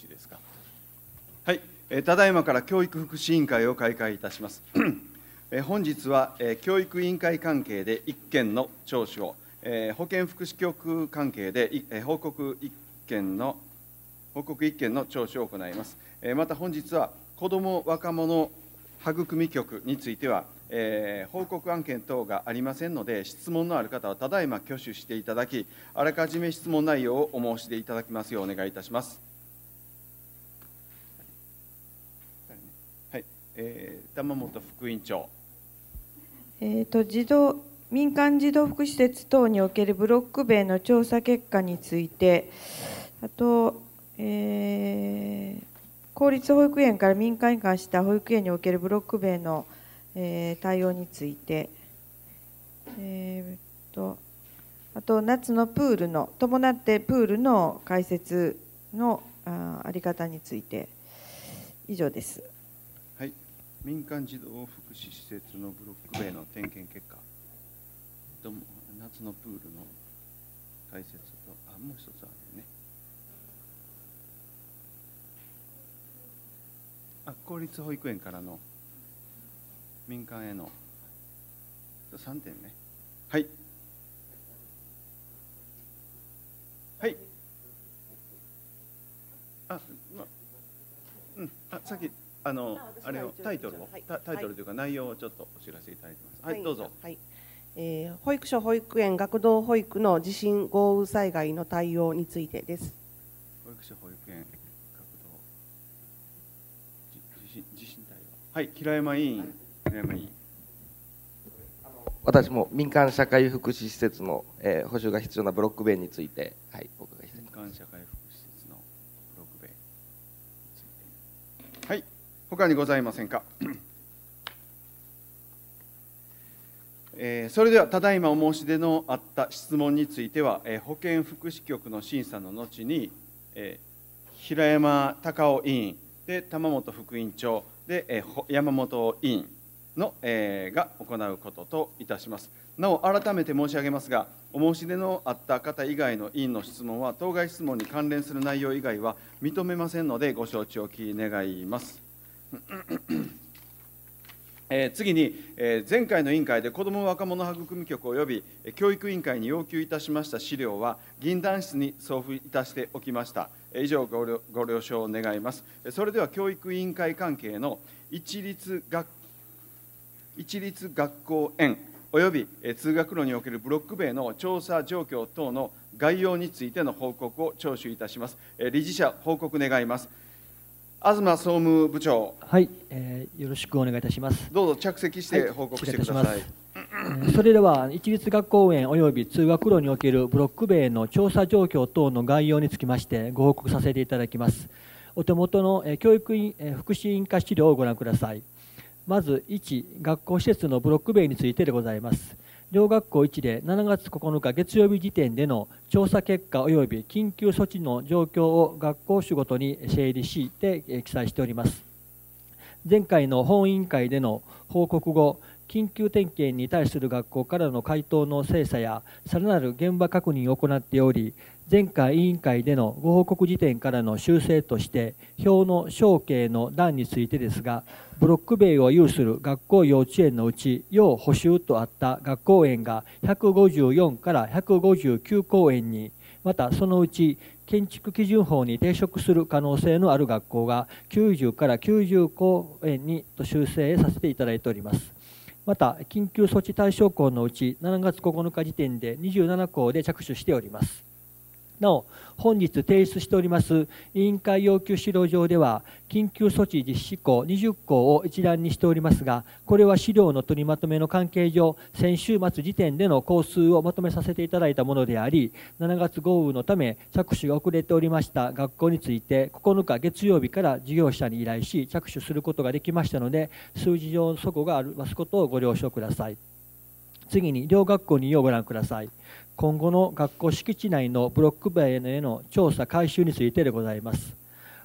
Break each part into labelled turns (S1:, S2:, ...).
S1: しいですか。
S2: はい、えただいまから教育福祉委員会を開会いたします。え本日は、え教育委員会関係で1件の聴取を、え保健福祉局関係で、え報告1件の報告1件の聴取を行います。えまた本日は子ども若者育み局については、えー、報告案件等がありませんので、質問のある方はただいま挙手していただき、あらかじめ質問内容をお申し出いただきますようお願いいたします。えー、玉本副委員長。
S3: えーと、児童民間児童福祉施設等におけるブロック塀の調査結果について、あと、えー、公立保育園から民間に関した保育園におけるブロック塀の、えー、対応について、えーと、あと夏のプールの、伴ってプールの開設のああり方について、以上です。
S2: 民間児童福祉施設のブロック塀の点検結果ども夏のプールの解説とあもう一つあるよねあ公立保育園からの民間への3点ねはい
S4: はいあ、ま、うんあさっ
S2: きあのあれをタイトルを、はい、タイトルというか内容をちょっとお知らせいただいてます。はい、はい、どうぞ。はい。
S5: えー、保育所保育園学童保育の地震豪雨災害の対応についてです。
S2: 保育所保育園学童地震地震対応。はい、平山委員、平山委員。
S6: 私も民間社会福祉施設の、えー、補修が必要なブ
S2: ロック塀について、はい、お伺いしています。民間社会福他にございませんか、えー、それではただいまお申し出のあった質問については、えー、保健福祉局の審査の後に、えー、平山隆夫委員で玉本副委員長で、えー、山本委員の、えー、が行うことといたしますなお改めて申し上げますがお申し出のあった方以外の委員の質問は当該質問に関連する内容以外は認めませんのでご承知をき願いますえー、次に、えー、前回の委員会で子ども若者育み局及び教育委員会に要求いたしました資料は銀弾室に送付いたしておきました以上ご了ご了承を願いますそれでは教育委員会関係の一律学一律学校園及び通学路におけるブロック塀の調査状況等の概要についての報告を聴取いたします理事者報告願います東総務部長。
S7: はい、えー、よろしくお願いいたします。
S2: どうぞ着席して報告してください。は
S7: い、それでは一律学校園及び通学路におけるブロック塀の調査状況等の概要につきましてご報告させていただきます。お手元の教育院福祉委員会資料をご覧ください。まず1、学校施設のブロック塀についてでございます。両学校1で7月9日月曜日時点での調査結果及び緊急措置の状況を学校仕ごとに整理して記載しております。前回の本委員会での報告後緊急点検に対する学校からの回答の精査やさらなる現場確認を行っており前回委員会でのご報告時点からの修正として表の承継の段についてですがブロック塀を有する学校幼稚園のうち要補修とあった学校園が154から159校園にまたそのうち建築基準法に抵触する可能性のある学校が90から90校園にと修正させていただいております。また緊急措置対象校のうち7月9日時点で27校で着手しておりますなお本日提出しております委員会要求資料上では緊急措置実施項20項を一覧にしておりますがこれは資料の取りまとめの関係上先週末時点での工数をまとめさせていただいたものであり7月豪雨のため着手が遅れておりました学校について9日月曜日から事業者に依頼し着手することができましたので数字上の齟齬がありますことをご了承ください。次に両学校にをご覧ください今後の学校敷地内のブロック塀への調査改修についてでございます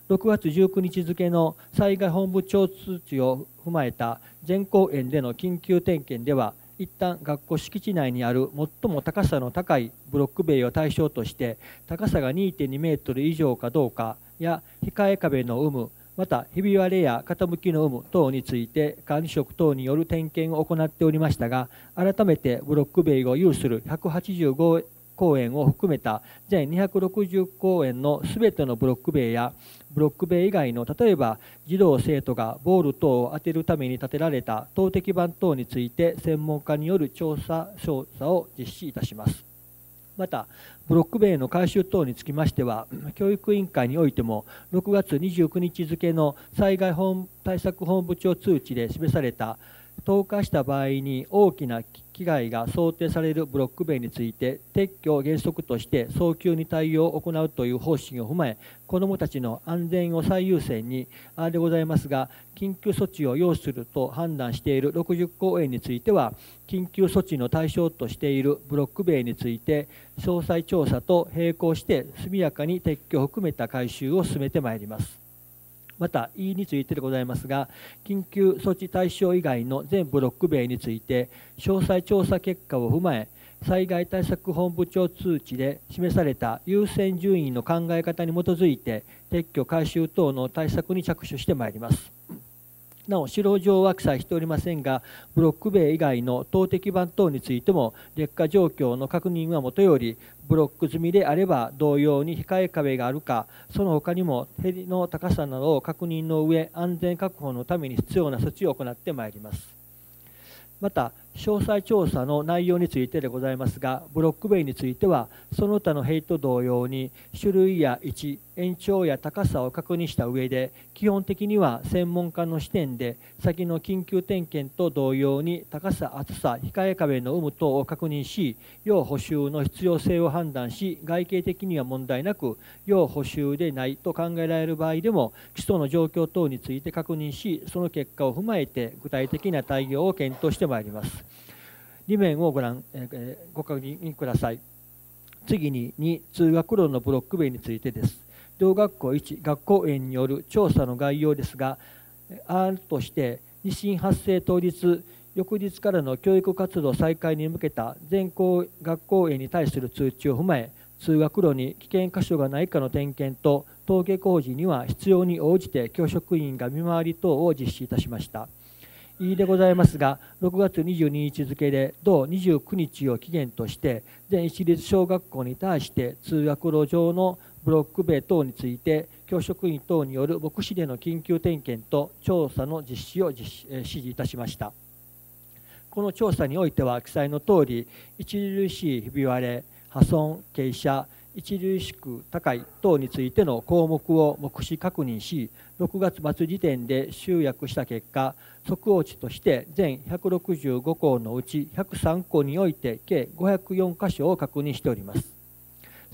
S7: 6月19日付の災害本部長通知を踏まえた全公園での緊急点検では一旦学校敷地内にある最も高さの高いブロック塀を対象として高さが2 2メートル以上かどうかや控え壁の有無またひび割れや傾きの有無等について管理職等による点検を行っておりましたが改めてブロック塀を有する185公園を含めた全260公園のすべてのブロック塀やブロック塀以外の例えば児童生徒がボール等を当てるために建てられた投擲板等について専門家による調査調査を実施いたします。またブロック塀の改修等につきましては教育委員会においても6月29日付の災害対策本部長通知で示された投下した場合に大きな危害が想定されるブロック塀について撤去を原則として早急に対応を行うという方針を踏まえ子どもたちの安全を最優先にあでございますが緊急措置を要すると判断している60公園については緊急措置の対象としているブロック塀について詳細調査と並行して速やかに撤去を含めた改修を進めてまいります。また E についてでございますが緊急措置対象以外の全ブロック塀について詳細調査結果を踏まえ災害対策本部長通知で示された優先順位の考え方に基づいて撤去改修等の対策に着手してまいります。なお、資料上は記載しておりませんが、ブロック塀以外の投擲板等についても、劣化状況の確認はもとより、ブロック済みであれば同様に控え壁があるかその他にもヘリの高さなどを確認の上安全確保のために必要な措置を行ってまいりますまた詳細調査の内容についてでございますがブロック塀についてはその他の塀と同様に種類や位置延長や高さを確認した上で基本的には専門家の視点で先の緊急点検と同様に高さ厚さ控え壁の有無等を確認し要補修の必要性を判断し外形的には問題なく要補修でないと考えられる場合でも基礎の状況等について確認しその結果を踏まえて具体的な対応を検討してまいります。2面をご覧、ご確認ください。次に2通学路のブロック塀についてです。同学校1学校園による調査の概要ですが案として地震発生当日翌日からの教育活動再開に向けた全校学校園に対する通知を踏まえ通学路に危険箇所がないかの点検と登下校時には必要に応じて教職員が見回り等を実施いたしました。いいでございますが6月22日付で同29日を期限として全市立小学校に対して通学路上のブロック塀等について教職員等による牧師での緊急点検と調査の実施を実施指示いたしましたこの調査においては記載のとおり著しいひび割れ破損傾斜著しく高い等についての項目を目視確認し6月末時点で集約した結果即応値として全165校のうち103校において計504箇所を確認しております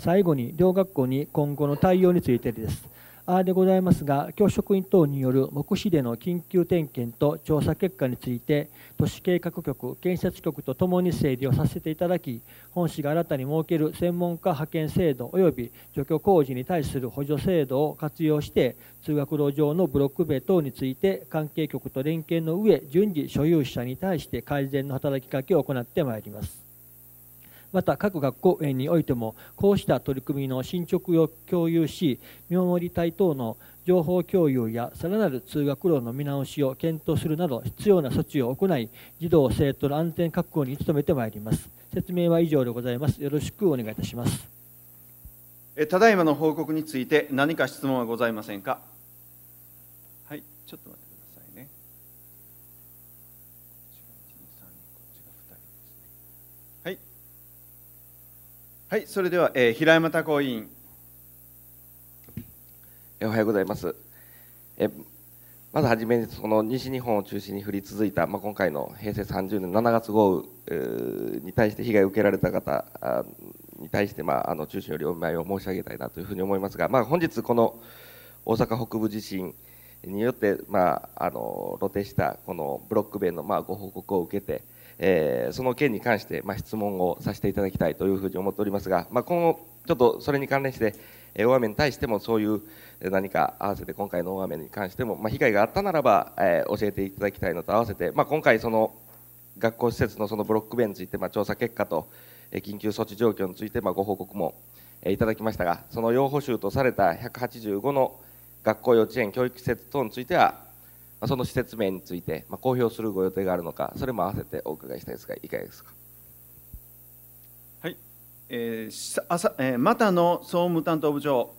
S7: 最後に両学校に今後の対応についてですあでございますが教職員等による目視での緊急点検と調査結果について都市計画局建設局とともに整理をさせていただき本市が新たに設ける専門家派遣制度及び除去工事に対する補助制度を活用して通学路上のブロック塀等について関係局と連携の上順次所有者に対して改善の働きかけを行ってまいります。また各学校園においてもこうした取り組みの進捗を共有し見守り隊等の情報共有やさらなる通学路の見直しを検討するなど必要な措置を行い児童生徒の安全確保に努めてまいります説明は以上でございますよろしくお願いいたします
S2: ただいまの報告について何か質問はございませんかはいちょっと待ってはい、それでは、えー、平山孝委員。
S6: おはようございます。えまずはじめにその西日本を中心に降り続いた、まあ、今回の平成30年7月豪雨に対して被害を受けられた方に対して、まあ、あの中心よりお見舞いを申し上げたいなというふうに思いますが、まあ、本日、この大阪北部地震によって、まあ、あの露呈したこのブロック塀の、まあ、ご報告を受けて、えー、その件に関して、まあ、質問をさせていただきたいというふうに思っておりますが、まあ、今後、ちょっとそれに関連して、えー、大雨に対してもそういう何か合わせて今回の大雨に関しても、まあ、被害があったならば、えー、教えていただきたいのと合わせて、まあ、今回その学校施設のそのブロック塀について、まあ、調査結果と、えー、緊急措置状況について、まあ、ご報告も、えー、いただきましたがその要補修とされた185の学校幼稚園教育施設等についてはまその施設名について、ま公表するご予定があるのか、それも併せてお伺いしたいですが、いかがですか。
S2: はい、えー、えー、またの総務担当部長。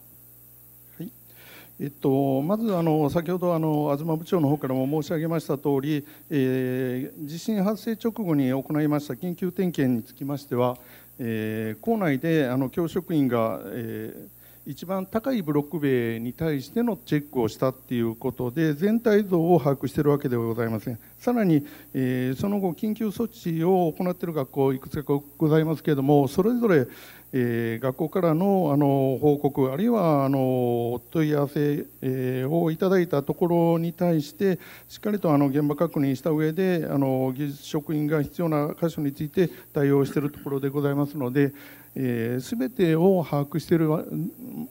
S4: えっと、まずあの先ほどあの東部長の方からも申し上げました通り、えー、地震発生直後に行いました緊急点検につきましては、え校内であの教職員が、えー一番高いブロック塀に対してのチェックをしたということで全体像を把握しているわけではございませんさらに、えー、その後緊急措置を行っている学校いくつかございますけれどもそれぞれ、えー、学校からのあの報告あるいはあの問い合わせ、えー、をいただいたところに対してしっかりとあの現場確認した上であ技術職員が必要な箇所について対応しているところでございますのでえべ全てを把握している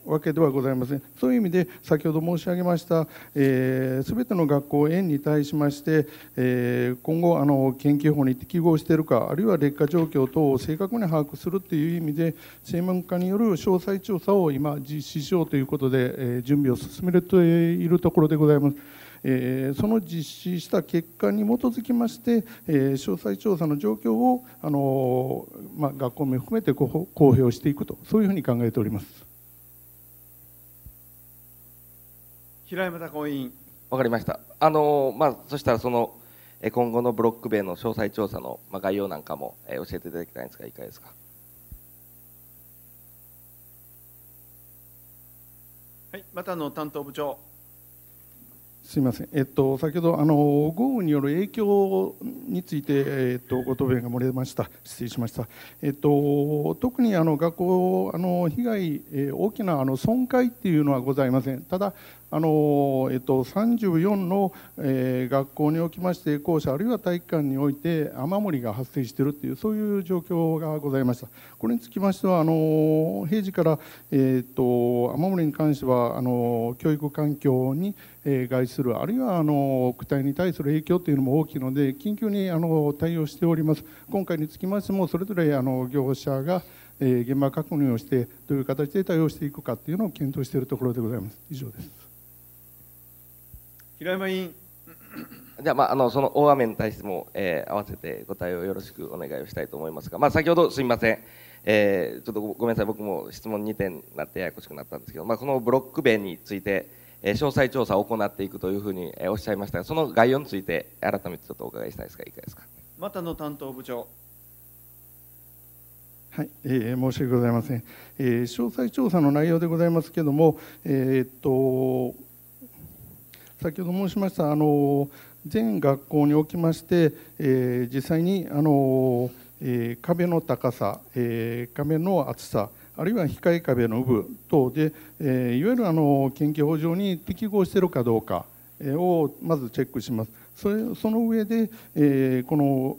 S4: わけではございませんそういう意味で先ほど申し上げました、えべ全ての学校園に対しまして、え今後あの研究法に適合しているかあるいは劣化状況等を正確に把握するという意味で専門家による詳細調査を今実施しようということで、え準備を進めているところでございます。えー、その実施した結果に基づきまして、えー、詳細調査の状況をあの、まあ、学校も含めて公表していくとそういうふうに考えております
S2: 平山孝委員。
S6: わかりました。あのまあ、そしたらその今後のブロック塀の詳細調査の概要なんかも教えていただきたいんですが、いかがですか。
S2: はい、またの担当部長。
S4: すみません、えっと、先ほどあの豪雨による影響について、えっと、ご答弁が漏れました、失礼しました、えっと、特にあの学校、あの被害、え大きなあの損壊というのはございません、ただあの、えっと、34の、えー、学校におきまして校舎あるいは体育館において雨漏りが発生しているというそういう状況がございましたこれにつきましてはあの平時から、えー、っと雨漏りに関してはあの教育環境に、えー、害するあるいはあの区体に対する影響というのも大きいので緊急にあの対応しております今回につきましてもそれぞれあの業者が現場確認をしてどういう形で対応していくかというのを検討しているところでございます以上です。
S6: 平山委員。じゃあ、まあ、あの、その大雨に対しても、えー、合わせて答えをよろしくお願いをしたいと思いますが、まあ、先ほどすみません。えー、ちょっとごめんなさい、僕も質問2点になってややこしくなったんですけど、まあ、このブロック塀について、えー、詳細調査を行っていくというふうに、えー、おっしゃいましたが、その概要について、改めてちょっとお伺いしたいですが、いかがですか。
S2: またの担当部長。
S4: はい、えー、申し訳ございません、えー、詳細調査の内容でございますけれども、えー、っと先ほど申しましたあの全学校におきまして、えー、実際にあの、えー、壁の高さ、えー、壁の厚さあるいは控え壁の部等で、えー、いわゆるあの研究法上に適合しているかどうかをまずチェックします。それその上で、えー、この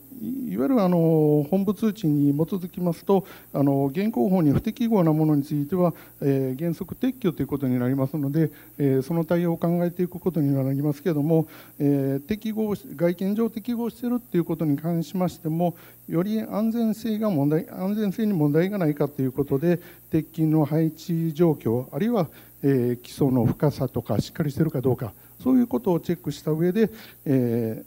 S4: いわゆるあの本部通知に基づきますとあの現行法に不適合なものについては、えー、原則撤去ということになりますので、えー、その対応を考えていくことにはなりますけれども、えー、適合外見上適合しているということに関しましてもより安全性が問題安全性に問題がないかということで鉄筋の配置状況あるいは、え基礎の深さとかしっかりしているかどうか。そういうことをチェックした上で、え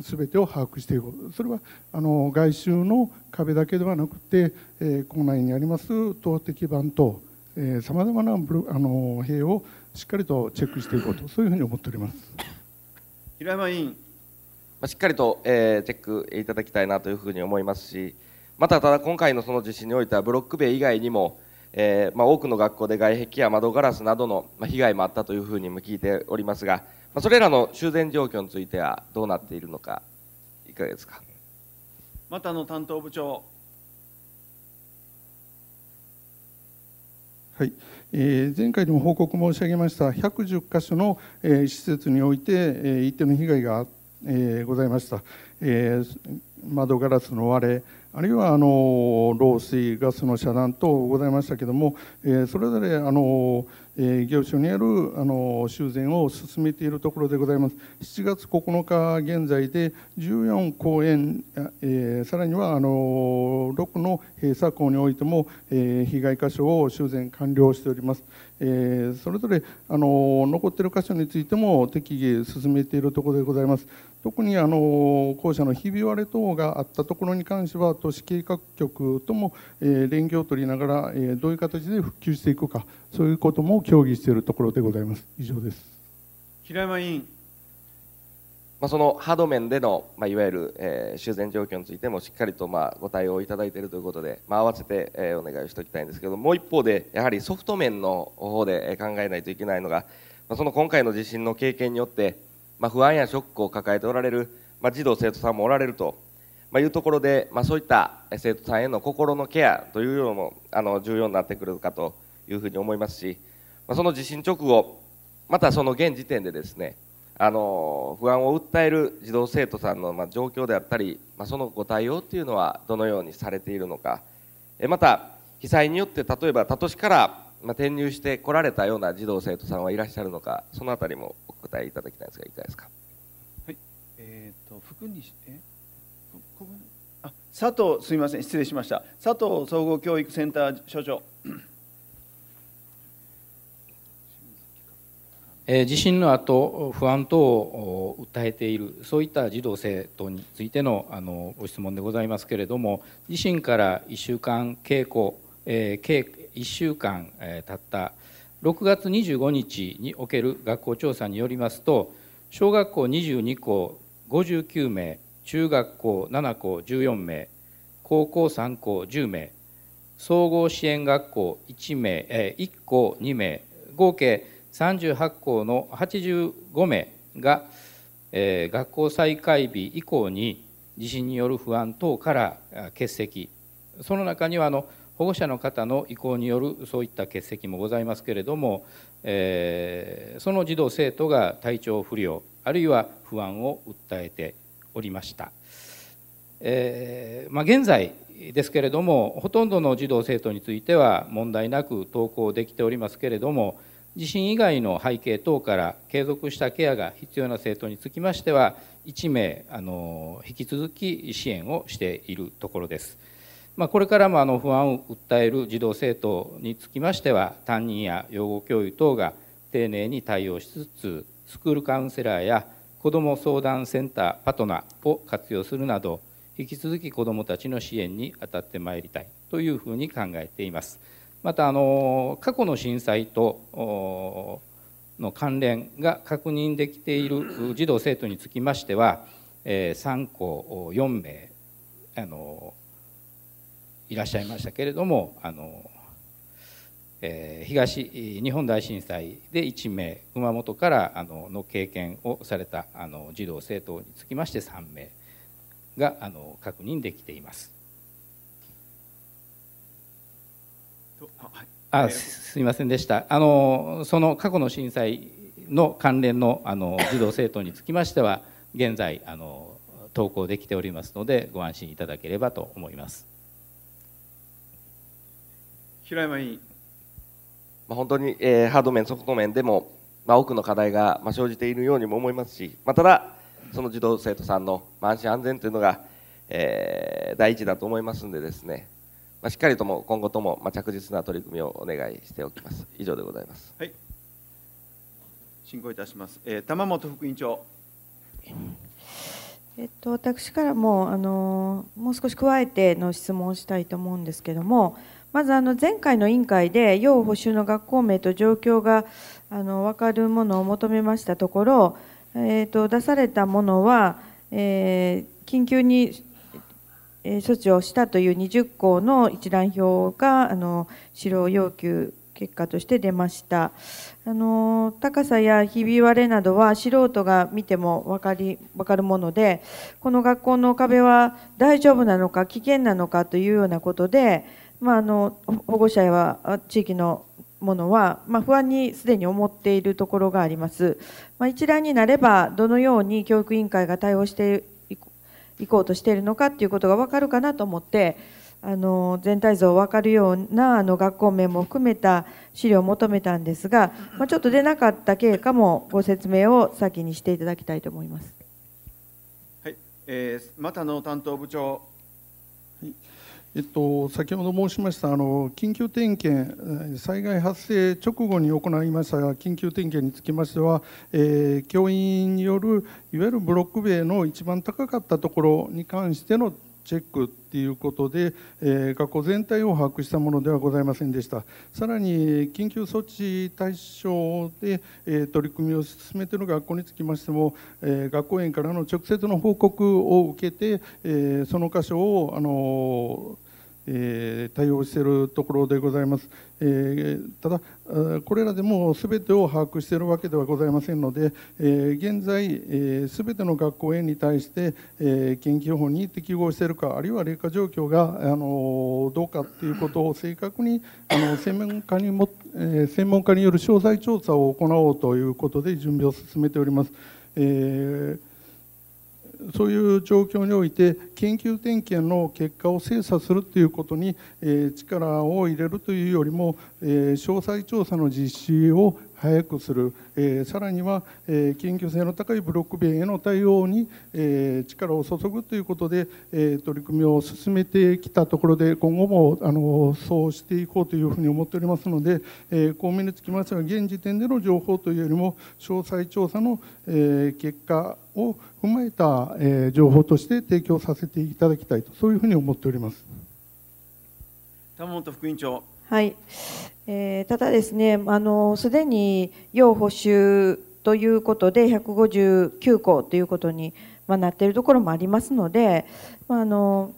S4: ー、全てを把握していくそれはあの外周の壁だけではなくて、えー、校内にあります投擲板等さまざまなあの塀をしっかりとチェックしていこうとそういうふうに思っております
S2: 平山委員しっかりと、えー、チェック
S6: いただきたいなというふうに思いますしまたただ今回のその地震においてはブロック塀以外にも、えー、まあ、多くの学校で外壁や窓ガラスなどの被害もあったというふうにも聞いておりますが、まあ、それらの修繕状況についてはどうなっているのか、いかがですか。
S2: またの担当部長
S4: はい、えー、前回にも報告申し上げました110箇所の、えー、施設において、えー、一定の被害が、えー、ございました、えー、窓ガラスの割れあるいはあの漏水ガスの遮断等ございましたけども、えー、それぞれあのーえー、業種によるあの修繕を進めているところでございます7月9日現在で14公園、えー、さらにはあの6の閉鎖校においても、えー、被害箇所を修繕完了しております、えー、それぞれあの残っている箇所についても適宜進めているところでございます特にあの校舎のひび割れ等があったところに関しては都市計画局とも、えー、連携を取りながら、えー、どういう形で復旧していくかそういうことも協議しているところでございます。以上です。
S6: 平山委員。まあ、そのハード面での、まあ、いわゆる、えー、修繕状況についてもしっかりと、まあ、ご対応いただいているということで、まあ、併せて、えー、お願いをしておきたいんですけどもう一方でやはりソフト面の方で考えないといけないのが、まあ、その今回の地震の経験によって、まあ、不安やショックを抱えておられる、まあ、児童生徒さんもおられると、まあ、いうところで、まあ、そういった生徒さんへの心のケアというのもあの重要になってくるかというふうに思いますし、まあ、その地震直後またその現時点でですねあの不安を訴える児童生徒さんのま状況であったり、まあ、そのご対応というのはどのようにされているのかまた被災によって例えば他都市から転入してこられたような児童生徒さんはいらっしゃるのかそのあたりも
S2: お答えいただきたいんですがいかがですか。はいえーと、服にしてあ佐藤すみません失礼しました佐藤総合教育センター所長
S8: 地震の後不安等を訴えているそういった児童生徒についてのあのご質問でございますけれども地震から1週間経過、えー、計1週間、え経った6月25日における学校調査によりますと小学校22校59名中学校7校14名高校3校10名総合支援学校1名、えー、1校2名合計38校の85名が、えー、学校再開日以降に地震による不安等から欠席その中にはあの保護者の方の意向によるそういった欠席もございますけれども、えー、その児童生徒が体調不良あるいは不安を訴えておりました、えー、まあ、現在ですけれどもほとんどの児童生徒については問題なく登校できておりますけれども地震以外の背景等から継続したケアが必要な生徒につきましては1名あの引き続き支援をしているところです。まあ、これからもあの不安を訴える児童生徒につきましては担任や養護教諭等が丁寧に対応しつつスクールカウンセラーや子ども相談センターパトナを活用するなど引き続き子どもたちの支援に当たってまいりたいというふうに考えています。またあの過去の震災との関連が確認できている児童生徒につきましては、え3校4名あのいらっしゃいましたけれどもあの、え東日本大震災で1名熊本からあのの経験をされたあの児童生徒につきまして3名があの確認できています。あすみませんでしたあのその過去の震災の関連のあの児童生徒につきましては現在あの投稿できておりますのでご安心いただければと思います
S2: 平山
S6: 委員、まあ、本当に、えー、ハード面ソフト面でも、まあ、多くの課題が、まあ、生じているようにも思いますし、まあ、ただその児童生徒さんの、まあ、安心安全というのが、えー、大事だと思いますんでですねまあ、しっかりとも今後とも、ま着実な取り組みをお願いしておきます。以上でございます。
S2: はい。進行いたします。えー、玉本副委員長。
S3: えっと、私からもあのもう少し加えての質問をしたいと思うんですけどもまずあの前回の委員会で要補修の学校名と状況があの分かるものを求めましたところ、えっと、出されたものは、えー、緊急に措置をしたという20項の一覧表があの資料要求結果として出ましたあの高さやひび割れなどは素人が見ても分かり分かるものでこの学校の壁は大丈夫なのか危険なのかというようなことで、まあ、あの保護者や地域のものは、まあ、不安にすでに思っているところがあります、まあ、一覧になればどのように教育委員会が対応して行こうとしているのかっていうことが分かるかなと思ってあの全体像を分かるようなあの学校名も含めた資料を求めたんですが、まあ、ちょっと出なかった経過もご説明を先にしていただきたいと思います。
S2: はいえー、またの担当部長、は
S4: いえっと、先ほど申しましたあの緊急点検、災害発生直後に行いましたが、緊急点検につきましては、えー、教員によるいわゆるブロック塀の一番高かったところに関してのチェックっていうことで、えー、学校全体を把握したものではございませんでしたさらに緊急措置対象で、えー、取り組みを進めている学校につきましても、えー、学校園からの直接の報告を受けて、えー、その箇所をあのーえー、対応しているところでございます、えー、ただこれらでも全てを把握しているわけではございませんので、えー、現在、えー、全ての学校園に対して、えー、研究法に適合しているかあるいは劣化状況が、あのどうかということを正確にあの専門家にも、え専門家による詳細調査を行おうということで準備を進めております。えーそういう状況において研究点検の結果を精査するということに力を入れるというよりも詳細調査の実施を早くする、えー、さらには、えー、緊急性の高いブロック塀への対応に、えー、力を注ぐということで、え取り組みを進めてきたところで今後もあのそうしていこうというふうに思っておりますので、え公明につきましては現時点での情報というよりも詳細調査の、え結果を踏まえた、え情報として提供させていただきたいとそういうふうに思っております。
S2: 田本副委員長
S3: はいえー、ただですね、あのすでに要補修ということで159校ということに、まあ、なっているところもありますので、まあ、あの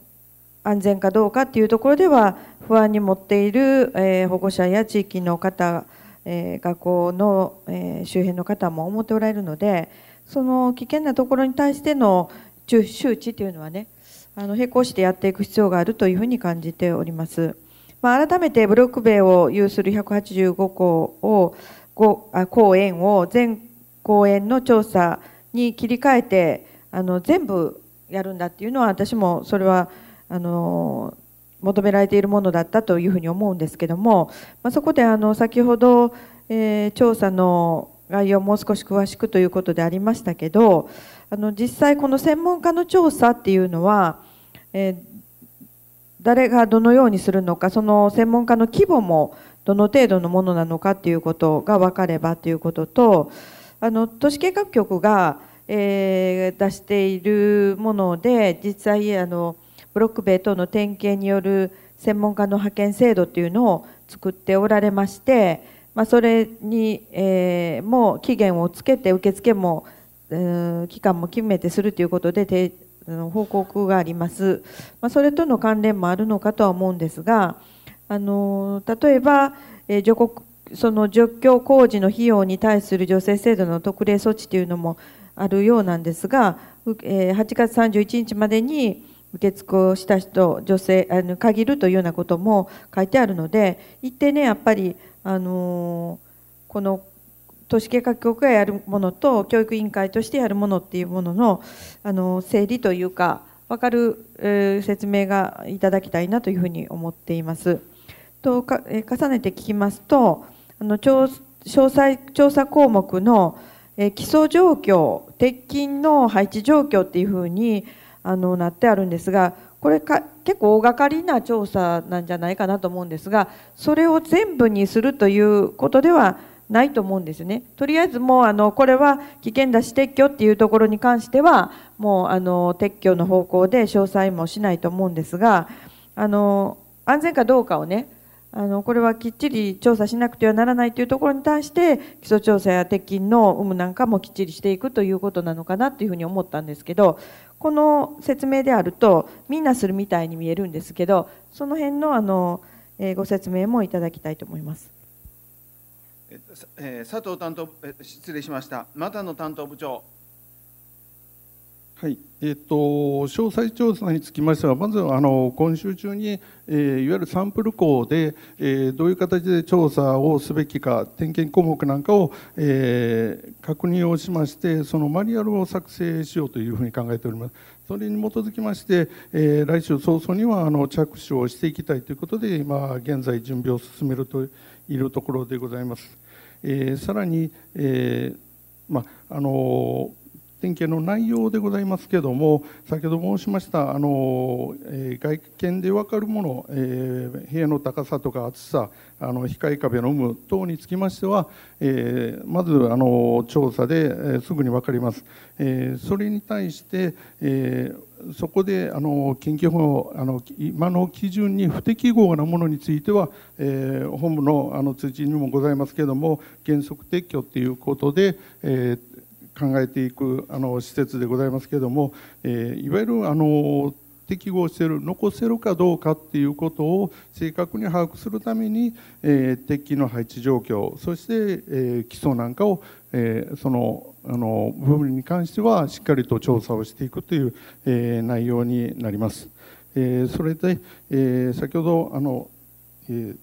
S3: 安全かどうかというところでは不安に持っている、えー、保護者や地域の方、えー、学校の、えー、周辺の方も思っておられるのでその危険なところに対しての周知というのはねあの並行してやっていく必要があるというふうに感じております。まあ、改めてブロック塀を有する185校を公園を全公園の調査に切り替えてあの全部やるんだっていうのは私もそれはあの求められているものだったというふうに思うんですけども、まあ、そこであの先ほど、えー、調査の概要をもう少し詳しくということでありましたけどあの実際この専門家の調査っていうのは、えー誰がどのようにするのかその専門家の規模もどの程度のものなのかっていうことが分かればということとあの都市計画局が、えー、出しているもので実際あのブロック塀等の点検による専門家の派遣制度というのを作っておられまして、まあ、それに、えー、も期限をつけて受付も、えー、期間も決めてするということで報告があります、まあ、それとの関連もあるのかとは思うんですがあの例えば、えー、除国その除去工事の費用に対する助成制度の特例措置というのもあるようなんですが、えー、8月31日までに受付をした人女性あの限るというようなことも書いてあるので一定ねやっぱり、あのー、この都市計画局がやるものと教育委員会としてやるものっていうもののあの整理というか分かる、えー、説明がいただきたいなというふうに思っています。とか、えー、重ねて聞きますとあの調詳細調査項目の、えー、基礎状況鉄筋の配置状況っていうふうにあのなってあるんですがこれか結構大掛かりな調査なんじゃないかなと思うんですがそれを全部にするということではないと思うんですね。とりあえずもうあのこれは危険だし撤去っていうところに関してはもうあの撤去の方向で詳細もしないと思うんですがあの安全かどうかをねあのこれはきっちり調査しなくてはならないというところに対して基礎調査や鉄筋の有無なんかもきっちりしていくということなのかなというふうに思ったんですけどこの説明であるとみんなするみたいに見えるんですけどその辺のあの、えご説明もいただきたいと思います。
S2: えー、佐藤担当、失礼しました、たの担当部長。
S4: はいえーと、と詳細調査につきましては、まずあの今週中に、えー、いわゆるサンプル校で、えー、どういう形で調査をすべきか、点検項目なんかを、えー、確認をしまして、そのマニュアルを作成しようというふうに考えております。それに基づきまして、えー、来週早々にはあの着手をしていきたいということで、今現在準備を進めるといるところでございます。えー、さらに、えーまああの点検の内容でございますけれども、先ほど申しましたあの、えー、外見で分かるもの、えー、部屋の高さとか厚さ、あの光壁の有無等につきましては、えー、まずあの調査で、えすぐに分かります。えー、それに対して、えーそこであの緊急法あの今の基準に不適合なものについては、えー、本部のあの通知にもございますけれども原則撤去ということで、えー考えていくあの施設でございますけれども、えいわゆるあの適合している残せるかどうかっていうことを正確に把握するために、えー、鉄器の配置状況そして、えー、基礎なんかを、えー、そのあの部分に関してはしっかりと調査をしていくという、えー、内容になります。えー、それで、えー、先ほどあの、えー、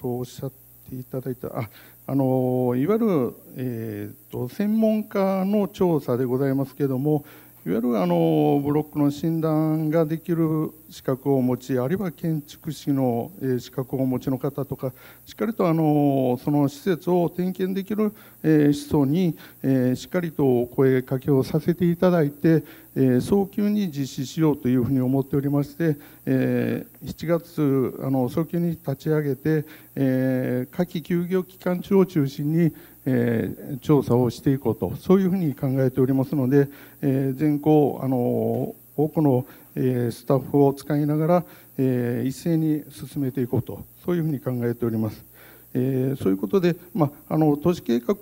S4: とおっしゃっていただいたああのいわゆる、えーと、と専門家の調査でございますけれどもいわゆるあのブロックの診断ができる資格をお持ちあるいは建築士の資格をお持ちの方とかしっかりとあのその施設を点検できる市層にしっかりとお声かけをさせていただいて早急に実施しようというふうに思っておりまして7月あの早急に立ち上げて夏季休業期間中を中心にえー、調査をしていこうとそういうふうに考えておりますので、えー、全校あの多くの、えスタッフを使いながら、え一斉に進めていこうとそういうふうに考えております。えそういうことで、まあ、あの都市計画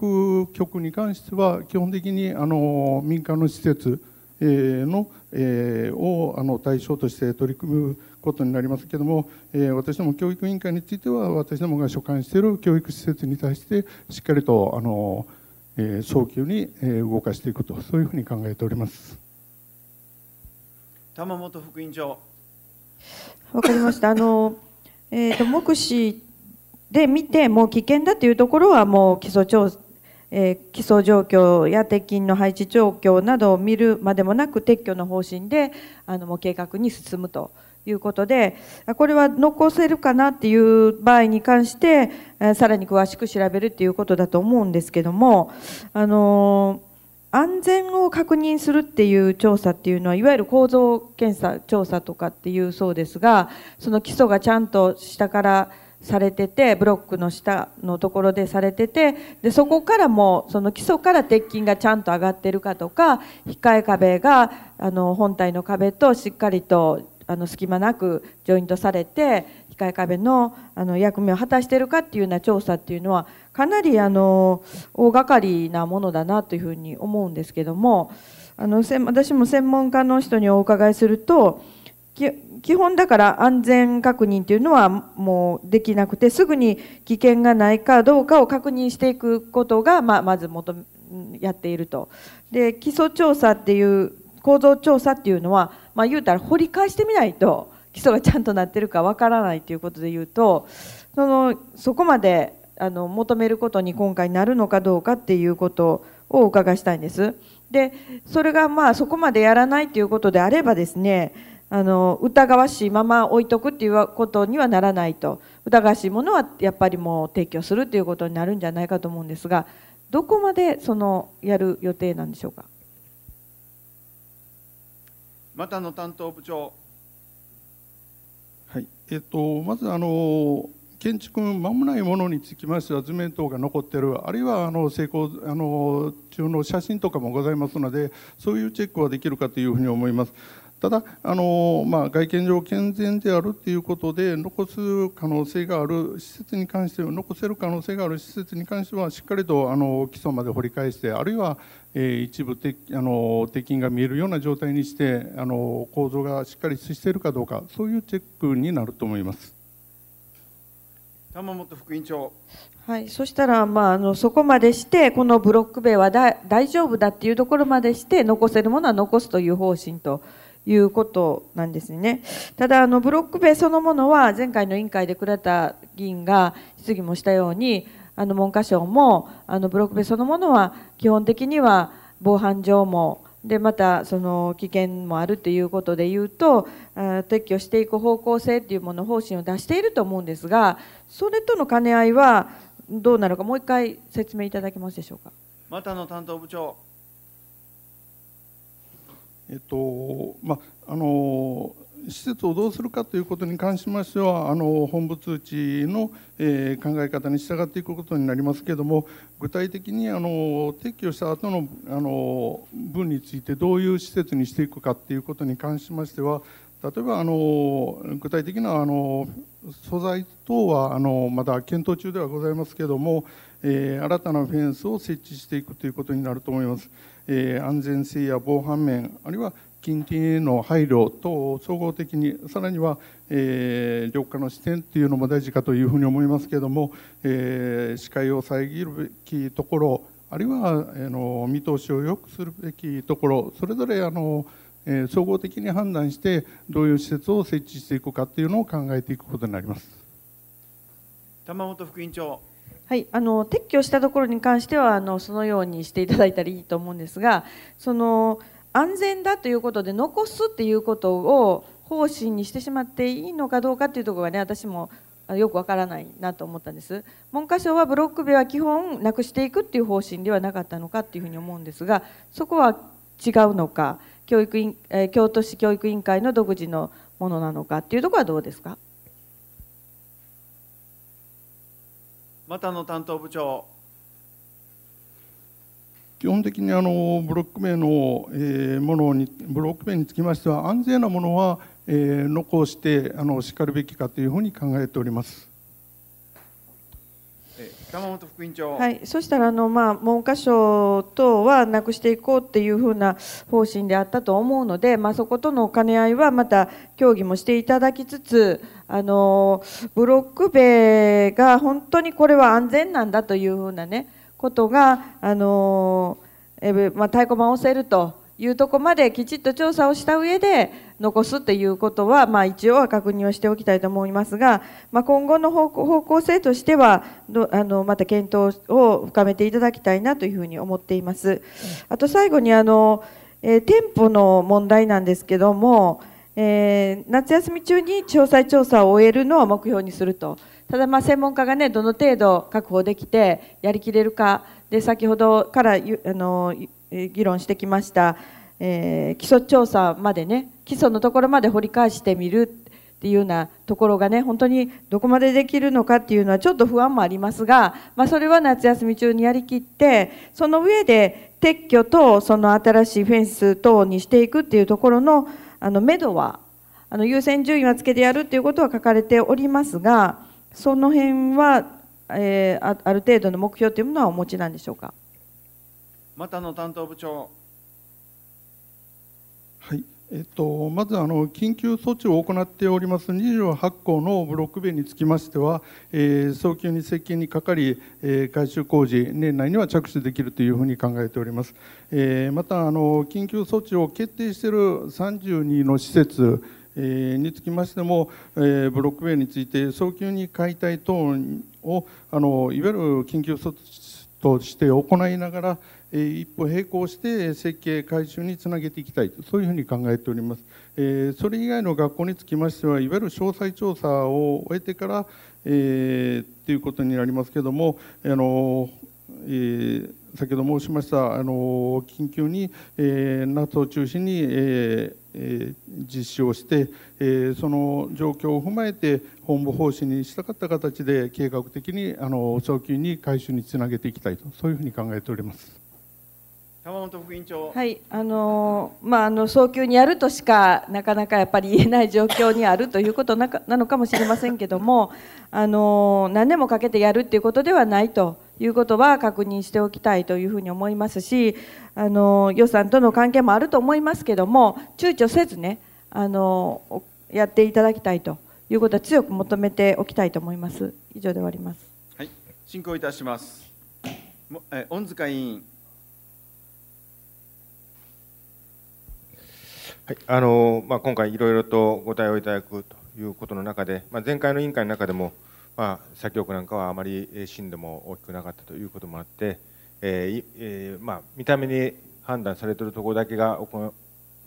S4: 局に関しては基本的にあの民間の施設、の、えをあの対象として取り組むことになりますけども、え私ども教育委員会については私どもが所管している教育施設に対してしっかりとあの、え早急に動
S3: かしていくとそういうふうに考えております
S2: 玉本副委員長
S3: わかりましたあの、えーと、と目視で見てもう危険だというところはもう基礎調査えー、基礎状況や鉄筋の配置状況などを見るまでもなく撤去の方針であのもう計画に進むということで、これは残せるかなっていう場合に関して、さらに詳しく調べるっていうことだと思うんですけども、あの、安全を確認するっていう調査っていうのは、いわゆる構造検査、調査とかっていうそうですが、その基礎がちゃんと下からされてて、ブロックの下のところでされてて、で、そこからも、その基礎から鉄筋がちゃんと上がってるかとか、控え壁が、あの、本体の壁としっかりとあの隙間なくジョイントされて控え壁のあの役目を果たしているかっていうような調査っていうのはかなりあの大掛かりなものだなというふうに思うんですけどもあの私も専門家の人にお伺いすると基本だから安全確認というのはもうできなくてすぐに危険がないかどうかを確認していくことが、まあ、まず求やっているとで基礎調査っていう構造調査っていうのは、まあ、言うたら掘り返してみないと基礎がちゃんとなってるかわからないということで言うとそのそこまであの求めることに今回なるのかどうかっていうことをお伺いしたいんです。でそれがまあそこまでやらないということであればですねあの疑わしいまま置いとくっていうことにはならないと疑わしいものはやっぱりもう提供するということになるんじゃないかと思うんですがどこまでそのやる予定なんでしょうか。
S2: またの担当部長。
S4: はいえっと、まずあの建築間もないものにつきましては図面等が残っているあるいはあの成功あの中の写真とかもございますのでそういうチェックはできるかというふうに思います。ただあの、まあ、外見上健全であるということで残す可能性がある施設に関しては残せる可能性がある施設に関してはしっかりとあの基礎まで掘り返してあるいは、えー、一部てあの鉄筋が見えるような状態にしてあの構造がしっかりしているかどうかそういうチェックになると思います。
S2: 玉本副委員
S3: 長はい、そしたら、まあ、あのそこまでしてこのブロック塀は大丈夫だっていうところまでして残せるものは残すという方針ということなんですね。ただあのブロック塀そのものは前回の委員会で倉田議員が質疑もしたようにあの文科省もあのブロック塀そのものは基本的には防犯上もでまたその危険もあるということでいうと撤去していく方向性というもの方針を出していると思うんですがそれとの兼ね合いはどうなのかもう一回説明いただけますでしょうか。
S2: またの担当部長
S4: えっとまあの施設をどうするかということに関しましてはあの本部通知の、えー、考え方に従っていくことになりますけれども具体的にあの撤去した後のあの分についてどういう施設にしていくかということに関しましては例えばあの具体的なあの素材等はあのまだ検討中ではございますけれども、えー、新たなフェンスを設置していくということになると思います。えー、安全性や防犯面あるいは近隣への配慮等を総合的にさらには、えー、緑化の視点というのも大事かというふうに思いますけれども、えー、視界を遮るべきところあるいはあの見通しを良くするべきところそれぞれあの、えー、総合的に判断してどういう施設を設置していくかというのを考えていくことになります。
S2: 玉本副員
S3: 長はい、あの撤去したところに関してはあのそのようにしていただいたらいいと思うんですがその安全だということで残すっていうことを方針にしてしまっていいのかどうかっていうところがね私もよくわからないなと思ったんです文科省はブロック塀は基本なくしていくっていう方針ではなかったのかっていうふうに思うんですがそこは違うのか教育院京都市教育委員会の独自のものなのかっていうところはどうですか
S2: またの担当部長
S3: 基本的にあの
S4: ブロック名の、えものにブロック名につきましては安全なものは、え残してあのしかるべきかというふうに考えております。
S2: 山本副院長。はい、
S3: そしたらあのまあ文科省等はなくしていこうっていうふうな方針であったと思うので、まあそことの兼ね合いはまた協議もしていただきつつ、あのブロック塀が本当にこれは安全なんだというふうなねことがあのえまあ太鼓判を押せると。いうとこまできちっと調査をした上で残すということは、まあ、一応は確認をしておきたいと思いますが、まあ、今後の方向性としてはあのまた検討を深めていただきたいなというふうに思っています。あと最後にあの、えー、店舗の問題なんですけども、えー、夏休み中に詳細調査を終えるのを目標にすると。ただまあ専門家がねどの程度確保できてやりきれるかで先ほどからあの議論してきました、えー、基礎調査までね基礎のところまで掘り返してみるっていうようなところがね本当にどこまでできるのかっていうのはちょっと不安もありますが、まあ、それは夏休み中にやりきってその上で撤去とその新しいフェンス等にしていくっていうところのあの目処はあの優先順位はつけてやるっていうことは書かれておりますがその辺は、えー、ある程度の目標というものはお持ちなんでしょうか。
S2: またの担当部長。
S3: はい、えっと、まずあの緊急措置
S4: を行っております28校のブロック塀につきましては、えー、早急に接近にかかり、えー、改修工事、年内には着手できるというふうに考えております。えー、またあの、緊急措置を決定している32の施設、えー、につきましても、えー、ブロック塀について早急に解体等をあのいわゆる緊急措置として行いながら、一歩並行して設計改修につなげていきたいとそういうふうに考えておりますそれ以外の学校につきましてはいわゆる詳細調査を終えてからえー、ということになりますけどもあの、えー、先ほど申しましたあの緊急に、えー、夏を中心に、えーえー、実施をして、えー、その状況を踏まえて本部方針にしたかった形で計画的にあの早急に改修につなげていきたいとそういうふうに考えております。
S2: 山本副員長。
S3: はい、あのまあ、あの早急にやるとしか、なかなかやっぱり言えない状況にあるということなか、なのかもしれませんけども。あの何年もかけてやるっていうことではないということは確認しておきたいというふうに思いますし。あの予算との関係もあると思いますけども、躊躇せずね、あのやっていただきたいということは強く求めておきたいと思います。以上で終わります。
S2: はい、進行いたします。え、御塚委員。
S9: はいあのまあ、今回、いろいろとご対応いただくということの中で、まあ、前回の委員会の中でも、まあ、左京区なんかはあまり震度も大きくなかったということもあって、えーえー、まあ、見た目に判断されているところだけがこ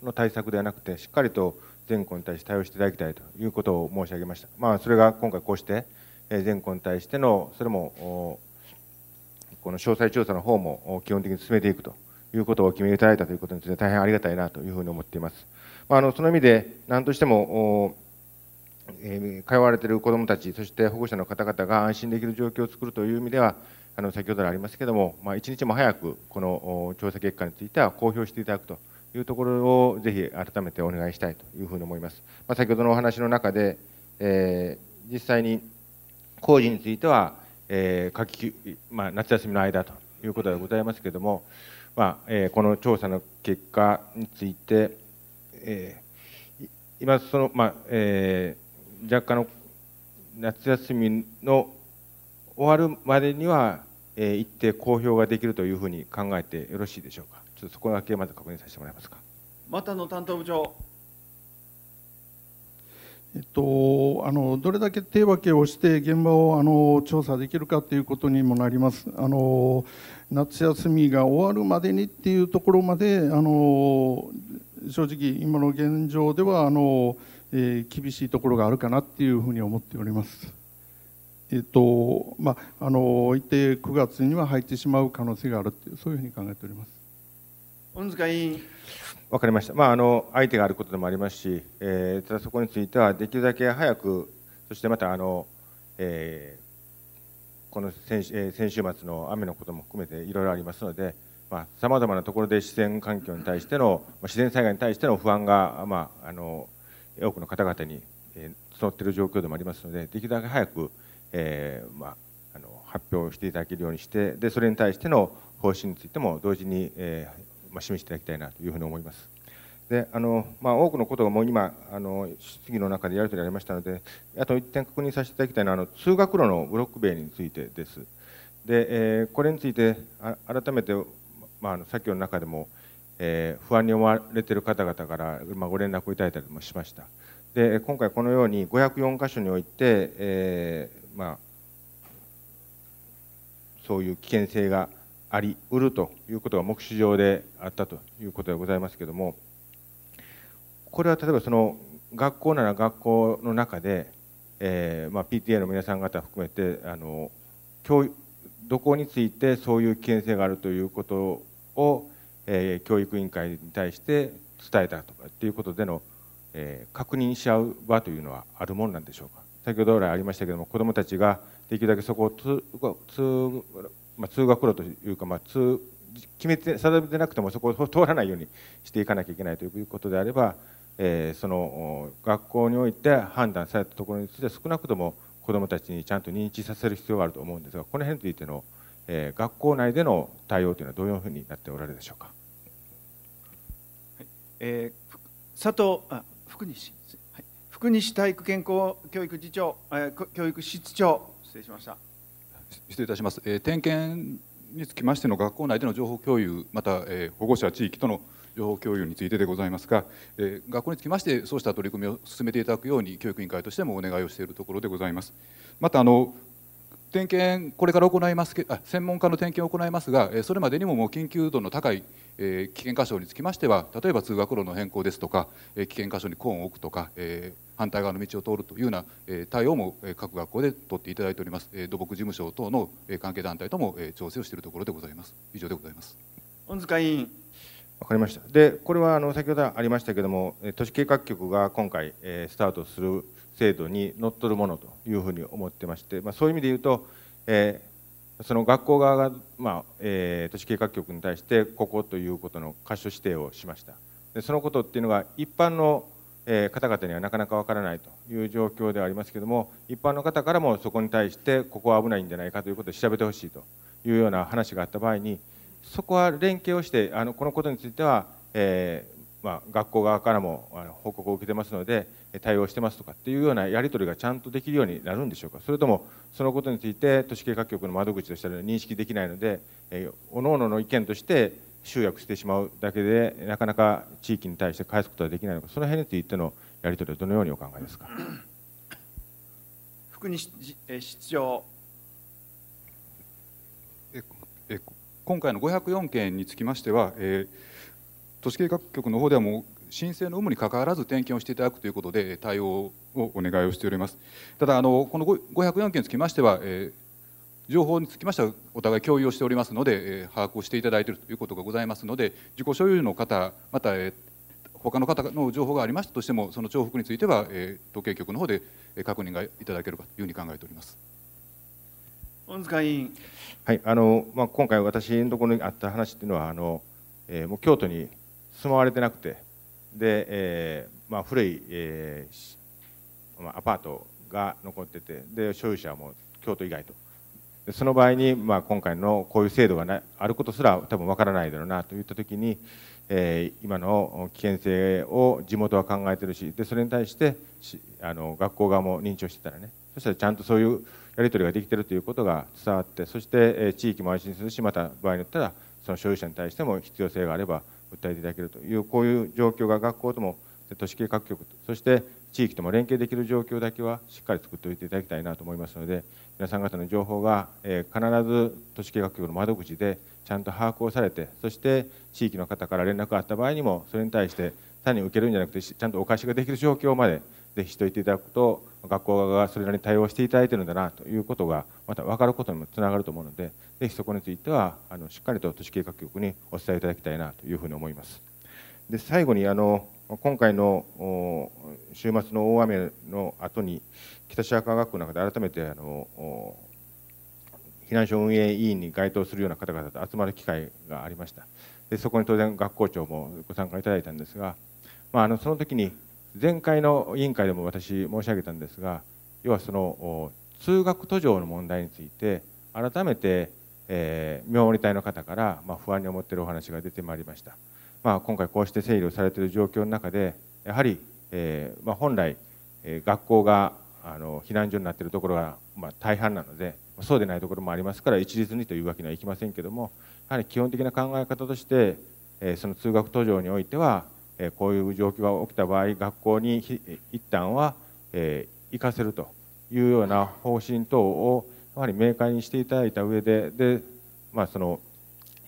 S9: の対策ではなくてしっかりと全校に対して対応していただきたいということを申し上げました、まあ、それが今回こうして、え全校に対してのそれもこの詳細調査の方も基本的に進めていくということを決めていたということについて大変ありがたいなというふうに思っています。まあ、あのその意味で何としてもえ通われている子どもたち、そして保護者の方々が安心できる状況を作るという意味では、あの先ほどありますけれども、まあ、一日も早くこの調査結果については公表していただくというところを、ぜひ改めてお願いしたいというふうに思います。まあ、先ほどのお話の中で、えー、実際に工事については、えー夏休みの間ということでございますけれども、まあえこの調査の結果について、えー、今その、まあえー、若干の夏休みの終わるまでには、えー、一定公表ができるというふうに考えてよろしいでしょうか。ちょっとそこだけまず確認させてもらえますか。
S2: またの担当部長。
S4: えっと、あのどれだけ手分けをして現場をあの調査できるかということにもなります。あの夏休みが終わるまでにっていうところまであの正直今の現状ではあの、えー、厳しいところがあるかなっていうふうに思っております。えっとまあ、あの一定9月には入ってしまう可能性があるというそういうふうに考えております。
S2: 本塚委員
S9: 分かりました、まあ、あの相手があることでもありますし、えー、ただそこについてはできるだけ早く、そしてまたあの、えー、この先,、えー、先週末の雨のことも含めていろいろありますので、さまざ、まなところで自然環境に対しての、まあ、自然災害に対しての不安が、まあ、あの多くの方々に、え募っている状況でもありますので、できるだけ早く、えーまあ、あの発表していただけるようにしてで、それに対しての方針についても同時に、えーまあ、示していただきたいなというふうに思います。であのまあ、多くのことがもう今あの、質疑の中でやり取りありましたので、あと1点確認させていただきたいのは、あの通学路のブロック塀についてです。で、えー、これについてあ改めて、まあ、さっきの中でも、えー、不安に思われている方々から、まあ、ご連絡をいただいたりもしました。で今回このように504箇所において、えーまあ、そういう危険性がありうるということが目視上であったということでございますけどもこれは例えばその学校なら学校の中で、えーまあ、PTA の皆さん方含めてあの教どこについてそういう危険性があるということを、えー、教育委員会に対して伝えたとかっていうことでの、えー、確認し合う場というのはあるもんなんでしょうか先ほど来ありましたけども子どもたちができるだけそこを通まあ、通学路というか、まあ、通決めて定めてなくてもそこを通らないようにしていかなきゃいけないということであれば、えー、その学校において判断されたところについて少なくとも子どもたちにちゃんと認知させる必要があると思うんですがこの辺についての、えー、学校内での対応というのはどういうふうになっておられるでしょうか。
S2: はいえー、佐藤あ福西、はい、福西体育健康教育次長、え教育室長失礼しました。
S10: 失礼いたします、えー、点検につきましての学校内での情報共有また、えー、保護者地域との情報共有についてでございますが、えー、学校につきましてそうした取り組みを進めていただくように教育委員会としてもお願いをしているところでございますまたあの点検、これから行いますけあ専門家の点検を行いますが、それまでにももう緊急度の高い、え危険箇所につきましては、例えば通学路の変更ですとか、え危険箇所にコーンを置くとか、え反対側の道を通るというような、え対応も各学校で取っていただいております、え土木事務所等の関係団体とも、え調整をしているところでございます。以上でございます。御塚委員
S9: わかりました。で、これはあの先ほどありましたけれども、都市計画局が今回、えスタートする制度にのっとるものというふうに思ってまして、まあ、そういう意味で言うと、えー、その学校側が、まあえー、都市計画局に対してここということの箇所指定をしましたでそのことっていうのが一般の、えー、方々にはなかなかわからないという状況ではありますけども一般の方からもそこに対してここは危ないんじゃないかということを調べてほしいというような話があった場合にそこは連携をしてあのこのことについては、えー、まあ、学校側からも報告を受けてますので対応してますとかっていうようなやり取りがちゃんとできるようになるんでしょうかそれともそのことについて都市計画局の窓口としては認識できないので、えー、各々の意見として集約してしまうだけでなかなか地域に対して返すことはできないのかその辺についてのやり取りはどのようにお考えですか
S2: 福西市長
S10: ええ今回の504件につきましては、えー都市計画局の方ではもう申請の有無にかかわらず点検をしていただくということで対応をお願いをしておりますただあのこの504件につきましては、えー、情報につきましてはお互い共有をしておりますので、えー、把握をしていただいているということがございますので自己所有の方また、えー、他の方の情報がありましたとしてもその重複については、えー、統計局の方で確認がいただけるかというふうに考えております。
S2: 恩塚
S9: 委員、はいあのまあ、今回私のところにあった話というのはあの、えー、もう京都に住まわれてなくてで、えーまあ、古い、えーまあ、アパートが残っててで所有者はもう京都以外とでその場合に、まあ、今回のこういう制度がなあることすら多分わからないだろうなといった時に、えー、今の危険性を地元は考えてるしでそれに対してあの学校側も認知をしてたらねそしたらちゃんとそういうやり取りができてるということが伝わってそして、え地域も安心するしまた場合によってはその所有者に対しても必要性があれば訴えていただけるというこういう状況が学校とも都市計画局そして地域とも連携できる状況だけはしっかり作っておいていただきたいなと思いますので皆さん方の情報が、え必ず都市計画局の窓口でちゃんと把握をされてそして地域の方から連絡があった場合にもそれに対して単に受けるんじゃなくてちゃんとお返しができる状況までぜひしておいていただくと学校側がそれなりに対応していただいているんだなということがまた分かることにもつながると思うのでぜひそこについてはあのしっかりと都市計画局にお伝えいただきたいなというふうに思います。で最後にあの今回の週末の大雨の後に北白川学校の中で改めてあの避難所運営委員に該当するような方々と集まる機会がありましたでそこに当然学校長もご参加いただいたんですが、まあ、あのその時に前回の委員会でも私申し上げたんですが要はその通学途上の問題について改めて、えー、見守り隊の方から、まあ、不安に思っているお話が出てまいりました、まあ、今回こうして整理をされている状況の中でやはり、えーまあ、本来、えー、学校があの避難所になっているところが、まあ、大半なのでそうでないところもありますから一律にというわけにはいきませんけどもやはり基本的な考え方として、えー、その通学途上においてはこういう状況が起きた場合学校に一旦は行かせるというような方針等をやはり明快にしていただいた上でで、まあ、その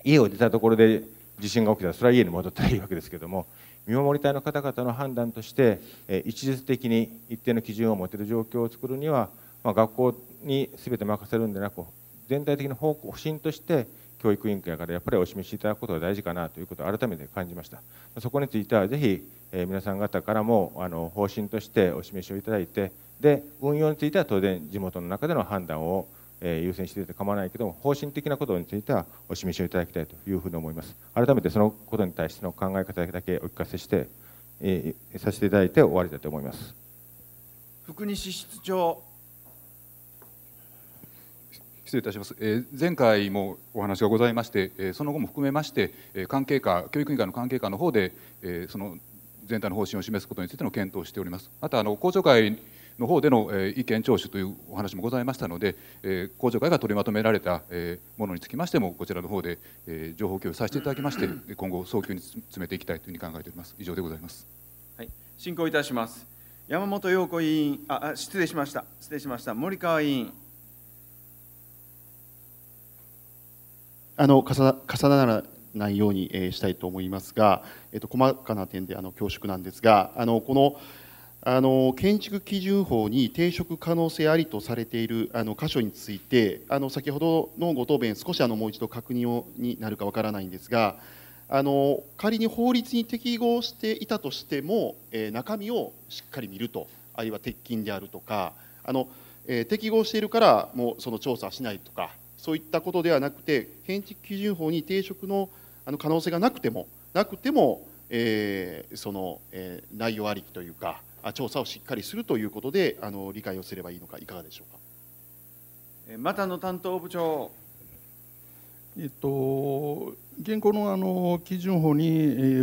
S9: 家を出たところで地震が起きたらそれは家に戻ったらいいわけですけども見守り隊の方々の判断として一時的に一定の基準を持てる状況を作るには、まあ、学校に全て任せるんでなく全体的な方針として教育委員会からやっぱりお示しいただくことが大事かなということを改めて感じましたそこについてはぜひ、え皆さん方からもあの方針としてお示しをいただいてで運用については当然地元の中での判断をえ優先していて構わないけども方針的なことについてはお示しをいただきたいというふうに思います改めてそのことに対しての考え方だけお聞かせして、えさせていただいて終わりだと思います
S2: 福西室長失礼いたします、
S10: えー、前回もお話がございまして、えー、その後も含めまして、えー、関係課教育委員会の関係課の方で、えー、その全体の方針を示すことについての検討をしておりますまたあの公聴会の方での、えー、意見聴取というお話もございましたので、えー、公聴会が取りまとめられた、えー、ものにつきましてもこちらの方で、えー、情報共有させていただきまして今後早急に詰めていきたいというふうに考えております以上でございます、
S2: はい、進行いたします山本陽子委員あ失礼しました失礼しました森川委員
S11: あの重ならないように、えしたいと思いますが、えっと、と細かな点であの恐縮なんですがあのこのあの建築基準法に抵触可能性ありとされているあの箇所についてあの先ほどのご答弁少しあのもう一度確認をになるかわからないんですがあの仮に法律に適合していたとしても、えー、中身をしっかり見るとあるいは鉄筋であるとかあの、えー、適合しているからもうその調査しないとかそういったことではなくて、建築基準法に抵触のあの可能性がなくても、なくても、えー、その、えー、内容ありきというか、調査をしっかりするということで、あの理解をすればいいのか、いかがでしょうか。たの担当部長。
S4: えっと、現行のあの基準法に、え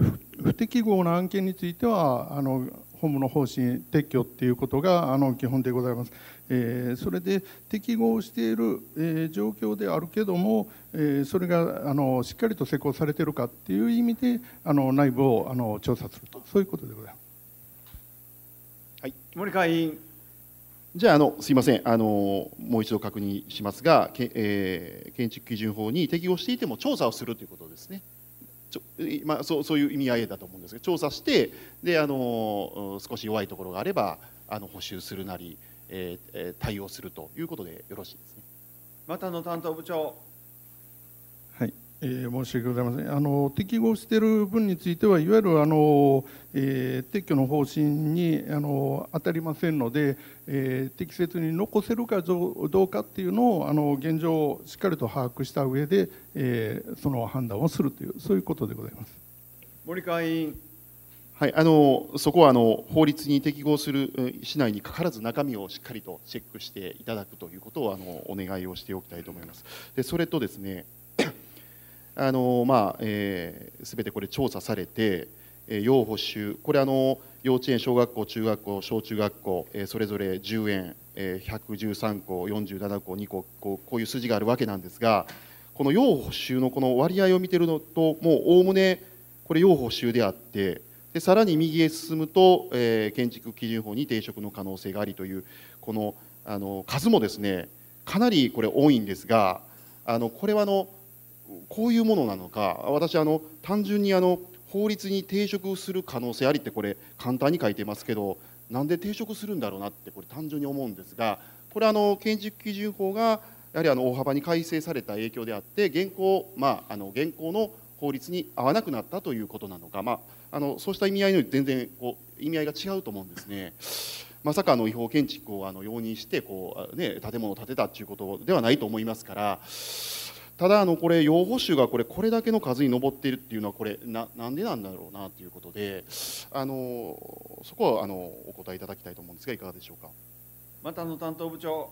S4: ー、不適合な案件についてはあの本部の方針撤去っていうことがあの基本でございます、えー、それで適合している、えー、状況であるけども、えー、それがあのしっかりと施行されているかっていう意味であの内部をあの調査するとそういうことでございます、
S11: はい、森川委員じゃああのすいませんあのもう一度確認しますが、けえー、建築基準法に適合していても調査をするということですね。まあ、そうそういう意味合いだと思うんですけど調査してであの少し弱いところがあればあの補修するなり、えー、対応するということでよろしいですね。また
S2: の担当部長
S4: えー、申し訳ございませんあの適合している分についてはいわゆるあの、えー、撤去の方針にあの当たりませんので、えー、適切に残せるかどうかっていうのをあの現状をしっかりと把握した上で、えー、その判断をするというそういうことでございます
S11: 森川委員、はい、あのそこはあの法律に適合する市内にかかわらず中身をしっかりとチェックしていただくということをあのお願いをしておきたいと思います。でそれとですねあのまあえー、全てこれ調査されて、えー、要補修これあの幼稚園小学校中学校小中学校、えー、それぞれ10円、えー、113校47校2校こうこういう数字があるわけなんですがこの要補修のこの割合を見てるのともうおおむねこれ要補修であってでさらに右へ進むと、えー、建築基準法に抵触の可能性がありというこのあの数もですねかなりこれ多いんですがあのこれはあのこういうものなのか私あの単純にあの法律に抵触する可能性ありってこれ簡単に書いてますけどなんで抵触するんだろうなってこれ単純に思うんですがこれあの建築基準法がやはりあの大幅に改正された影響であって現行,、まあ、あの現行の法律に合わなくなったということなのか、まあ、あのそうした意味合いの全然こう意味合いが違うと思うんですね。まさかの違法建築をあの容認してこう、ね、建物を建てたということではないと思いますから。ただあのこれ要補修がこれこれだけの数に上っているっていうのはこれななんでなんだろうなということであのそこはあのお答えいただきたいと思うんですがいかがで
S4: しょうか
S2: またの担当部長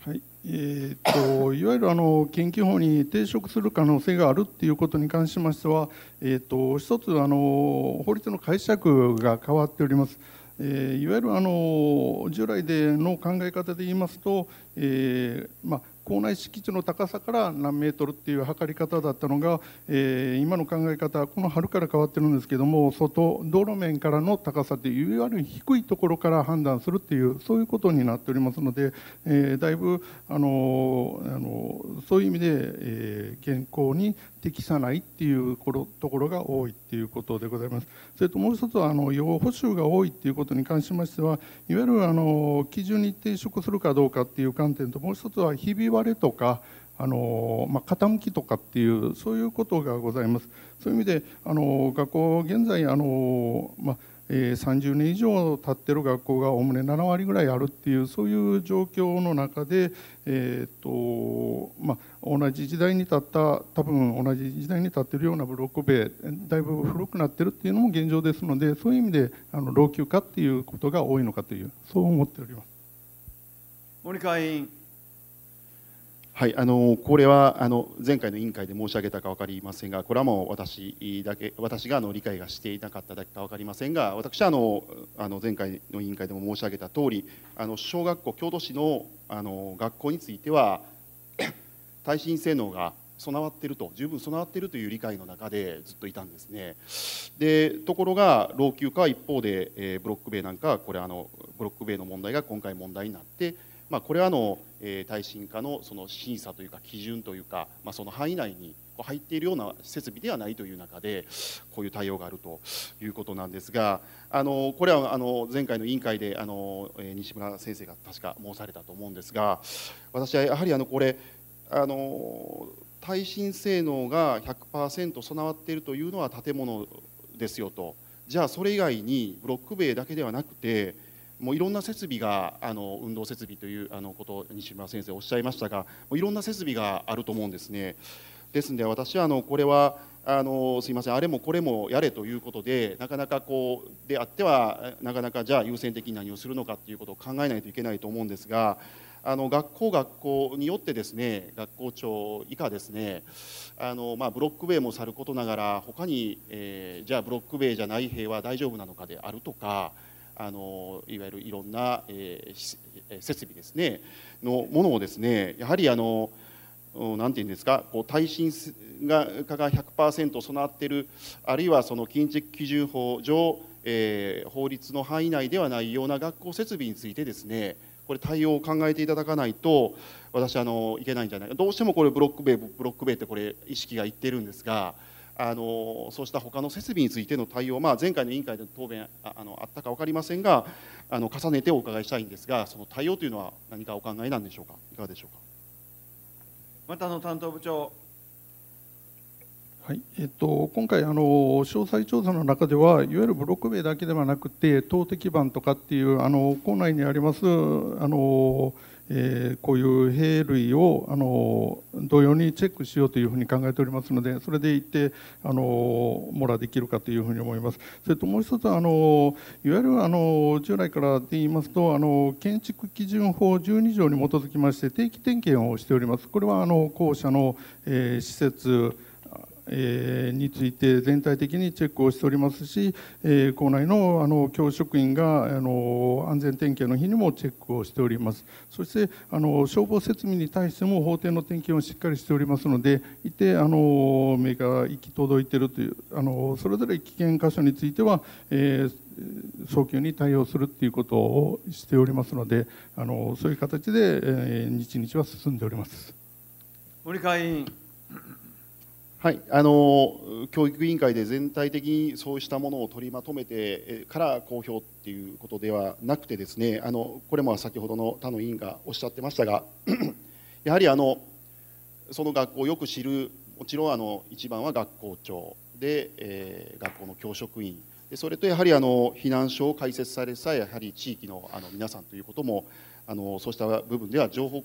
S4: はいえー、っ といわゆるあの研究法に抵触する可能性があるということに関しましては、えー、っと一つあの法律の解釈が変わっております。えー、いわゆるあの従来での考え方で言いますと、えーまあ、校内敷地の高さから何メートルっていう測り方だったのが、えー、今の考え方この春から変わってるんですけども外道路面からの高さといういわゆる低いところから判断するっていうそういうことになっておりますので、えー、だいぶあのあのそういう意味で、えー、健康に適さないっていうところが多いっていうことでございます。それともう一つはあの予補修が多いっていうことに関しましてはいわゆるあの基準に抵触するかどうかっていう観点ともう一つはひび割れとかあのまあ、傾きとかっていうそういうことがございます。そういう意味であの学校現在あの、まあえ30年以上経ってる学校がおおむね7割ぐらいあるっていうそういう状況の中で、えーとまあ、同じ時代にたった多分同じ時代に立ってるようなブロック塀だいぶ古くなってるっていうのも現状ですのでそういう意味であの老朽化っていうことが多いのかというそう思っております。
S11: 森川委員はい、あのこれはあの前回の委員会で申し上げたか分かりませんが、これはもう私だけ私があの理解がしていなかっただけか分かりませんが、私はあのあの前回の委員会でも申し上げた通り、あの小学校郷土市のあの学校については 耐震性能が備わっていると十分備わっているという理解の中でずっといたんですね。でところが老朽化は一方で、えー、ブロック塀なんかはこれあのブロック塀の問題が今回問題になって。まあ、これはあの、えー、耐震化のその審査というか基準というか、まあ、その範囲内に入っているような設備ではないという中でこういう対応があるということなんですがあのこれはあの前回の委員会であの西村先生が確か申されたと思うんですが私はやはりあのこれあの耐震性能が100%備わっているというのは建物ですよとじゃあそれ以外にブロック塀だけではなくてもういろんな設備があの運動設備というあのことを西村先生おっしゃいましたがもういろんな設備があると思うんですね。ですので私はあのこれはあのすいませんあれもこれもやれということでなかなかこうであってはなかなかじゃあ優先的に何をするのかということを考えないといけないと思うんですが。あの学校、学校によってですね学校長以下ですねあの、まあ、ブロック塀もさることながら他に、えー、じゃあブロック塀じゃない塀は大丈夫なのかであるとかあのいわゆるいろんな、えー、設備ですねのものをですねやはりあのなんていうんですかこう耐震が化が100%備わっているあるいはその建築基準法上、えー、法律の範囲内ではないような学校設備についてですねこれ対応を考えていただかないと私あのいけないんじゃないかどうしてもこれブロック塀ブロック塀ってこれ意識がいってるんですがあのそうした他の設備についての対応、まあ、前回の委員会での答弁ああのあったか分かりませんがあの重ねてお伺いしたいんですがその対応というのは何かお考えなんでしょうかいかがでしょうか
S2: またの担当部長
S4: はいえっと、今回あの、詳細調査の中では、いわゆるブロック塀だけではなくて、投擲板とかっていう、あの校内にありますあのえー、こういう兵類をあの同様にチェックしようというふうに考えておりますのでそれでいてあのもらできるかというふうに思いますそれともう一つあのいわゆるあの従来からで言いますとあの建築基準法12条に基づきまして定期点検をしておりますこれはあの校舎の、えー、施設について全体的にチェックをしておりますし校内のあの教職員があの安全点検の日にもチェックをしておりますそしてあの消防設備に対しても法定の点検をしっかりしておりますのでいてあの目が行き届いているというあのそれぞれ危険箇所については、えー早急に対応するということをしておりますのであのそういう形で、えー、日々は進んでおります
S11: 森員はい、あの教育委員会で全体的にそうしたものを取りまとめてから公表ということではなくてですねあのこれも先ほどの他の委員がおっしゃってましたが やはりあのその学校をよく知るもちろんあの一番は学校長で、えー、学校の教職員でそれとやはりあの避難所を開設されさえやはり地域のあの皆さんということもあのそうした部分では情報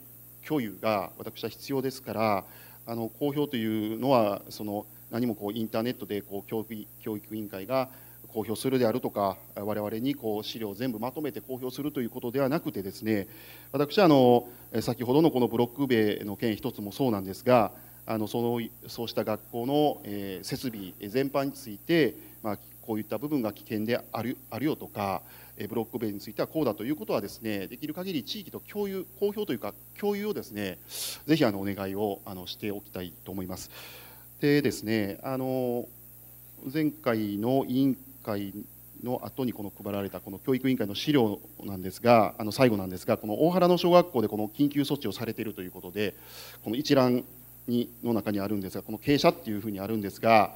S11: 共有が私は必要ですから。あの公表というのはその何もこうインターネットでこう教育教育委員会が公表するであるとか我々にこう資料を全部まとめて公表するということではなくてですね私はあの先ほどのこのブロック塀の件一つもそうなんですがあのそのそうした学校の、え設備全般について、まあ、こういった部分が危険であるあるよとかブロック塀についてはこうだということはですねできる限り地域と共有公表というか共有をですねぜひあのお願いをあのしておきたいと思います。でですねあの前回の委員会の後にこの配られたこの教育委員会の資料なんですがあの最後なんですがこの大原の小学校でこの緊急措置をされているということでこの一覧にの中にあるんですがこの傾斜っていうふうにあるんですが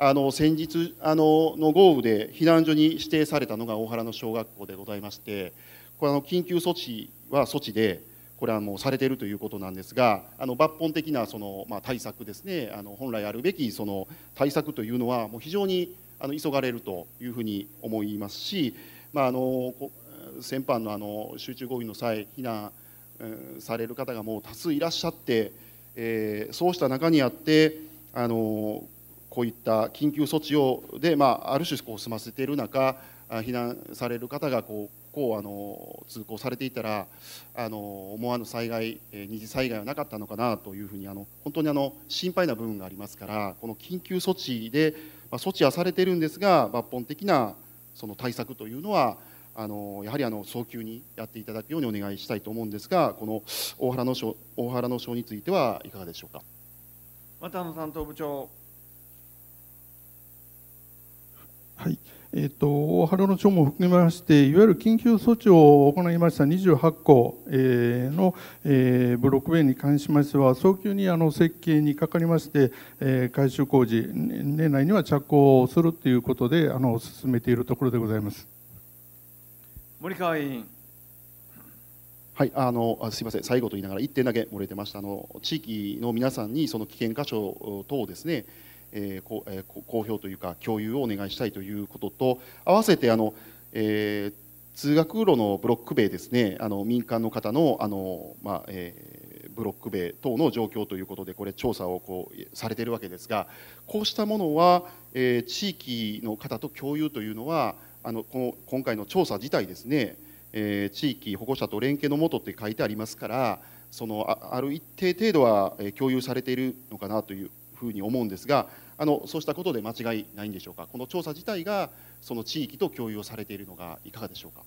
S11: あの先日あのの豪雨で避難所に指定されたのが大原の小学校でございましてこれあの緊急措置は措置でこれはもうされているということなんですがあの抜本的なその、まあ、対策ですねあの本来あるべきその対策というのはもう非常にあの急がれるというふうに思いますし、まあ、あの先般のあの集中豪雨の際避難、される方がもう多数いらっしゃって、えー、そうした中にあってあのこういった緊急措置をで、まあ、ある種こう済ませている中避難される方がこうこうあの通行されていたらあの思わぬ災害二次災害はなかったのかなというふうにあの本当にあの心配な部分がありますからこの緊急措置で、まあ、措置はされているんですが抜本的なその対策というのはあのやはりあの早急にやっていただくようにお願いしたいと思うんですがこの大原の省大原の省についてはいかがでしょうか。またの担当部長
S4: はい。えっ、ー、と、春の町も含めまして、いわゆる緊急措置を行いました28校、えー、の、えー、ブロック塀に関しましては、早急にあの設計にかかりまして、えー、改修工事、年内には着工するということであの進めているところでございます。
S11: 森川委員。はい、あのすみません、最後と言いながら1点だけ漏れてましたあの地域の皆さんにその危険箇所等ですね。えーこえー、公表というか共有をお願いしたいということと合わせてあの、えー、通学路のブロック塀ですねあの民間の方のあの、まあえー、ブロック塀等の状況ということでこれ調査をこうされているわけですがこうしたものは、えー、地域の方と共有というのはあのこの今回の調査自体ですね、えー、地域保護者と連携のもとって書いてありますからそのある一定程度は共有されているのかなというふうに思うんですがあのそうしたことで間違いないんでしょうかこの調査自体がその地域と共有をされているのがいかがでしょうか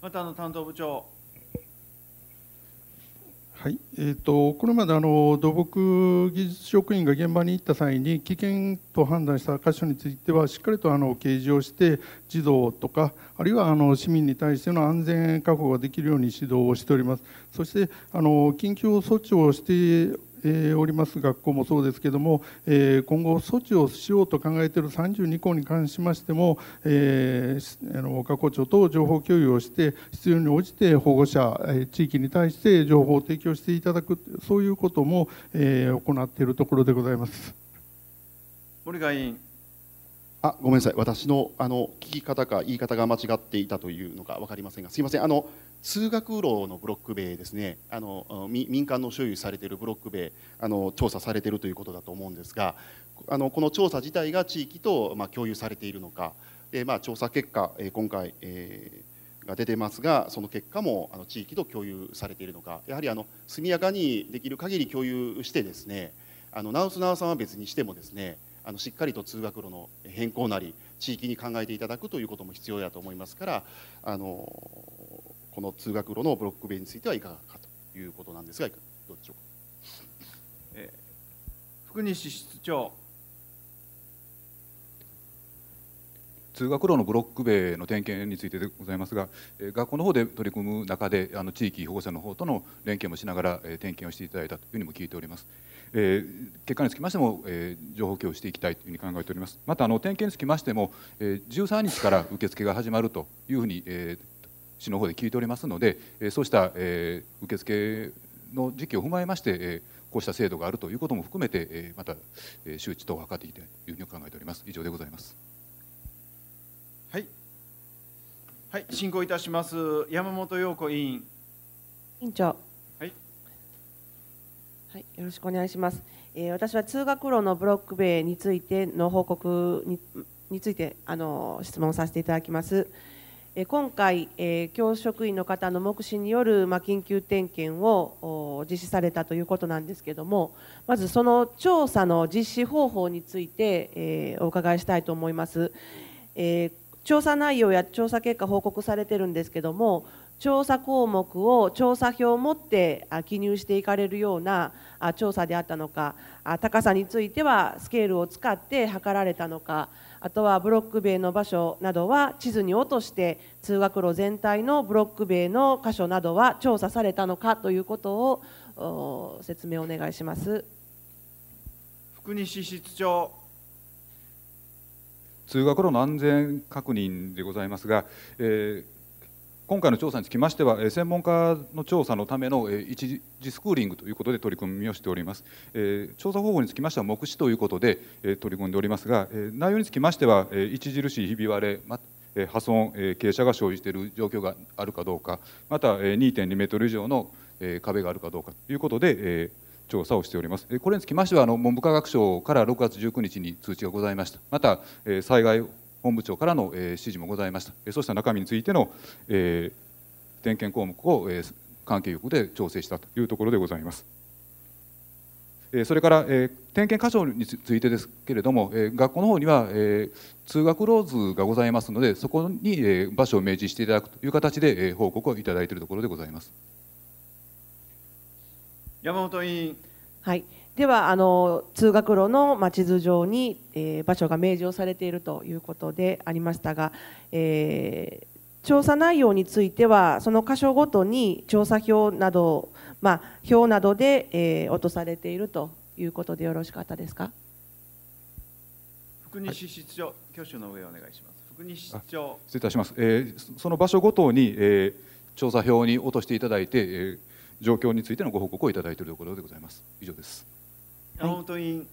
S2: またあの担当部長
S4: はいえーと、とこれまであの土木技術職員が現場に行った際に危険と判断した箇所についてはしっかりとあの掲示をして児童とかあるいはあの市民に対しての安全確保ができるように指導をしておりますそしてあの緊急措置をしてえおります学校もそうですけども、え今後措置をしようと考えている32校に関しましても、えあの学校長と情報共有をして必要に応じて保護者、え地域に対して情報を提供していただくそういうことも、え行っているところでございます。
S11: 森川委員あごめんなさい、私のあの聞き方か言い方が間違っていたというのか分かりませんが、すみません、あの通学路のブロック塀ですねあの民間の所有されているブロック塀あの調査されているということだと思うんですがあのこの調査自体が地域と、まあ、共有されているのかで、まあ、調査結果、え今回、えー、が出てますがその結果もあの地域と共有されているのかやはりあの速やかにできる限り共有してですねあのナウスナウさんは別にしてもですねあのしっかりと通学路の変更なり地域に考えていただくということも必要だと思いますからあのこの通学路のブロック塀についてはいかがかということなんですが、どうでしょうか。
S2: えー、
S11: 福西室長
S10: 通学路のブロック塀の点検についてでございますが、学校の方で取り組む中で、あの地域保護者の方との連携もしながら点検をしていただいたというふうにも聞いております。えー、結果につきましても、えー、情報共有していきたいというふうに考えております。またあの点検につきましても、えー、13日から受付が始まるというふうに、えー、市の方で聞いておりますので、えそうした、え受付の時期を踏まえまして、えこうした制度があるということも含めて、えまた、え周知等を図っていきたいというふうに考えております。以上でございます。
S2: はい。はい、進行いたします。山本陽子委員。委員長。はい。
S5: はい、よろしくお願いします。えー、私は通学路のブロック塀についての報告にについてあの質問させていただきます。今回、教職員の方の目視による緊急点検を実施されたということなんですけども、まずその調査の実施方法についてお伺いしたいと思います。調査内容や調査結果報告されてるんですけども、調査項目を調査票を持って記入していかれるような調査であったのか、高さについてはスケールを使って測られたのか、あとはブロック塀の場所などは地図に落として通学路全体のブロック塀の箇所などは調査されたのかということを説明お願いします
S2: 福西室長
S10: 通学路の安全確認でございますが、えー今回の調査につきましては専門家の調査のための一時スクーリングということで取り組みをしております調査方法につきましては目視ということで取り組んでおりますが内容につきましては著しいひび割れ破損傾斜が生じている状況があるかどうかまた2.2メートル以上の壁があるかどうかということで調査をしております。これにつきましては、あの文部科学省から6月19日に通知がございました。また、災害本部長からの、え指示もございました、えそうした中身についての、え点検項目を、え関係局で調整したというところでございます。それから、え点検箇所についてですけれども、え学校の方には、え通学ローズがございますので、そこに、え場所を明示していただくという形で、え報告をいただいているところでございます。
S2: 山本
S5: 委員。はい。ではあの通学路の地図上に、えー、場所が明示をされているということでありましたが、えー、調査内容についてはその箇所ごとに調査票など、まあ、表などで、えー、落とされているということでよろしかったですか
S2: 福西市長、挙手の上お願いします。福西市長
S10: 失礼いたします、えー、その場所ごとに、えー、調査票に落としていただいて、えー、状況についてのご報告をいただいているところでございます。以上です
S5: 本当に、はい、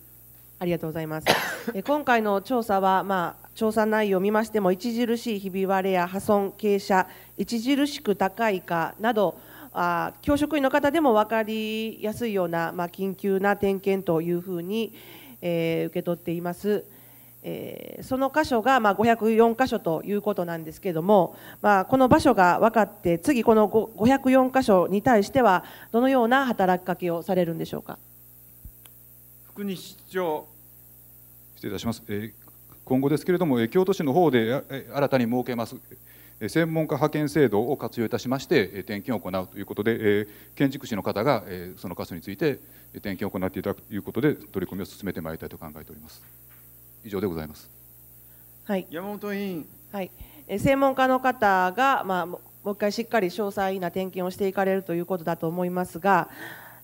S5: ありがとうございますえ今回の調査は、まあ、調査内容を見ましても著しいひび割れや破損傾斜著しく高いかなどあ教職員の方でも分かりやすいような、まあ、緊急な点検というふうに、えー、受け取っています。えー、その箇所が、まあ、504箇所ということなんですけども、まあ、この場所が分かって次この504箇所に対してはどのような働きかけをされるんでしょうか。国市長
S10: 失礼いたします、え今後ですけれども、京都市の方で新たに設けます専門家派遣制度を活用いたしまして点検を行うということで建築士の方がその箇所について点検を行っていただくということで取り組みを進めてまいりたいと考えております以上でございます、
S5: はい、山本委員、はい、専門家の方が、まあ、もう一回しっかり詳細な点検をしていかれるということだと思いますが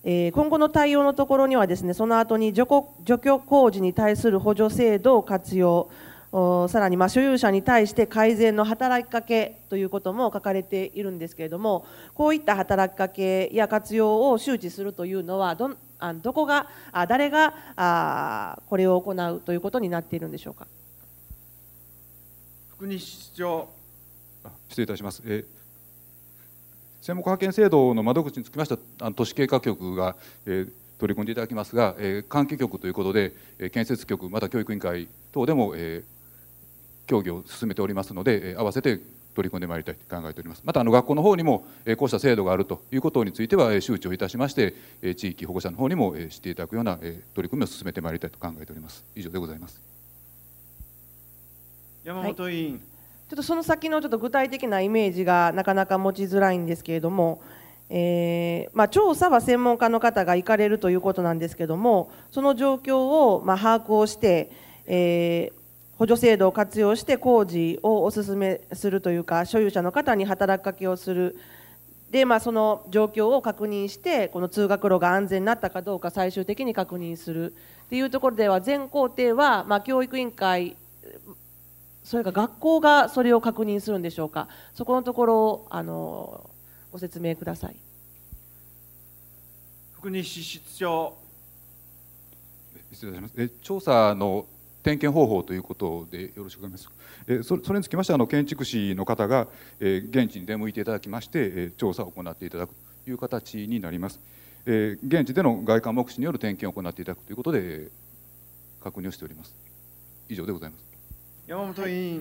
S5: えー、今後の対応のところにはですねその後に除去工事に対する補助制度を活用さらにま所有者に対して改善の働きかけということも書かれているんですけれどもこういった働きかけや活用を周知するというのはどあどこがあ誰があこれを行うということになっているんでしょうか
S2: 副市長
S10: 失礼いたします。え専門家派遣制度の窓口につきましては都市計画局が、えー、取り組んでいただきますが、えー、関係局ということで、えー、建設局また教育委員会等でも、えー、協議を進めておりますので、えー、合わせて取り組んでまいりたいと考えておりますまたあの学校の方にも、えー、こうした制度があるということについては、えー、周知をいたしまして、えー、地域保護者の方にも、えー、知っていただくような、えー、取り組みを進めてまいりたいと考えております以上でございます
S2: 山本委員、はい
S5: ちょっとその先のちょっと具体的なイメージがなかなか持ちづらいんですけれども、えー、まあ、調査は専門家の方が行かれるということなんですけどもその状況をま把握をして、えー、補助制度を活用して工事をお勧めするというか所有者の方に働きかけをする。でまあ、その状況を確認してこの通学路が安全になったかどうか最終的に確認するというところでは全工程は、まあ、教育委員会それか学校がそれを確認するんでしょうか、そこのところをあのご説明ください。
S2: 福西室長
S10: 失礼しますえ調査の点検方法ということでよろしくお願いします。えそれにつきましてはあの建築士の方が、え現地に出向いていただきまして、え調査を行っていただくという形になります。え現地での外観目視による点検を行っていただくということで確認をしております。以上でございます。
S5: 山本委員、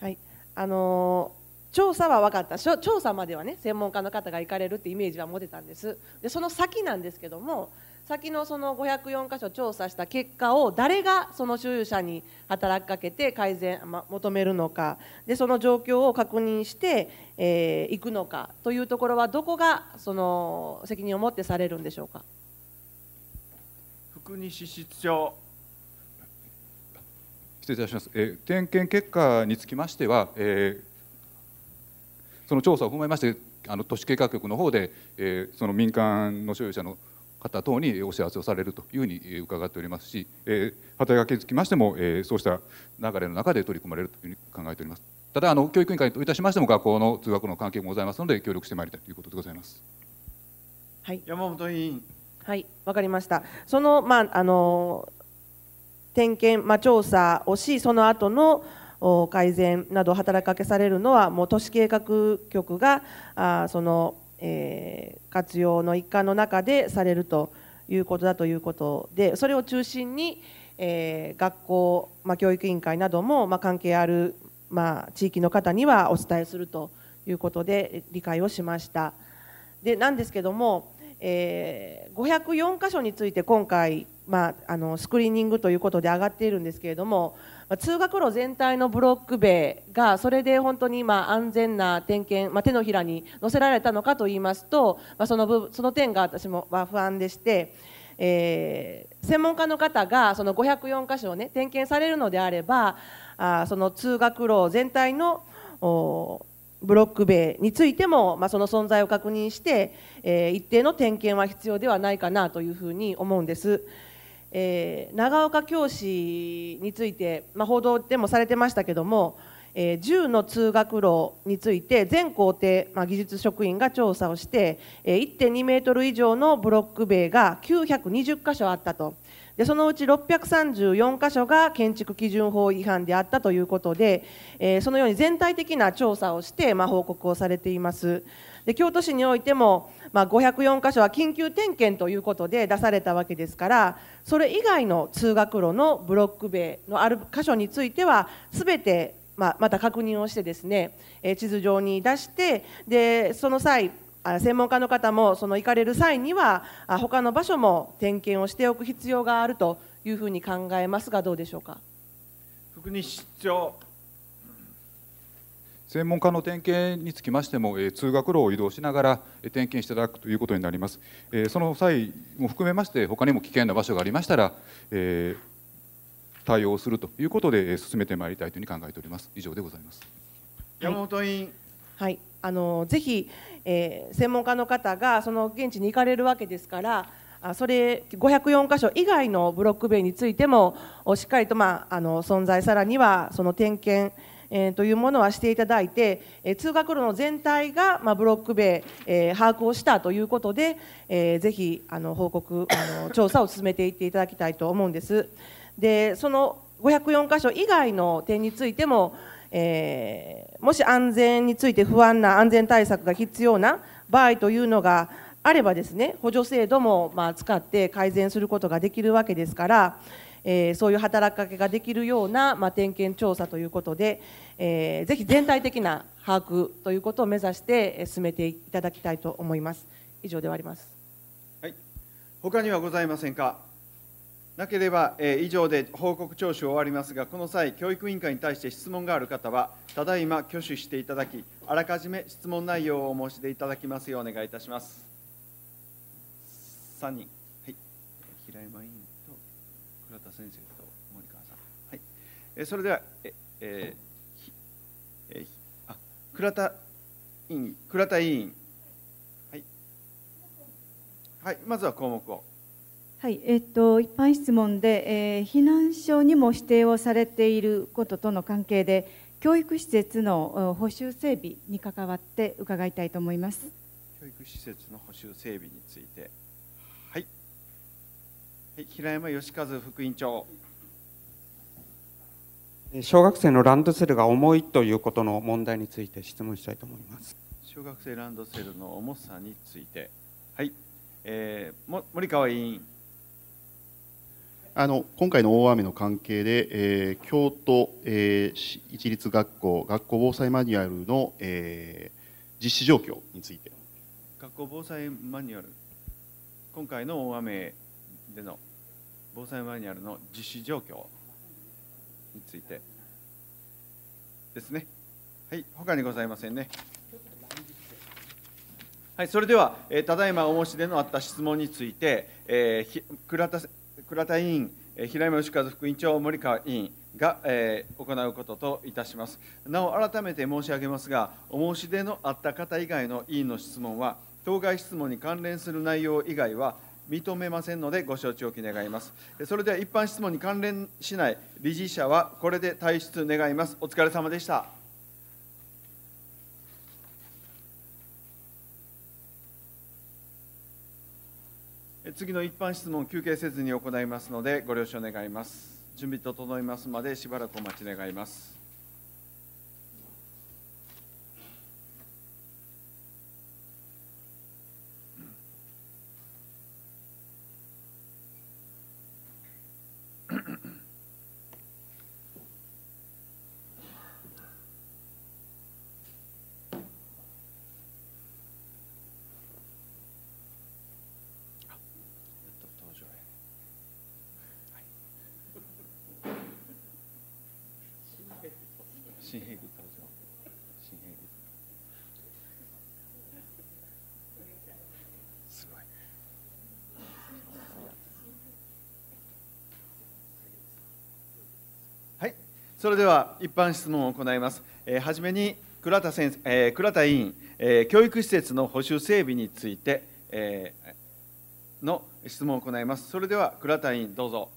S5: はい、はい、あのー、調査は分かった調査まではね専門家の方が行かれるってイメージは持てたんですでその先なんですけども先のその504箇所調査した結果を誰がその所有者に働きかけて改善、ま、求めるのかでその状況を確認して、えー、いくのかというところはどこがその責任を持ってされるんでしょうか
S2: 福西室長失
S10: 礼いたします、えー、点検結果につきましては、えー、その調査を踏まえましてあの都市計画局の方で、えー、その民間の所有者の方等にお知らせをされるというふうに伺っておりますし、えー、働きかけにつきましても、えー、そうした流れの中で取り組まれるというふうに考えておりますただあの教育委員会といたしましても学校の通学の関係もございますので協力してまいりたいということでございます、
S5: はい、山本委員はいわかりましたその,、まあ、あの点検、まあ、調査をし、その後の改善など働きかけされるのは、もう都市計画局があその、えー、活用の一環の中でされるということだということで、それを中心に、えー、学校、まあ、教育委員会なども、まあ、関係ある、まあ、地域の方にはお伝えするということで理解をしました。でなんですけども、えー、504箇所について今回まあ、あのスクリーニングということで上がっているんですけれども、まあ、通学路全体のブロック塀がそれで本当にまあ安全な点検、まあ、手のひらに乗せられたのかといいますと、まあ、そのその点が私もは不安でして、えー、専門家の方がその504箇所を、ね、点検されるのであればあその通学路全体のおブロック塀についても、まあ、その存在を確認して、えー、一定の点検は必要ではないかなというふうに思うんです。えー、長岡教師について、まあ、報道でもされてましたけども、えー、10の通学路について全校程、まあ、技術職員が調査をして、えー、1.2メートル以上のブロック塀が920箇所あったと。でそのうち634箇所が建築基準法違反であったということで、えー、そのように全体的な調査をして、まあ、報告をされています。で京都市においても、まあ、504箇所は緊急点検ということで出されたわけですからそれ以外の通学路のブロック塀のある箇所については全て、まあ、また確認をしてですね、えー、地図上に出してでその際専門家の方もその行かれる際には他の場所も点検をしておく必要があるというふうに考えますがどうでしょうか。
S2: 福西市長
S10: 専門家の点検につきましても、え通学路を移動しながら点検していただくということになります。えその際も含めまして、他にも危険な場所がありましたら、え対応するということで進めてまいりたいというふうに考えております。以上でございます。
S5: 山本委員。はい、あのぜひ、えー、専門家の方がその現地に行かれるわけですから。あそれ504箇所以外のブロック塀についてもしっかりと、まあ、あの存在さらにはその点検えというものはしていただいて、え通学路の全体が、まブロック塀、え把握をしたということで、えぜひあの報告あの調査を進めていっていただきたいと思うんです。でその504箇所以外の点についても、えー、もし安全について不安な安全対策が必要な場合というのがあればですね補助制度もまあ使って改善することができるわけですから、えー、そういう働きかけができるような、まあ、点検調査ということで、えー、ぜひ全体的な把握ということを目指して進めていただきたいと思います。以上で終わります。
S2: はい、他にはございませんか。なければ、えー、以上で報告聴取を終わりますが、この際、教育委員会に対して質問がある方は、ただいま挙手していただき、あらかじめ質問内容をお申し出いただきますようお願いいたします。3人、はい、平山委員先生と森川さん、はいえそれでは、ええええあ倉田委員倉田委員、はい、はい、まずは項目を。
S12: はいえっと、と一般質問で、えー、避難所にも指定をされていることとの関係で教育施設の補修整備に関わって伺いたいと思います
S2: 教育施設の補修整備について平山義和副院長
S13: 小学生のランドセルが重いということの問題について質問したいと思います
S2: 小学生ランドセルの重さについてはい、えー、森川委員
S11: あの今回の大雨の関係で、えー、京都、えー、一律学校学校防災マニュアルの、えー、実施状況について
S2: 学校防災マニュアル今回の大雨での防災マニュアルの実施状況についてですね。はい、他にございませんね。はい、それでは、えー、ただいまお申し出のあった質問について、えー、倉田倉田委員、平山義和副委員長、森川委員が、えー、行うことといたします。なお、改めて申し上げますが、お申し出のあった方以外の委員の質問は、当該質問に関連する内容以外は、認めませんのでご承知おき願いますそれでは一般質問に関連しない理事者はこれで退出願いますお疲れ様でした次の一般質問休憩せずに行いますのでご了承願います準備整いますまでしばらくお待ち願いますそれでは一般質問を行います。えー、はじめに倉田先生、えー、倉田委員、えー、教育施設の補修整備について、えー、の質問を行います。それでは倉田委員どうぞ。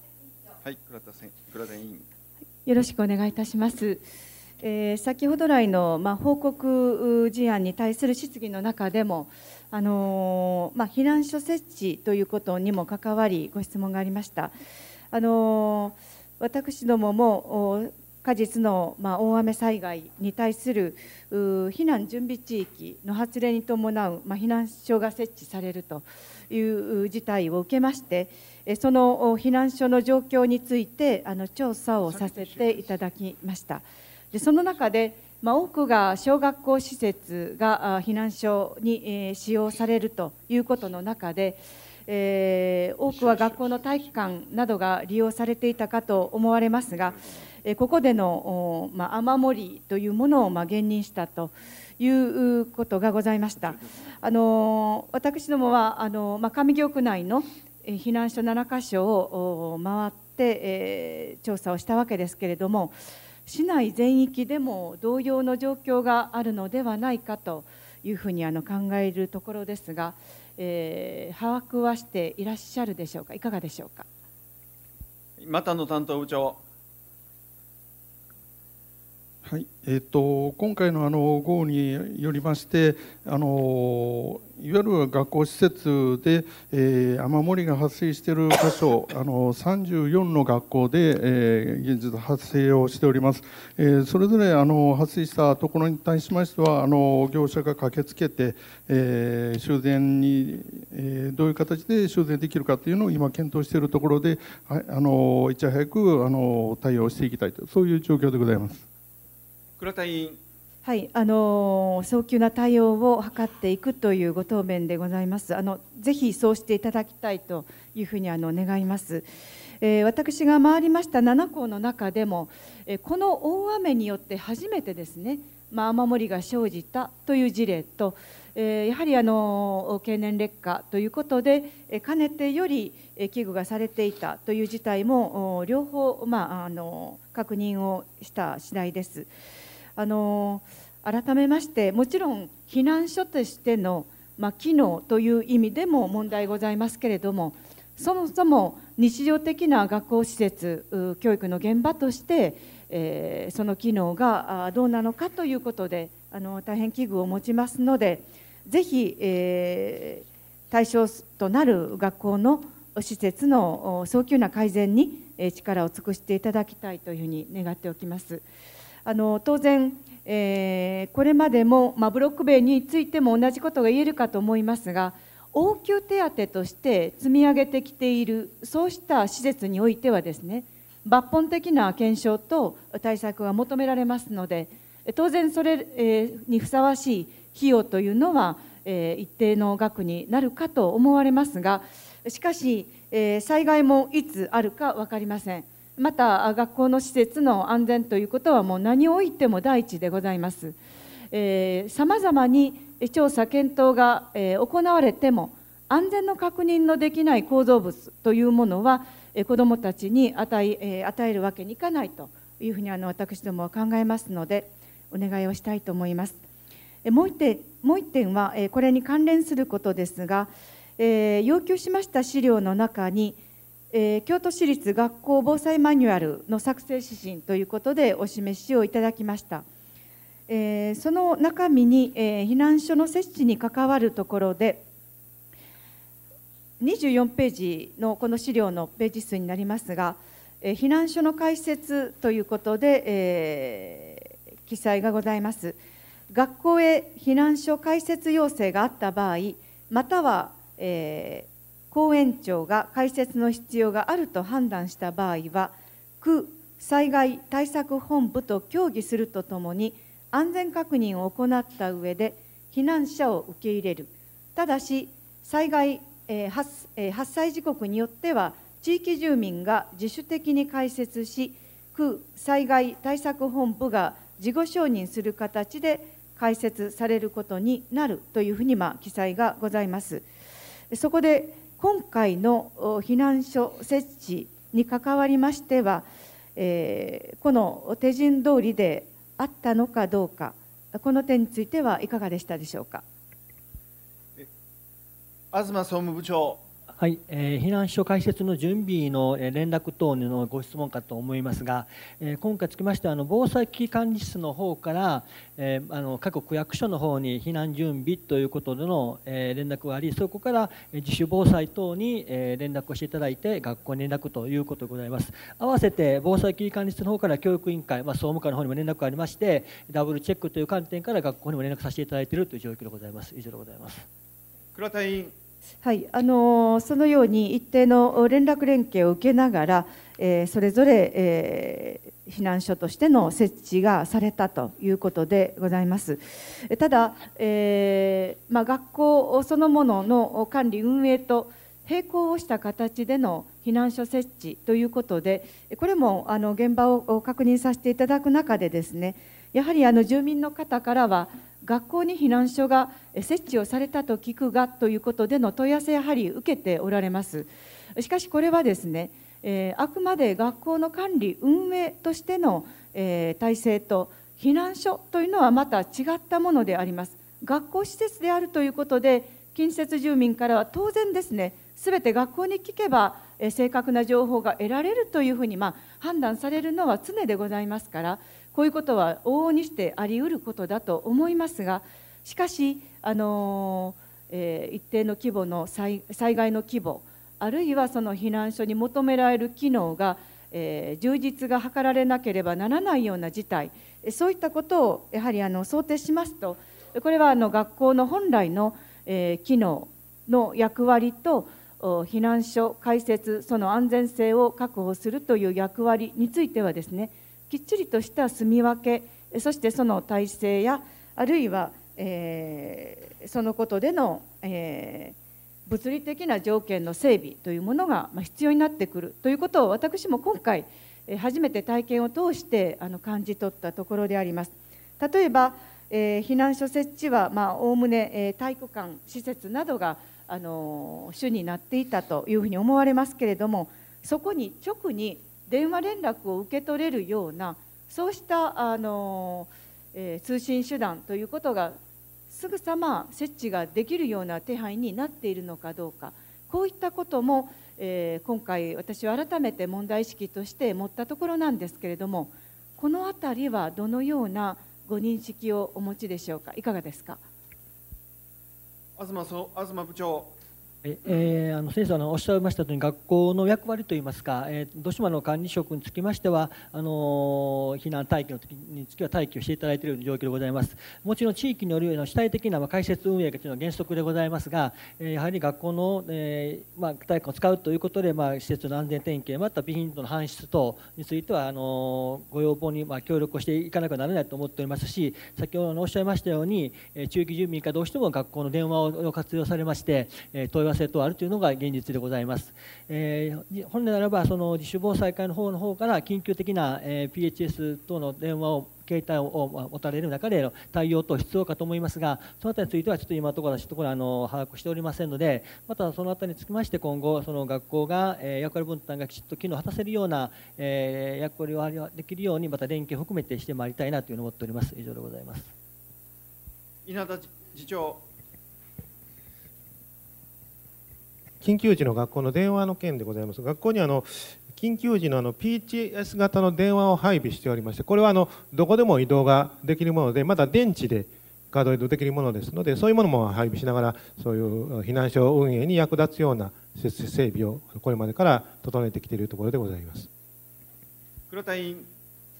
S2: はい、倉田先倉田委員。
S12: よろしくお願いいたします。えー、先ほど来の、まあ、報告事案に対する質疑の中でも、あのー、まあ、避難所設置ということにも関わりご質問がありました。あのー、私どもも果実の、大雨災害に対する避難準備地域の発令に伴う、避難所が設置されるという事態を受けましてその避難所の状況について調査をさせていただきましたその中で、多くが小学校施設が避難所に、使用されるということの中で多くは学校の体育館などが利用されていたかと思われますが、ここでの、ま雨漏りというものを、ま任したということがございました。あの私どもはあの、ま上京区内の避難所7か所を回って、え調査をしたわけですけれども市内全域でも同様の状況があるのではないかというふうにあの考えるところですが、えー、把握はしていらっしゃるでしょうかいかがでしょうか。
S2: またの担当部長
S4: はいえーと、今回のあの豪雨によりましてあのいわゆる学校施設で、えー、雨漏りが発生している箇所 あの34の学校で、えー、現実発生をしております、えー、それぞれあの発生したところに対しましてはあの業者が駆けつけて、えー、修繕に、えー、どういう形で修繕できるかというのを今検討しているところであのいち早くあの対応していきたいとそういう状況でございます。
S12: 倉田委員。はい、あの早急な対応を図っていくというご答弁でございます。あのぜひそうしていただきたいというふうにあの願います。えー、私が回りました7校の中でも、えー、この大雨によって初めてですね、まあ、雨漏りが生じたという事例と、えー、やはりあの経年劣化ということで、えかねてより危惧がされていたという事態も両方、まあ、あの確認をした次第です。あの改めましてもちろん避難所としての、まあ、機能という意味でも問題ございますけれどもそもそも日常的な学校施設教育の現場として、えー、その機能がどうなのかということであの大変危惧を持ちますのでぜひ、えー、対象となる学校の施設の早急な改善に力を尽くしていただきたいというふうに願っておきます。あの当然、えー、これまでも、まあ、ブロック塀についても同じことが言えるかと思いますが応急手当として積み上げてきているそうした施設においてはですね抜本的な検証と対策が求められますので当然それにふさわしい費用というのは一定の額になるかと思われますがしかし災害もいつあるか分かりません。また学校の施設の安全ということはもう何を言っても第一でございます。さまざまに調査検討が、え行われても安全の確認のできない構造物というものは、え子どもたちに与え与えるわけにいかないというふうにあの私どもは考えますのでお願いをしたいと思います。もう一点もう1点はこれに関連することですが、え要求しました資料の中にえー、京都市立学校防災マニュアルの作成指針ということでお示しをいただきました、えー、その中身に、えー、避難所の設置に関わるところで24ページのこの資料のページ数になりますが、えー、避難所の開設ということで、えー、記載がございます学校へ避難所開設要請があった場合または、えー、公園庁が開設の必要があると判断した場合は区災害対策本部と協議するとともに安全確認を行った上で避難者を受け入れるただし災害、発発災時刻によっては地域住民が自主的に開設し区災害対策本部が事後承認する形で開設されることになるというふうにま記載がございます。そこで今回の避難所設置に関わりましては、えー、この手順通りであったのかどうか、この点についてはいかがでしたでしょうか。
S7: 東総務部長はい、えー、避難所開設の準備の、え連絡等のご質問かと思いますが、えー、今回つきましてはあの防災危機管理室の方から、えー、あの各区役所の方に避難準備ということでの、えー、連絡がありそこから、え自主防災等に、えー、連絡をしていただいて学校に連絡ということでございます合わせて防災危機管理室の方から教育委員会、まあ、総務課の方にも連絡がありましてダブルチェックという観点から学校にも連絡させていただいているという状況でございます以上でございます倉田委員
S12: はい、あのそのように一定の連絡連携を受けながら、えー、それぞれ、えー、避難所としての設置がされたということでございます。ただ、えー、まあ、学校そのものの管理運営と並行をした形での避難所設置ということで、これもあの現場を確認させていただく中でですね、やはりあの住民の方からは学校に避難所が設置をされたと聞くがということでの問い合わせやはり受けておられますしかしこれはですね、えー、あくまで学校の管理運営としての、えー、体制と避難所というのはまた違ったものであります学校施設であるということで近接住民からは当然ですね全て学校に聞けば正確な情報が得られるというふうに、まあ、判断されるのは常でございますからこういうことは往々にしてありうることだと思いますがしかし、あのえー、一定の規模の災害の規模あるいはその避難所に求められる機能が、えー、充実が図られなければならないような事態そういったことをやはりあの想定しますとこれはあの学校の本来の、えー、機能の役割と避難所開設その安全性を確保するという役割についてはですねきっちりとした住み分けそしてその体制やあるいは、えー、そのことでの、えー、物理的な条件の整備というものが必要になってくるということを私も今回初めて体験を通してあの感じ取ったところであります。例えば、えー、避難所設置はおおむね、え体育館施設などがあの主になっていたというふうに思われますけれどもそこに直に電話連絡を受け取れるようなそうしたあの、えー、通信手段ということがすぐさま設置ができるような手配になっているのかどうかこういったことも、えー、今回私は改めて問題意識として持ったところなんですけれどもこの辺りはどのようなご認識をお持ちでしょうかいかがですか
S2: 東東部長
S7: はいえー、あの先生あのおっしゃいましたようり学校の役割といいますか、えー、どしの管理職につきましてはあの避難待機の時につきは待機をしていただいている状況でございますもちろん地域によるような主体的な解説運営というのは原則でございますが、えー、やはり学校の、えーまあ、体育を使うということで、まあ、施設の安全点検また備品との搬出等についてはあのご要望に、まあ、協力をしていかなくならないと思っておりますし先ほどおっしゃいましたように、えー、地住民がどうしても学校の電話を活用されまして、えー、が性当あるというのが現実でございます、えー、本来ならばその自主防災会の方の方から緊急的な、え PHS 等の電話を携帯を持たれる中での対応と必要かと思いますが、そのあたりについてはちょっと今のところ私ところあの把握しておりませんので、またそのあたりにつきまして今後、その学校が、え役割分担がきちっと機能を果たせるような、え役割をできるように、また連携を含めてしてまいりたいなというふうに思っております。以上でございます
S2: 稲田次長
S14: 緊急時の学校の電話の件でございます。学校にあの緊急時のあの p t s 型の電話を配備しておりまして、これはあのどこでも移動ができるもので、まだ電池で稼働移できるものですので、そういうものも配備しながら、そういう避難所運営に役立つような整備をこれまでから整えてきているところでございます。
S2: 黒田委員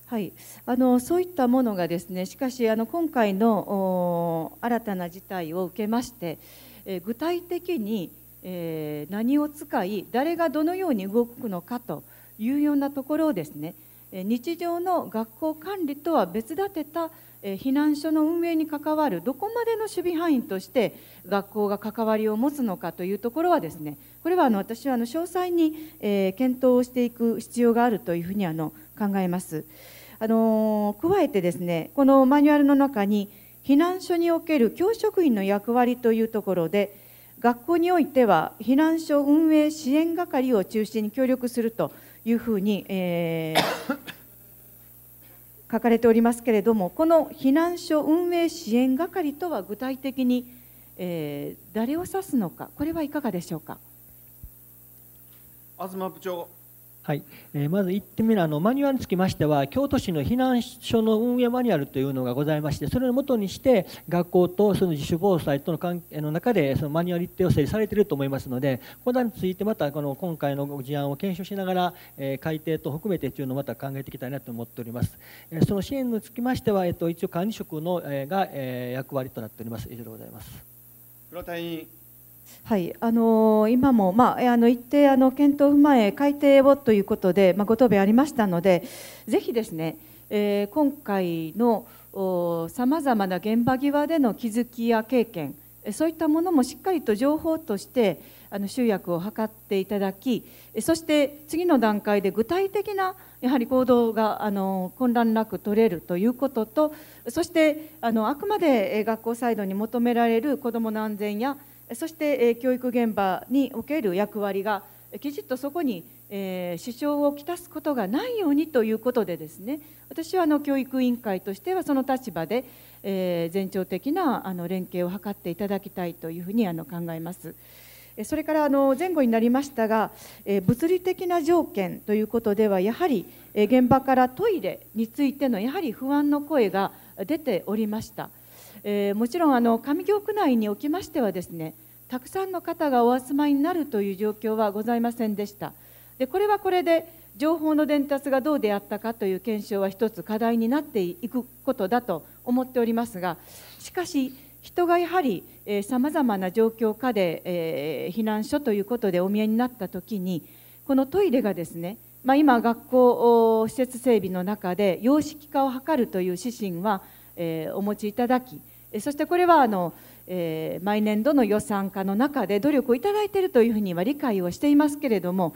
S12: はい、あのそういったものがですねしかしあの今回の新たな事態を受けまして、え具体的にえー、何を使い誰がどのように動くのかというようなところをですね日常の学校管理とは別立てた避難所の運営に関わるどこまでの守備範囲として学校が関わりを持つのかというところはですねこれはあの私はあの詳細に、え検討をしていく必要があるというふうにあの考えます。あの加えてですねこのマニュアルの中に避難所における教職員の役割というところで学校においては避難所運営支援係を中心に協力するというふうに、えー、書かれておりますけれどもこの避難所運営支援係とは具体的に、えー、誰を指すのかこれはいかがでしょうか。
S7: 東部長はい、えー、まず1点目のあのマニュアルにつきましては京都市の避難所の運営マニュアルというのがございましてそれをもとにして学校とその自主防災との関係の中でそのマニュアル一定を整理されていると思いますのでこれについてまたこの今回の事案を検証しながら、えー、改定と含めてというのをまた考えていきたいなと思っております、えー、その支援につきましては、えー、と一応管理職の、えー、が、えー、役割となっております以上でございます黒田委員
S12: はい、あの今も、まあ、あの一定あの検討を踏まえ改定をということで、まあ、ご答弁ありましたのでぜひですね、えー、今回のさまざまな現場際での気づきや経験そういったものもしっかりと情報としてあの集約を図っていただきそして次の段階で具体的なやはり行動があの混乱なく取れるということとそしてあのあくまで学校サイドに求められる子どもの安全やそして教育現場における役割がきちっとそこにえ支障をきたすことがないようにということでですね私はあの教育委員会としてはその立場で、えー、全庁的なあの連携を図っていただきたいというふうにあの考えます。それからあの前後になりましたが、え物理的な条件ということではやはり現場からトイレについてのやはり不安の声が出ておりました。えー、もちろんあの上京区内におきましてはですねたくさんの方がお集まりになるという状況はございませんでしたでこれはこれで情報の伝達がどうであったかという検証は一つ課題になっていくことだと思っておりますがしかし人がやはりさまざまな状況下で、えー、避難所ということでお見えになった時にこのトイレがですね、まあ、今学校施設整備の中で様式化を図るという指針はえー、お持ちいただきそしてこれはあの、えー、毎年度の予算化の中で努力をいただいているというふうには理解をしていますけれども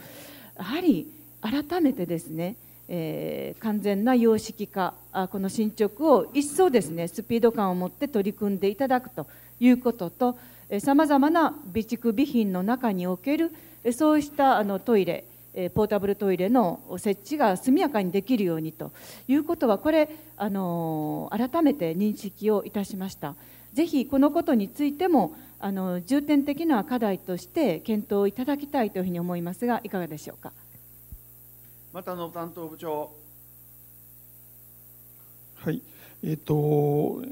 S12: やはり改めてですね、えー、完全な様式化この進捗を一層ですねスピード感を持って取り組んでいただくということとさまざまな備蓄備品の中におけるそうしたあのトイレえポータブルトイレの設置が速やかにできるようにということはこれあの改めて認識をいたしましたぜひこのことについてもあの重点的な課題として検討いただきたいというふうに思いますがいかがでしょうか
S2: 又の担当部長
S4: はいえっ、ー、と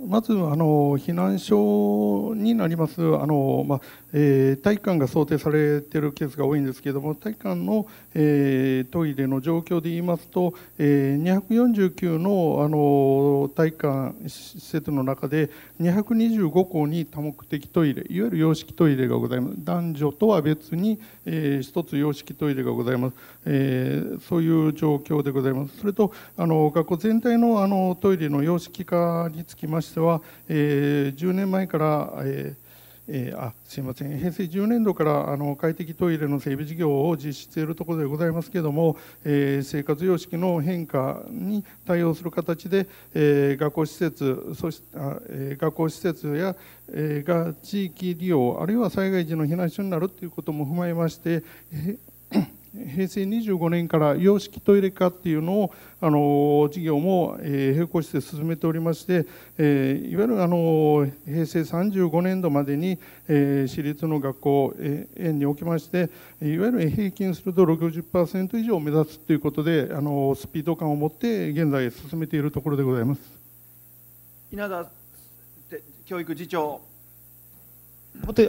S4: まずあの避難所になりますあの、まあえー、体育館が想定されているケースが多いんですけれども体育館の、えー、トイレの状況で言いますと、えー、249のあの体育館施設の中で225校に多目的トイレいわゆる洋式トイレがございます男女とは別に、えー、一つ洋式トイレがございます、えー、そういう状況でございますそれとあの学校全体のあのトイレの様式化につきましては、えー、10年前から、えーえー、あすいません平成10年度からあの快適トイレの整備事業を実施しているところでございますけれども、えー、生活様式の変化に対応する形で、えー、学校施設そしあ、えー、学校施設や、えー、が地域利用あるいは災害時の避難所になるということも踏まえまして、えー平成25年から洋式トイレ化っていうのをあの事業も、え並行して進めておりまして、えいわゆるあの平成35年度までに、え私立の学校、え園におきましていわゆる平均すると60%以上を目指すということであのスピード感を持って現在進めているところでございます
S2: 稲田教育次長。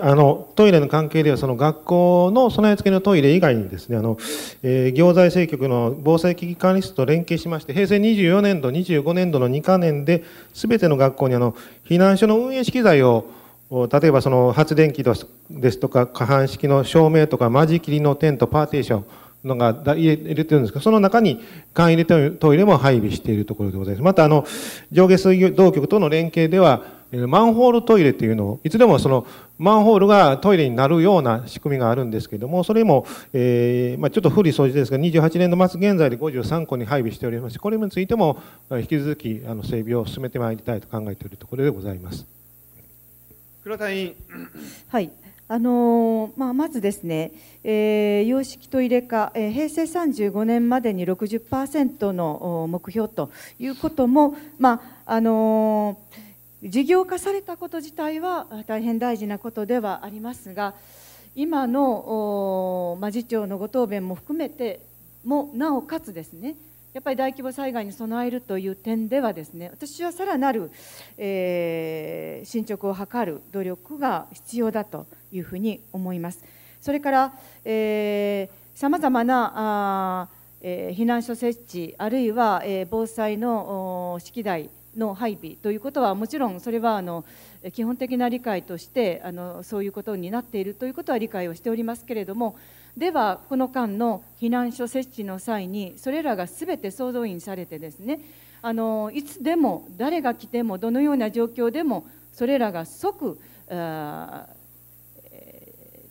S14: あのトイレの関係ではその学校の備え付けのトイレ以外にですねあの、えー、行財政局の防災危機管理室と連携しまして平成24年度25年度の2か年で全ての学校にあの避難所の運営資機材を例えばその発電機ですとか可搬式の照明とか間仕切りのテントパーテーションのが入れてるんですがその中に簡易トイレも配備しているところでございます。また、あの、上下水道局との連携では、マンホールトイレというのを、いつでもそのマンホールがトイレになるような仕組みがあるんですけども、それも、えーまあ、ちょっと古い掃除ですが、28年度末現在で53個に配備しておりますこれについても引き続きあの整備を進めてまいりたいと考えているところでございます。
S2: 黒
S12: 田委員。はい。あのまあ、まずですね、えー、様式と入れ替えー、平成35年までに60%の目標ということも、まああのー事業化されたこと自体は大変大事なことではありますが今の、ま次長のご答弁も含めてもなおかつですねやっぱり大規模災害に備えるという点ではですね私はさらなる、えー、進捗を図る努力が必要だというふうに思います。それからさまざまなあ、えー、避難所設置あるいは、えー、防災の式台の配備ということはもちろんそれはあの基本的な理解としてあのそういうことになっているということは理解をしておりますけれどもではこの間の避難所設置の際にそれらが全て総動員されてですねあのいつでも誰が来てもどのような状況でもそれらが即あ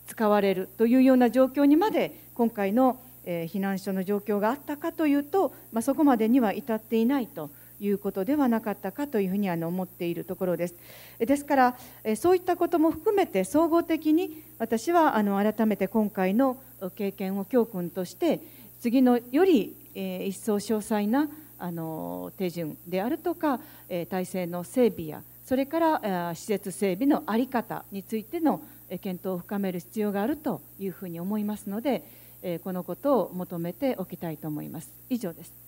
S12: 使われるというような状況にまで今回の避難所の状況があったかというと、まあ、そこまでには至っていないと。いうことではなかったかというふうにあの思っているところです。ですからそういったことも含めて総合的に私はあの改めて今回の経験を教訓として次のより一層詳細なあの手順であるとか体制の整備やそれから施設整備の在り方についての検討を深める必要があるというふうに思いますのでこのことを求めておきたいと思います。以上です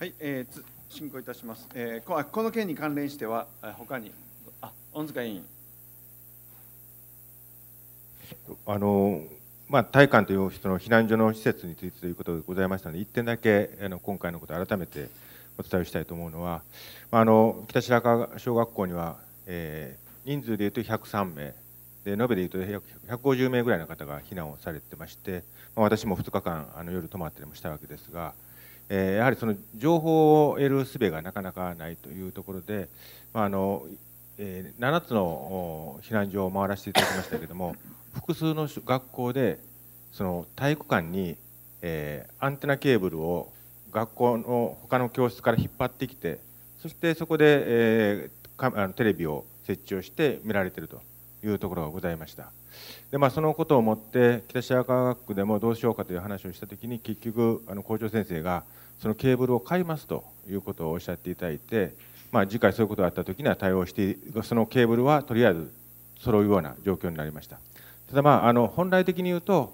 S2: はい、えー、進行いたします、えー、この件に関連してはほかにあ恩塚委員
S9: あのまあ、大観という人の避難所の施設についてということでございましたので、1点だけあの今回のことを改めてお伝えしたいと思うのは、まあ、あの北白川小学校には、えー、人数でいうと103名で、延べでいうと150名ぐらいの方が避難をされてまして、まあ、私も2日間あの夜泊まったりもしたわけですが、えやはりその情報を得る術がなかなかないというところで、まああのえー、7つの避難所を回らせていただきましたけれども 複数の学校でその体育館に、えー、アンテナケーブルを学校の他の教室から引っ張ってきてそしてそこで、えー、かあのテレビを設置をして見られているというところがございました。で、まあ、そのことをもって北白川学区でもどうしようかという話をした時に結局あの校長先生がそのケーブルを買いますということをおっしゃっていただいて、まあ、次回そういうことがあった時には対応してそのケーブルはとりあえず揃うような状況になりましたただまああの本来的に言うと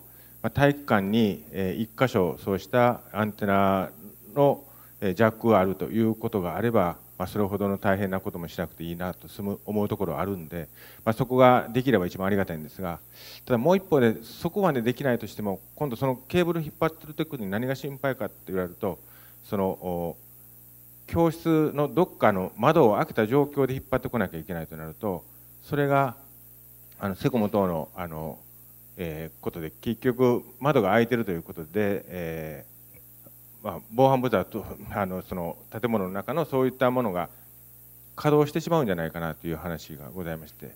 S9: 体育館に1箇所そうしたアンテナのジャックがあるということがあればまあ、それほどの大変なこともしなくていいなと思うところあるんで、まあ、そこができれば一番ありがたいんですがただもう一方でそこまでできないとしても今度そのケーブル引っ張ってる時に何が心配かって言われるとその教室のどっかの窓を開けた状況で引っ張ってこなきゃいけないとなるとそれがあのセコム等のあの、えー、ことで結局窓が開いてるということで、えーまあ、防犯ブザーとあのその建物の中のそういったものが稼働してしまうんじゃないかなという話がございまして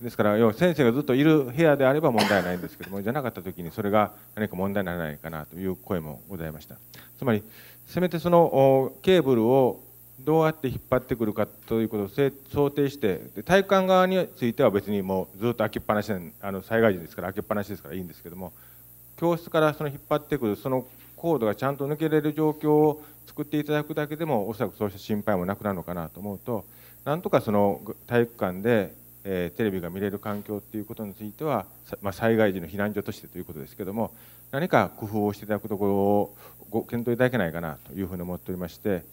S9: ですから要は先生がずっといる部屋であれば問題ないんですけどもじゃなかった時にそれが何か問題にならないかなという声もございましたつまりせめてそのケーブルをどうやって引っ張ってくるかということを想定して体育館側については別にもうずっと開けっぱなしあの災害時ですから開けっぱなしですからいいんですけども教室からその引っ張ってくるそのコードがちゃんと抜けれる状況を作っていただくだけでもおそらくそうした心配もなくなるのかなと思うとなんとかその体育館で、えー、テレビが見れる環境っていうことについては、まあ、災害時の避難所としてということですけども何か工夫をしていただくところをご検討いただけないかなというふうに思っておりまして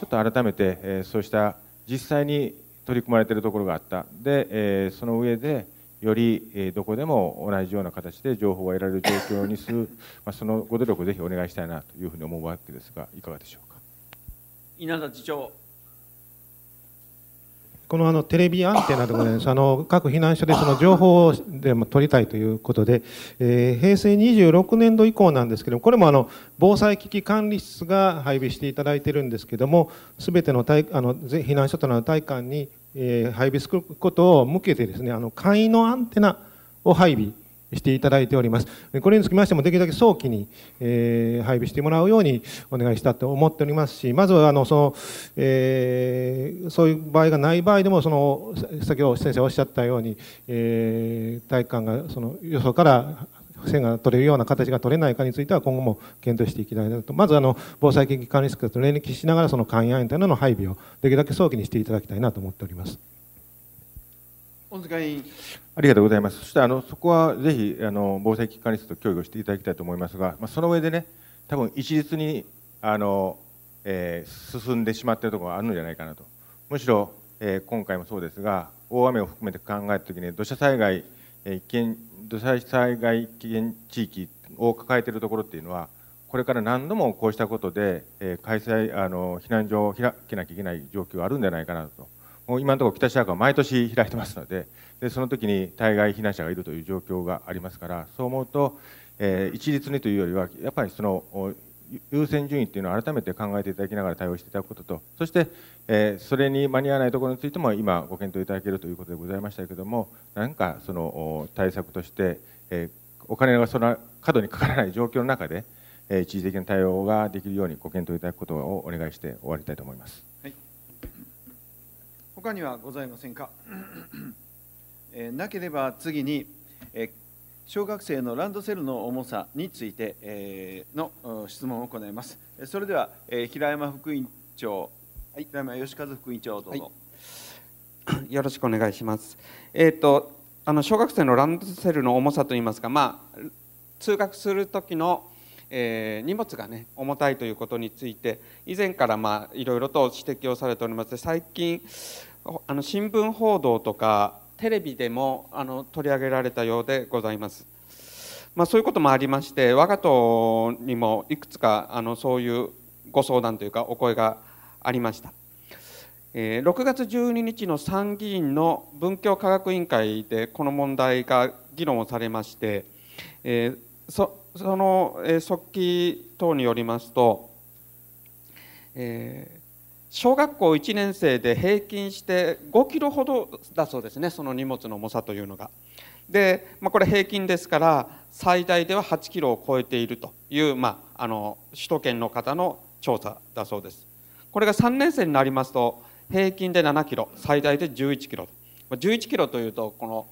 S9: ちょっと改めて、えー、そうした実際に取り組まれているところがあったで、えー、その上でよりどこでも同じような形で情報が得られる状況にする、まあ、そのご努力をぜひお願いしたいなというふうに
S14: 思うわけですが、いかがでしょうか
S2: 稲田次長。
S14: このあのテレビアンテナでございます。あの各避難所でその情報をでも取りたいということで、えー、平成26年度以降なんですけども、これもあの防災危機管理室が配備していただいてるんですけども、すべての体あの避難所となる体館に、えー、配備することを向けてですね、あの簡易のアンテナを配備していただいております。これにつきましても、できるだけ早期に、えー、配備してもらうようにお願いしたと思っておりますし、まずはあのその、えー、そういう場合がない場合でも、その先ほど先生おっしゃったように、えー、体育館がそのよそから線が取れるような形が取れないかについては今後も検討していきたいなとまずあの防災危機管理室と連携しながらその肝炎というのの配備をできるだけ早期にしていただきたいなと思っております。
S2: お使
S9: ありがとうございます。そしてあのそこはぜひあの防災機関室と協議をしていただきたいと思いますが、まあ、その上でね、多分一律にあの、えー、進んでしまっているところがあるんじゃないかなと。むしろ、えー、今回もそうですが、大雨を含めて考えたときに土砂災害、えー、危険土砂災害危険地域を抱えているところっていうのは、これから何度もこうしたことで、えー、開催あの避難所を開けなきゃいけない状況があるんじゃないかなと。もう今のところ北白は毎年開いてますのででその時に対外避難者がいるという状況がありますからそう思うと、えー、一律にというよりはやっぱりその優先順位というのを改めて考えていただきながら対応していただくこととそして、えー、それに間に合わないところについても今ご検討いただけるということでございましたけれども何かその対策として、えー、お金がその過度にかからない状況の中で、えー、一時的な対応ができるようにご検討いただくことをお願いして終わりたいと思います。
S2: 他にはございませんか、えなければ次に、え小学生のランドセルの重さについて、えの質問を行いますそれでは、え平山副院長、はい、平山義和副院長どうぞ、
S13: はい、よろしくお願いしますえっ、ー、とあの小学生のランドセルの重さといいますかまあ通学する時のえー、荷物がね重たいということについて以前からまあいろいろと指摘をされております最近あの新聞報道とかテレビでもあの取り上げられたようでございます。まあ、そういうこともありまして我が党にもいくつかあのそういうご相談というかお声がありました。えー、6月12日の参議院の文教科学委員会でこの問題が議論をされまして、えー、そその、えー、速記等によりますと、えー、小学校1年生で平均して5キロほどだそうですねその荷物の重さというのが。で、まあ、これ平均ですから最大では8キロを超えているという、まあ、あの首都圏の方の調査だそうです。これが3年生になりますと平均で7キロ最大で11キロ11キロというとこの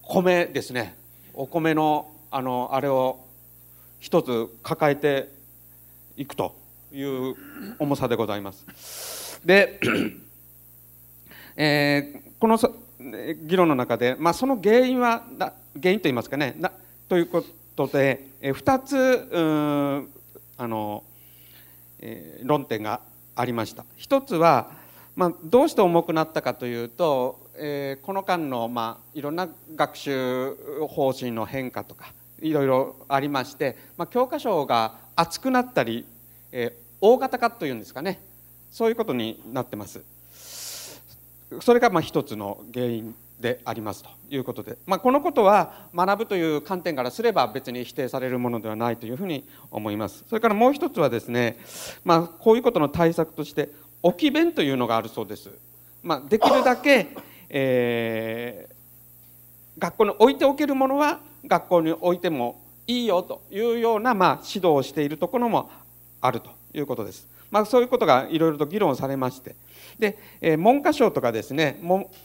S13: 米ですねお米のあのあれを一つ抱えていくという重さでございます。で、えー、この議論の中で、まあ、その原因は原因といいますかねなということで、えー、2つあの、えー、論点がありました。一つは、まあ、どうして重くなったかというと、えー、この間の、まあ、いろんな学習方針の変化とかいろいろありまして、まあ、教科書が厚くなったりえー、大型化というんですかねそういうことになってますそれがまあ一つの原因でありますということで、まあ、このことは学ぶという観点からすれば別に否定されるものではないというふうに思いますそれからもう一つはですね、まあ、こういうことの対策として置き弁というのがあるそうです、まあ、できるだけ、えー、学校に置いておけるものは学校に置いてもいいよというようなまあ指導をしているところもあるということです。まあ、そういうことがいろいろと議論されましてで、え文科省とかですね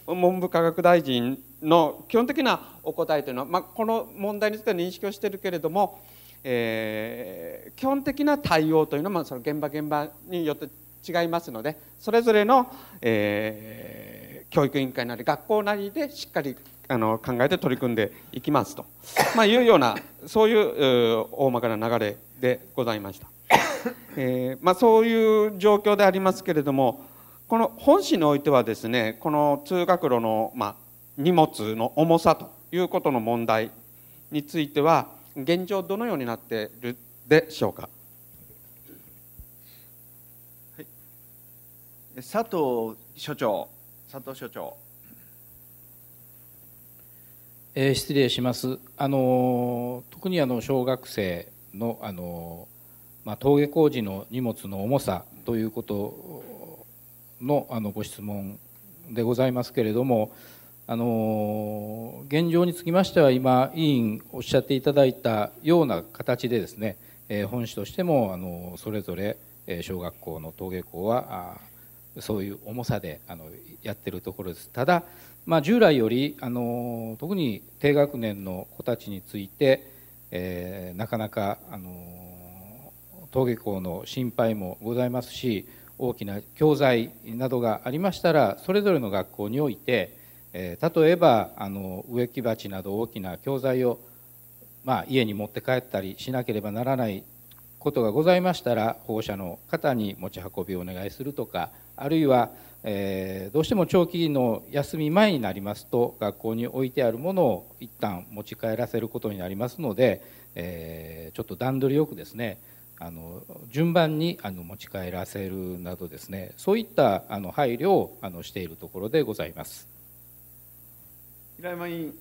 S13: 文部科学大臣の基本的なお答えというのは、まあ、この問題については認識をしているけれども、えー、基本的な対応というのもその現場現場によって違いますのでそれぞれの、えー、教育委員会なり学校なりでしっかりあの考えて取り組んでいきますと、まあ、いうようなそういう大まかな流れでございました。えー、まあ、そういう状況でありますけれどもこの本市においてはですねこの通学路の、まあ、荷物の重さということの問題については現状どのようになっているでしょうか、
S2: はい、佐藤所長佐藤所長、
S8: えー、失礼しますあの特にあの小学生のあのまあ、峠工事の荷物の重さということのあのご質問でございますけれどもあの現状につきましては今委員おっしゃっていただいたような形でですね、えー、本市としてもあのそれぞれ小学校の登下校はそういう重さであのやってるところですただ、まあ、従来よりあの特に低学年の子たちについて、えー、なかなかあの登下校の心配もございますし大きな教材などがありましたらそれぞれの学校において、え例えばあの植木鉢など大きな教材を、まあ、家に持って帰ったりしなければならないことがございましたら保護者の方に持ち運びをお願いするとかあるいは、えー、どうしても長期の休み前になりますと学校に置いてあるものを一旦持ち帰らせることになりますので、えー、ちょっと段取りよくですねあの順番にあの持ち帰らせるなどですねそういったあの配慮をあのしているところでございます
S2: 平山委員、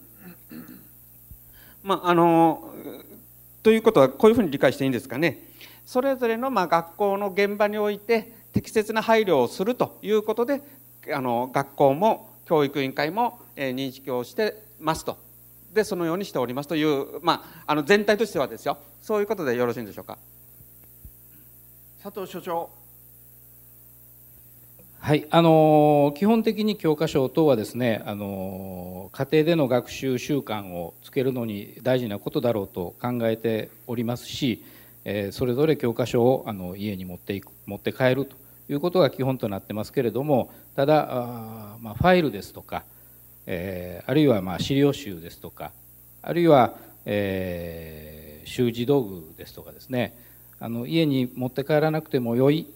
S2: まあ、あの
S13: ということはこういうふうに理解していいんですかねそれぞれのまあ学校の現場において適切な配慮をするということであの学校も教育委員会も、え認識をしてますとでそのようにしておりますという、まあ、あの全体としてはですよそういうことでよろしいんでしょうか。
S2: 佐藤所長
S8: はいあのー、基本的に教科書等はですね、あのー、家庭での学習習慣をつけるのに大事なことだろうと考えておりますし、えー、それぞれ教科書をあの家に持っていく持って帰るということが基本となってますけれどもただあ、まあ、ファイルですとか、えー、あるいはまあ資料集ですとかあるいは、えー、習字道具ですとかですねあの家に持って帰らなくてもよい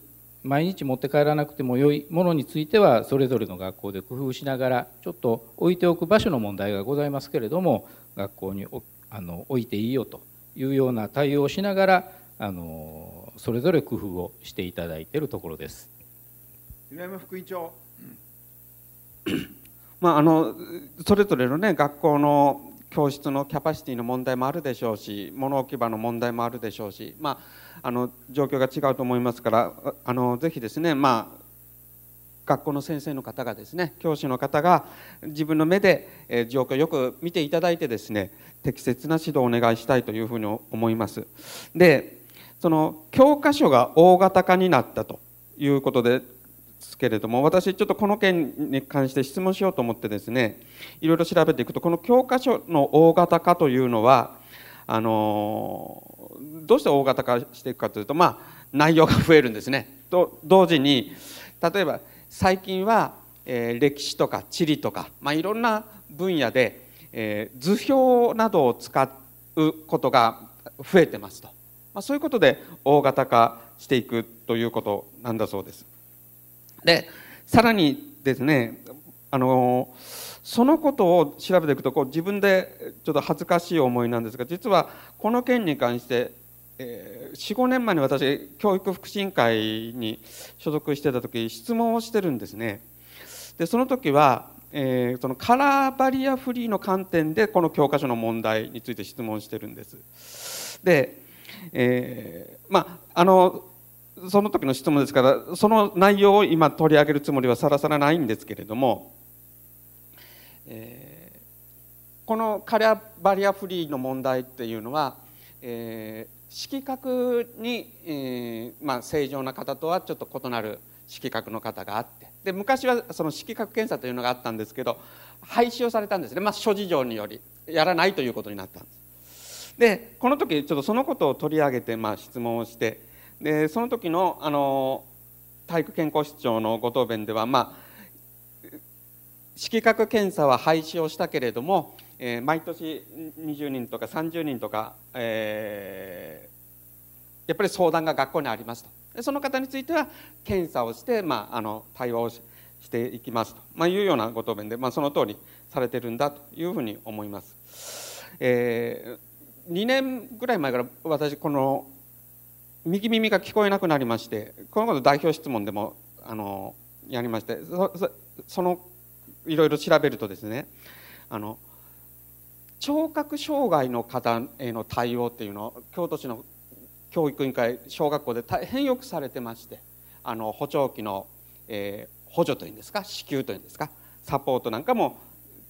S8: 毎日持って帰らなくてもよいものについてはそれぞれの学校で工夫しながらちょっと置いておく場所の問題がございますけれども学校にあの置いていいよというような対応をしながらあのそれぞれ工夫をしていただいているところです。
S2: 平山副委員長
S13: まあ、あのそれぞれの、ね、学校の教室のキャパシティの問題もあるでしょうし物置き場の問題もあるでしょうし、まあ、あの状況が違うと思いますからあのぜひですね、まあ、学校の先生の方がですね教師の方が自分の目で、え状況をよく見ていただいてですね適切な指導をお願いしたいというふうに思います。でその教科書が大型化になったということでですけれども私ちょっとこの件に関して質問しようと思ってですねいろいろ調べていくとこの教科書の大型化というのはあのどうして大型化していくかというとまあ内容が増えるんですね。と同時に例えば最近は、えー、歴史とか地理とか、まあ、いろんな分野で、えー、図表などを使うことが増えてますと、まあ、そういうことで大型化していくということなんだそうです。でさらにですねあのそのことを調べていくとこう自分でちょっと恥ずかしい思いなんですが実はこの件に関してえ45年前に私教育福祉委員会に所属してた時質問をしてるんですねでその時は、えそのカラーバリアフリーの観点でこの教科書の問題について質問してるんですで、えー、まああのその時の質問ですからその内容を今取り上げるつもりはさらさらないんですけれども、えー、このカリアバリアフリーの問題っていうのは、えー、色覚に、えー、まあ、正常な方とはちょっと異なる色覚の方があってで昔はその色覚検査というのがあったんですけど廃止をされたんですね、まあ、諸事情によりやらないということになったんです。でこの時ちょっとそのことを取り上げて、まあ、質問をしてでその時のあの体育健康室長のご答弁では、まあ、色覚検査は廃止をしたけれども、えー、毎年20人とか30人とか、えー、やっぱり相談が学校にありますとその方については検査をして、まあ、あの対応をしていきますと、まあ、いうようなご答弁で、まあ、その通りされてるんだというふうに思います。えー、2年ぐらい前から私この右耳が聞こえなくなりましてこのこと代表質問でもあのやりましてそのいろいろ調べるとですねあの聴覚障害の方への対応っていうのを京都市の教育委員会小学校で大変よくされてましてあの補聴器の、えー、補助というんですか支給というんですかサポートなんかも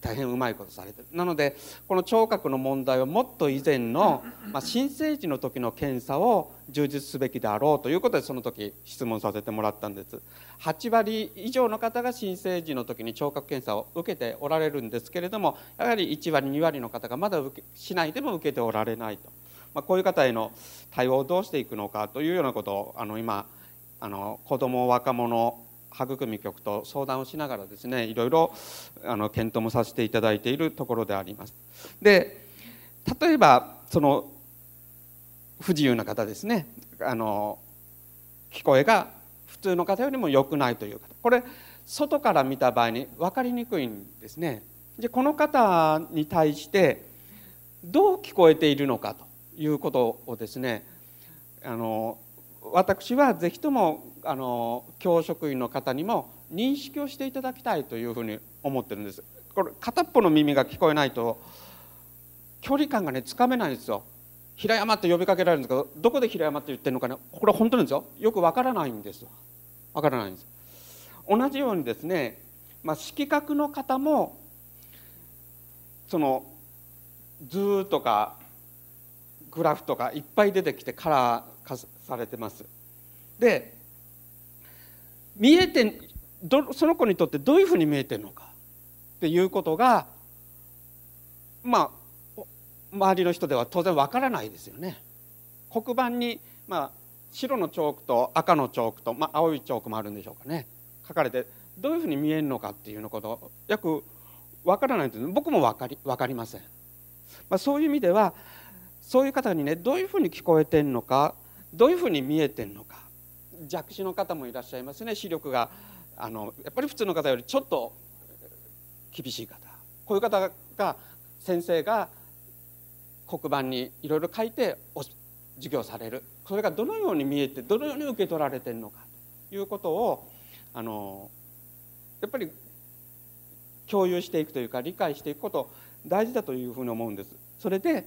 S13: 大変うまいことされてるなのでこの聴覚の問題はもっと以前の、まあ、新生児の時の検査を充実すべきであろうということでその時質問させてもらったんです8割以上の方が新生児の時に聴覚検査を受けておられるんですけれどもやはり1割2割の方がまだ受けないでも受けておられないと、まあ、こういう方への対応をどうしていくのかというようなことをあの今あの子ども若者育み局と相談をしながらですねいろいろあの検討もさせていただいているところであります。で例えばその不自由な方ですねあの聞こえが普通の方よりも良くないという方これ外から見た場合に分かりにくいんですね。でこの方に対してどう聞こえているのかということをですねあの私はぜひともあの教職員の方にも認識をしていただきたいというふうに思ってるんですこれ片っぽの耳が聞こえないと距離感がねつかめないんですよ平山って呼びかけられるんですけどどこで平山って言ってるのかねこれ本当なんですよよくわからないんですわからないんです同じようにですね、まあ、色覚の方もその図とかグラフとかいっぱい出てきてカラー化されてます。で見えてどその子にとってどういうふうに見えてるのかっていうことがまあ周りの人では当然わからないですよね。黒板に、まあ、白のチョークと赤のチョークと、まあ、青いチョークもあるんでしょうかね書かれてどういうふうに見えるのかっていうのことよくわからないんです僕も分かり分かりません。まあ、そういう意味ではそういう方にねどういうふうに聞こえてんのかどういうふうに見えてんのか弱視の方もいらっしゃいますね視力があのやっぱり普通の方よりちょっと厳しい方こういう方が先生が黒板にいろいろ書いて授業されるそれがどのように見えてどのように受け取られてるのかということをあのやっぱり共有していくというか理解していくこと大事だというふうに思うんです。それで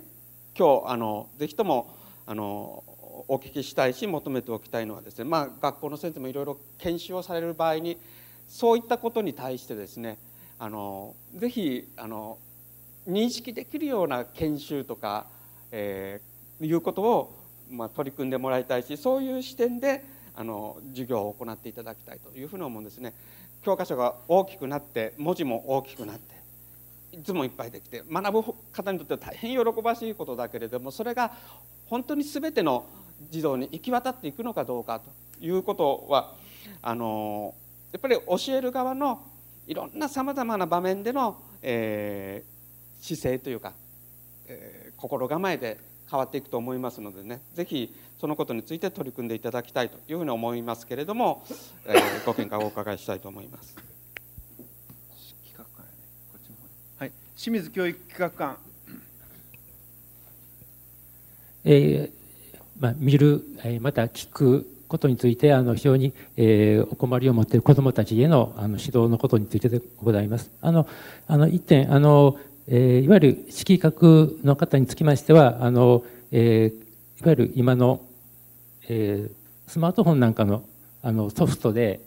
S13: 今日あのぜひともあのお聞きしたいし求めておきたいのはですね、まあ、学校の先生もいろいろ研修をされる場合にそういったことに対してですねあのぜひあの認識できるような研修とか、えー、いうことを、まあ、取り組んでもらいたいしそういう視点であの授業を行っていただきたいというふうに思うんですね。教科書が大きくなって文字も大きくなっていつもいっぱいできて学ぶ方にとっては大変喜ばしいことだけれどもそれが本当に全ての児童に行き渡っていくのかどうかということはあのやっぱり教える側のいろんなさまざまな場面での、えー、姿勢というか、えー、心構えで変わっていくと思いますのでね是非そのことについて取り組んでいただきたいというふうに思いますけれども、えー、ご見解をお伺いしたいと思います。
S2: 清水教育企画館、
S15: えーまあ、見る、えー、また聞くことについてあの非常に、えー、お困りを持っている子どもたちへのあの指導のことについてでございます。あのあの1点あの、えー、いわゆる指揮格の方につきましてはあの、えー、いわゆる今の、えー、スマートフォンなんかのあのソフトで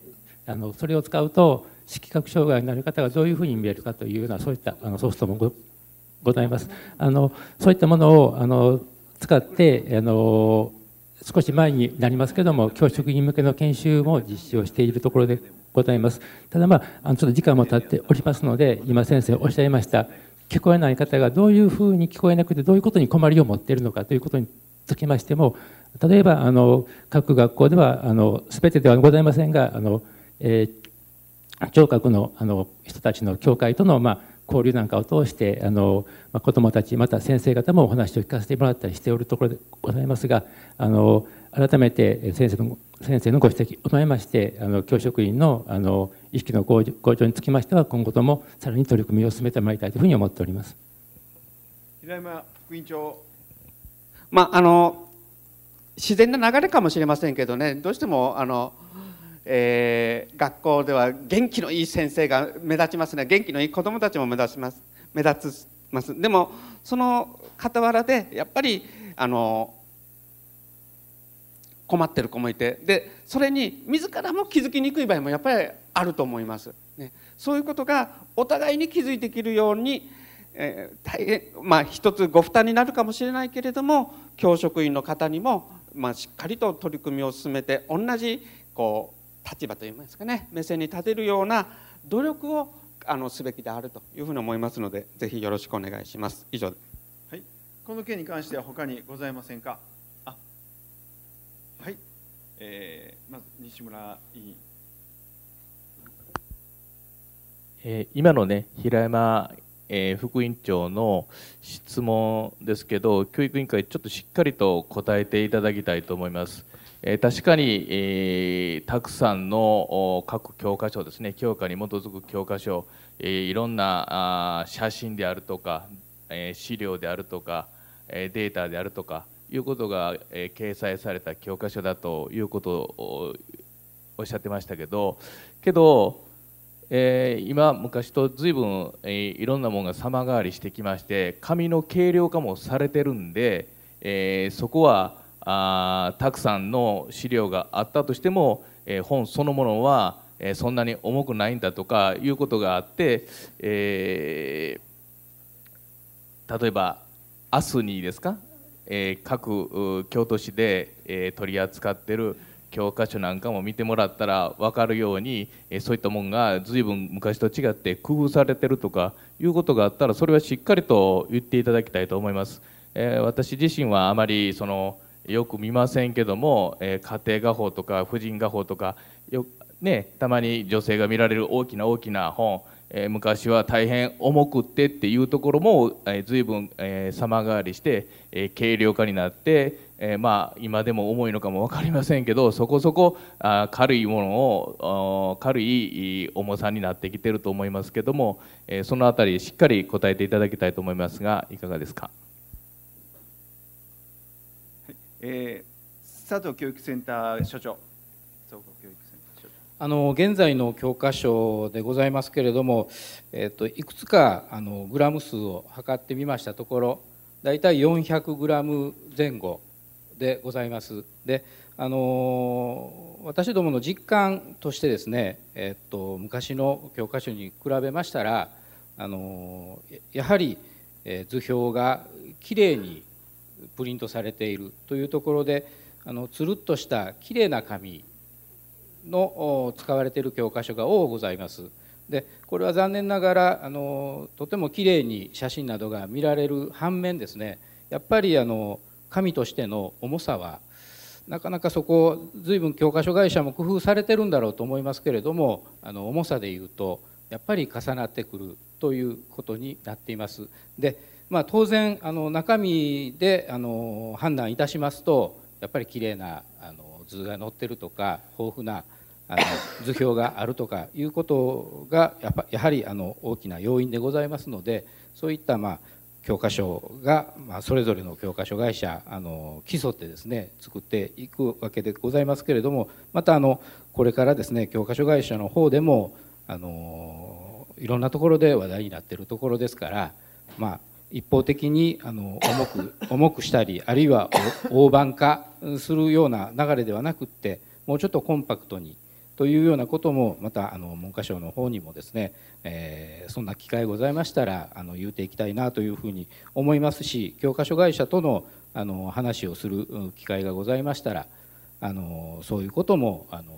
S15: あのそれを使うと色覚障害になる方がどういうふうに見えるかというようなそういったあのソフトもございます。あのそういったものをあの使ってあの少し前になりますけども教職員向けの研修も実施をしているところでございます。ただまああのちょっと時間も経っておりますので今先生おっしゃいました聞こえない方がどういうふうに聞こえなくてどういうことに困りを持っているのかということにつきましても例えばあの各学校ではあの全てではございませんがあの、えー聴覚のあの人たちの教会との、まあ、交流なんかを通してあの、まあ、子どもたちまた先生方もお話を聞かせてもらったりしておるところでございますがあの改めて先生の先生のご指摘を踏まえましてあの教職員のあの意識の向上につきましては今後ともさらに取り組みを進めてまいりたいというふうに思っております。
S2: 平山副委員長、
S15: まあ、あの自然な流れかもしれません
S13: けどねどうしてもあのえー、学校では元気のいい先生が目立ちますね元気のいい子どもたちも目立ちます目立つますでもその傍らでやっぱりあの困ってる子もいてでそれに自らも気づきにくい場合もやっぱりあると思います、ね、そういうことがお互いに気づいていけるように、えー、大変まあ一つご負担になるかもしれないけれども教職員の方にも、まあ、しっかりと取り組みを進めて同じこう立場といいますかね目線に立てるような努力をあのすべきであるというふうに思いますのでぜひよろしくお願いします以上
S2: はいこの件に関しては他にございませんかあはい、えー、まず西村委員
S1: え今のね平山、え副委員長の質問ですけど教育委員会ちょっとしっかりと答えていただきたいと思います。え確かに、えー、たくさんの各教科書ですね教科に基づく教科書、えー、いろんなあ写真であるとか、えー、資料であるとか、えデータであるとかいうことが、え掲載された教科書だということをおっしゃってましたけどけど、え今昔と随分、えいろんなものが様変わりしてきまして紙の軽量化もされてるんで、えそこはあたくさんの資料があったとしても、えー、本そのものは、えー、そんなに重くないんだとかいうことがあって、えー、例えば明日にですか、えー、各京都市で、えー、取り扱ってる教科書なんかも見てもらったら分かるように、えそういったもんが随分昔と違って工夫されてるとかいうことがあったらそれはしっかりと言っていただきたいと思います。え私自身はあまりその、よく見ませんけども、えー、家庭画法とか婦人画法とかよ、ね、たまに女性が見られる大きな大きな本、えー、昔は大変重くってっていうところも、えー、随分、えー、様変わりして、え軽量化になって、えまあ、今でも重いのかも分かりませんけどそこそこあ軽いものを軽い重さになってきてると思いますけども、えその辺りしっかり答えていただきたいと思いますがいかがですか。
S2: えー、佐藤教育センター所長総合教育センター所
S8: 長あの現在の教科書でございますけれども、えっと、いくつかあのグラム数を測ってみましたところ大体400グラム前後でございます。であの私どもの実感としてですね、えっと、昔の教科書に比べましたらあのやはり図表がきれいにプリントされているというところであのつるっとしたきれいな紙の使われている教科書が多ございます。でこれは残念ながらあのとてもきれいに写真などが見られる反面ですねやっぱりあの紙としての重さはなかなかそこ随分教科書会社も工夫されてるんだろうと思いますけれどもあの重さでいうとやっぱり重なってくるということになっています。でまあ、当然あの中身であの判断いたしますとやっぱり綺麗なあの図が載ってるとか豊富なあの図表があるとかいうことがやっぱやはりあの大きな要因でございますのでそういった、まあ、教科書が、まあ、それぞれの教科書会社あの競ってですね作っていくわけでございますけれどもまたあのこれからですね教科書会社の方でもあのいろんなところで話題になっているところですから、まあ、一方的にあの重く重くしたりあるいは大盤化するような流れではなくってもうちょっとコンパクトにというようなこともまたあの文科省の方にもですね、えー、そんな機会ございましたらあの言うていきたいなというふうに思いますし教科書会社とのあの話をする機会がございましたらあのそういうこともあの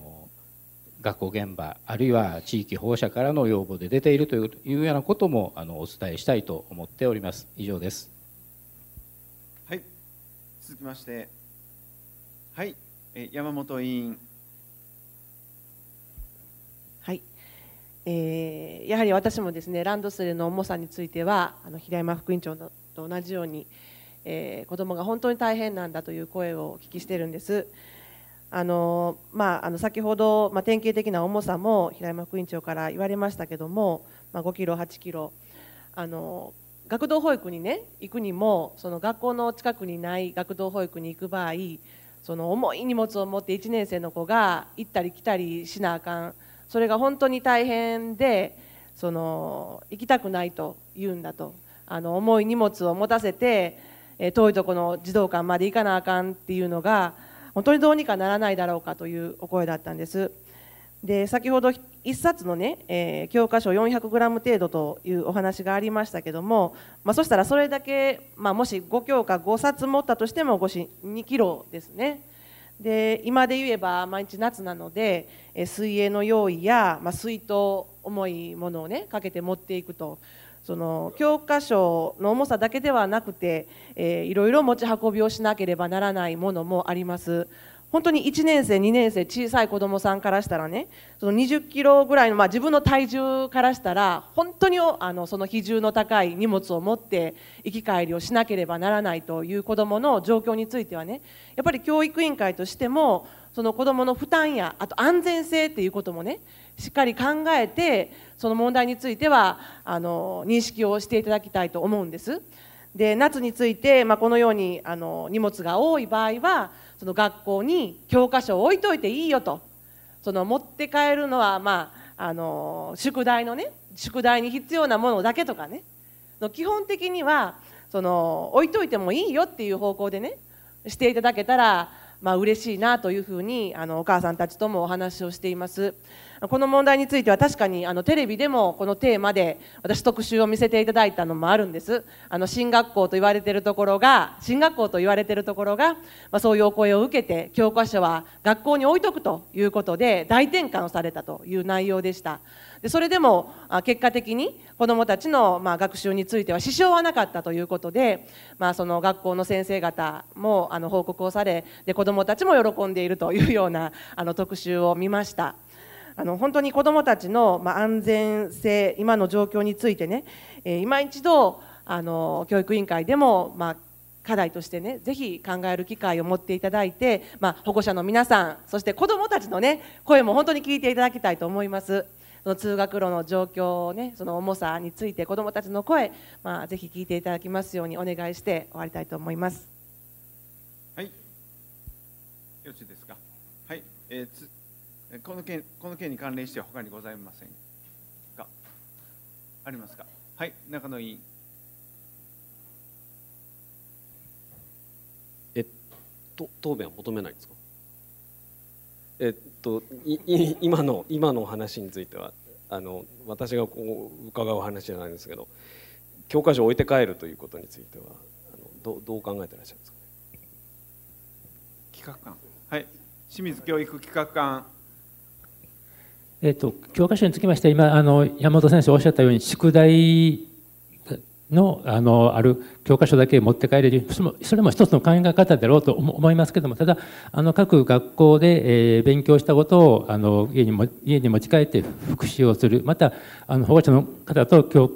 S8: 学校現場あるいは地域保護者からの要望で出ているというようなこともあのお伝えしたいと思っております以上です
S2: はい続きましてはい山本委員
S5: はいえー、やはり私もですねランドセルの重さについてはあの平山副院長と同じように、えー、子どもが本当に大変なんだという声をお聞きしてるんです。あのまあ、あの先ほど、まあ、典型的な重さも平山副院長から言われましたけども、まあ、5キロ8キロあの学童保育に、ね、行くにもその学校の近くにない学童保育に行く場合その重い荷物を持って1年生の子が行ったり来たりしなあかんそれが本当に大変でその行きたくないと言うんだとあの重い荷物を持たせて遠いところの児童館まで行かなあかんっていうのが。本当にどうにかならないだろうかというお声だったんです。で先ほど1冊のね、えー、教科書 400g 程度というお話がありましたけども、まあ、そしたらそれだけ、まあ、もし5教科5冊持ったとしても5 2キロですねで今で言えば毎日夏なので、えー、水泳の用意や、まあ、水筒重いものをねかけて持っていくとその教科書の重さだけではなくて、えー、いろいろ持ち運びをしなければならないものもあります。本当に1年生、2年生、小さい子どもさんからしたらね、その20キロぐらいの、まあ、自分の体重からしたら、本当にあのその比重の高い荷物を持って行き帰りをしなければならないという子どもの状況についてはね、やっぱり教育委員会としても、その子どもの負担やあと安全性っていうこともねしっかり考えてその問題についてはあの認識をしていただきたいと思うんです。で夏について、まあ、このようにあの荷物が多い場合はその学校に教科書を置いといていいよとその持って帰るのは、まあ、あの宿題のね宿題に必要なものだけとかねの基本的にはその置いといてもいいよっていう方向でねしていただけたらまあ、嬉しいなというふうにあのお母さんたちともお話をしていますこの問題については確かにあのテレビでもこのテーマで私特集を見せていただいたのもあるんですあの進学校と言われているところが進学校と言われているところが、まあ、そういうお声を受けて教科書は学校に置いとくということで大転換をされたという内容でした。でそれでも結果的に子どもたちのま学習については支障はなかったということで、まあ、その学校の先生方もあの報告をされで子どもたちも喜んでいるというようなあの特集を見ました。あの本当に子どもたちの、ま安全性今の状況についてね、え今一度あの教育委員会でも、まあ、課題としてねぜひ考える機会を持っていただいて、まあ、保護者の皆さんそして子どもたちの、ね、声も本当に聞いていただきたいと思います。その通学路の状況、ね、その重さについて子どもたちの声、まあ、ぜひ聞いていただきますようにお願いして終わりたいと思います。
S2: はい、よろしいですか、はいえー、つこの件この件に関連しては他にございませんかありますかはい中野委員
S16: えっと答弁は求めないですかえっと、いい今の今のお話についてはあの私がこう伺う話じゃないんですけど教科書を置いて帰るということについてはあのどどう考えてらっしゃるんですか、ね、
S2: 企画官はい清水教育企画官、
S15: えっと、教科書につきまして今あの山本先生おっしゃったように宿題のあのある教科書だけ持って帰れるそれも一つの考え方だろうと思いますけどもただあの各学校で、えー、勉強したことをあの家にも家に持ち帰って復習をするまたあの保護者の方と今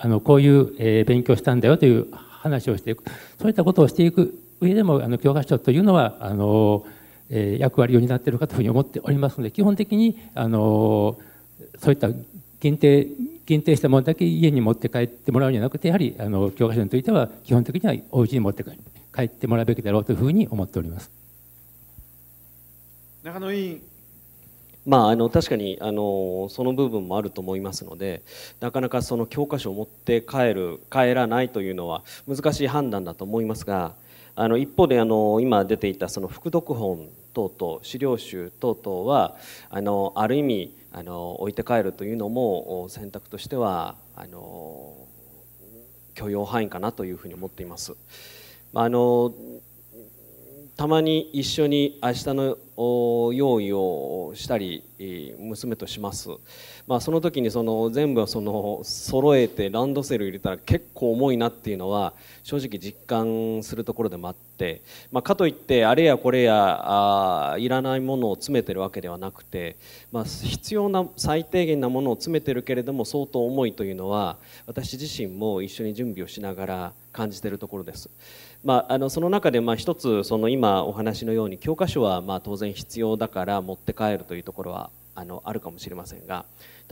S15: あのこういう、えー、勉強したんだよという話をしていくそういったことをしていく上でもあの教科書というのはあの、えー、役割を担っているかというふうに思っておりますので基本的にあのそういった限定限定したものだけ家に持って帰ってもらうんじゃなくてやはりあの教科書については基本的にはお家に持って帰ってもらうべきだろうというふうに思っております
S16: 中野委員まあ、あの確かにあのその部分もあると思いますのでなかなかその教科書を持って帰る帰らないというのは難しい判断だと思いますがあの一方であの今出ていたその副読本等々資料集等々はあのある意味あの置いて帰るというのも選択としてはあの許容範囲かなというふうに思っています。あのたまに一緒に明日の用意をしたり娘とします、まあ、その時にその全部その揃えてランドセル入れたら結構重いなっていうのは正直実感するところでもあって、まあ、かといってあれやこれやあいらないものを詰めてるわけではなくて、まあ、必要な最低限なものを詰めてるけれども相当重いというのは私自身も一緒に準備をしながら感じてるところです。まあ、あのその中でまあ一つその今お話のように教科書はまあ当然然必要だから持って帰るというところはあのあるかもしれませんが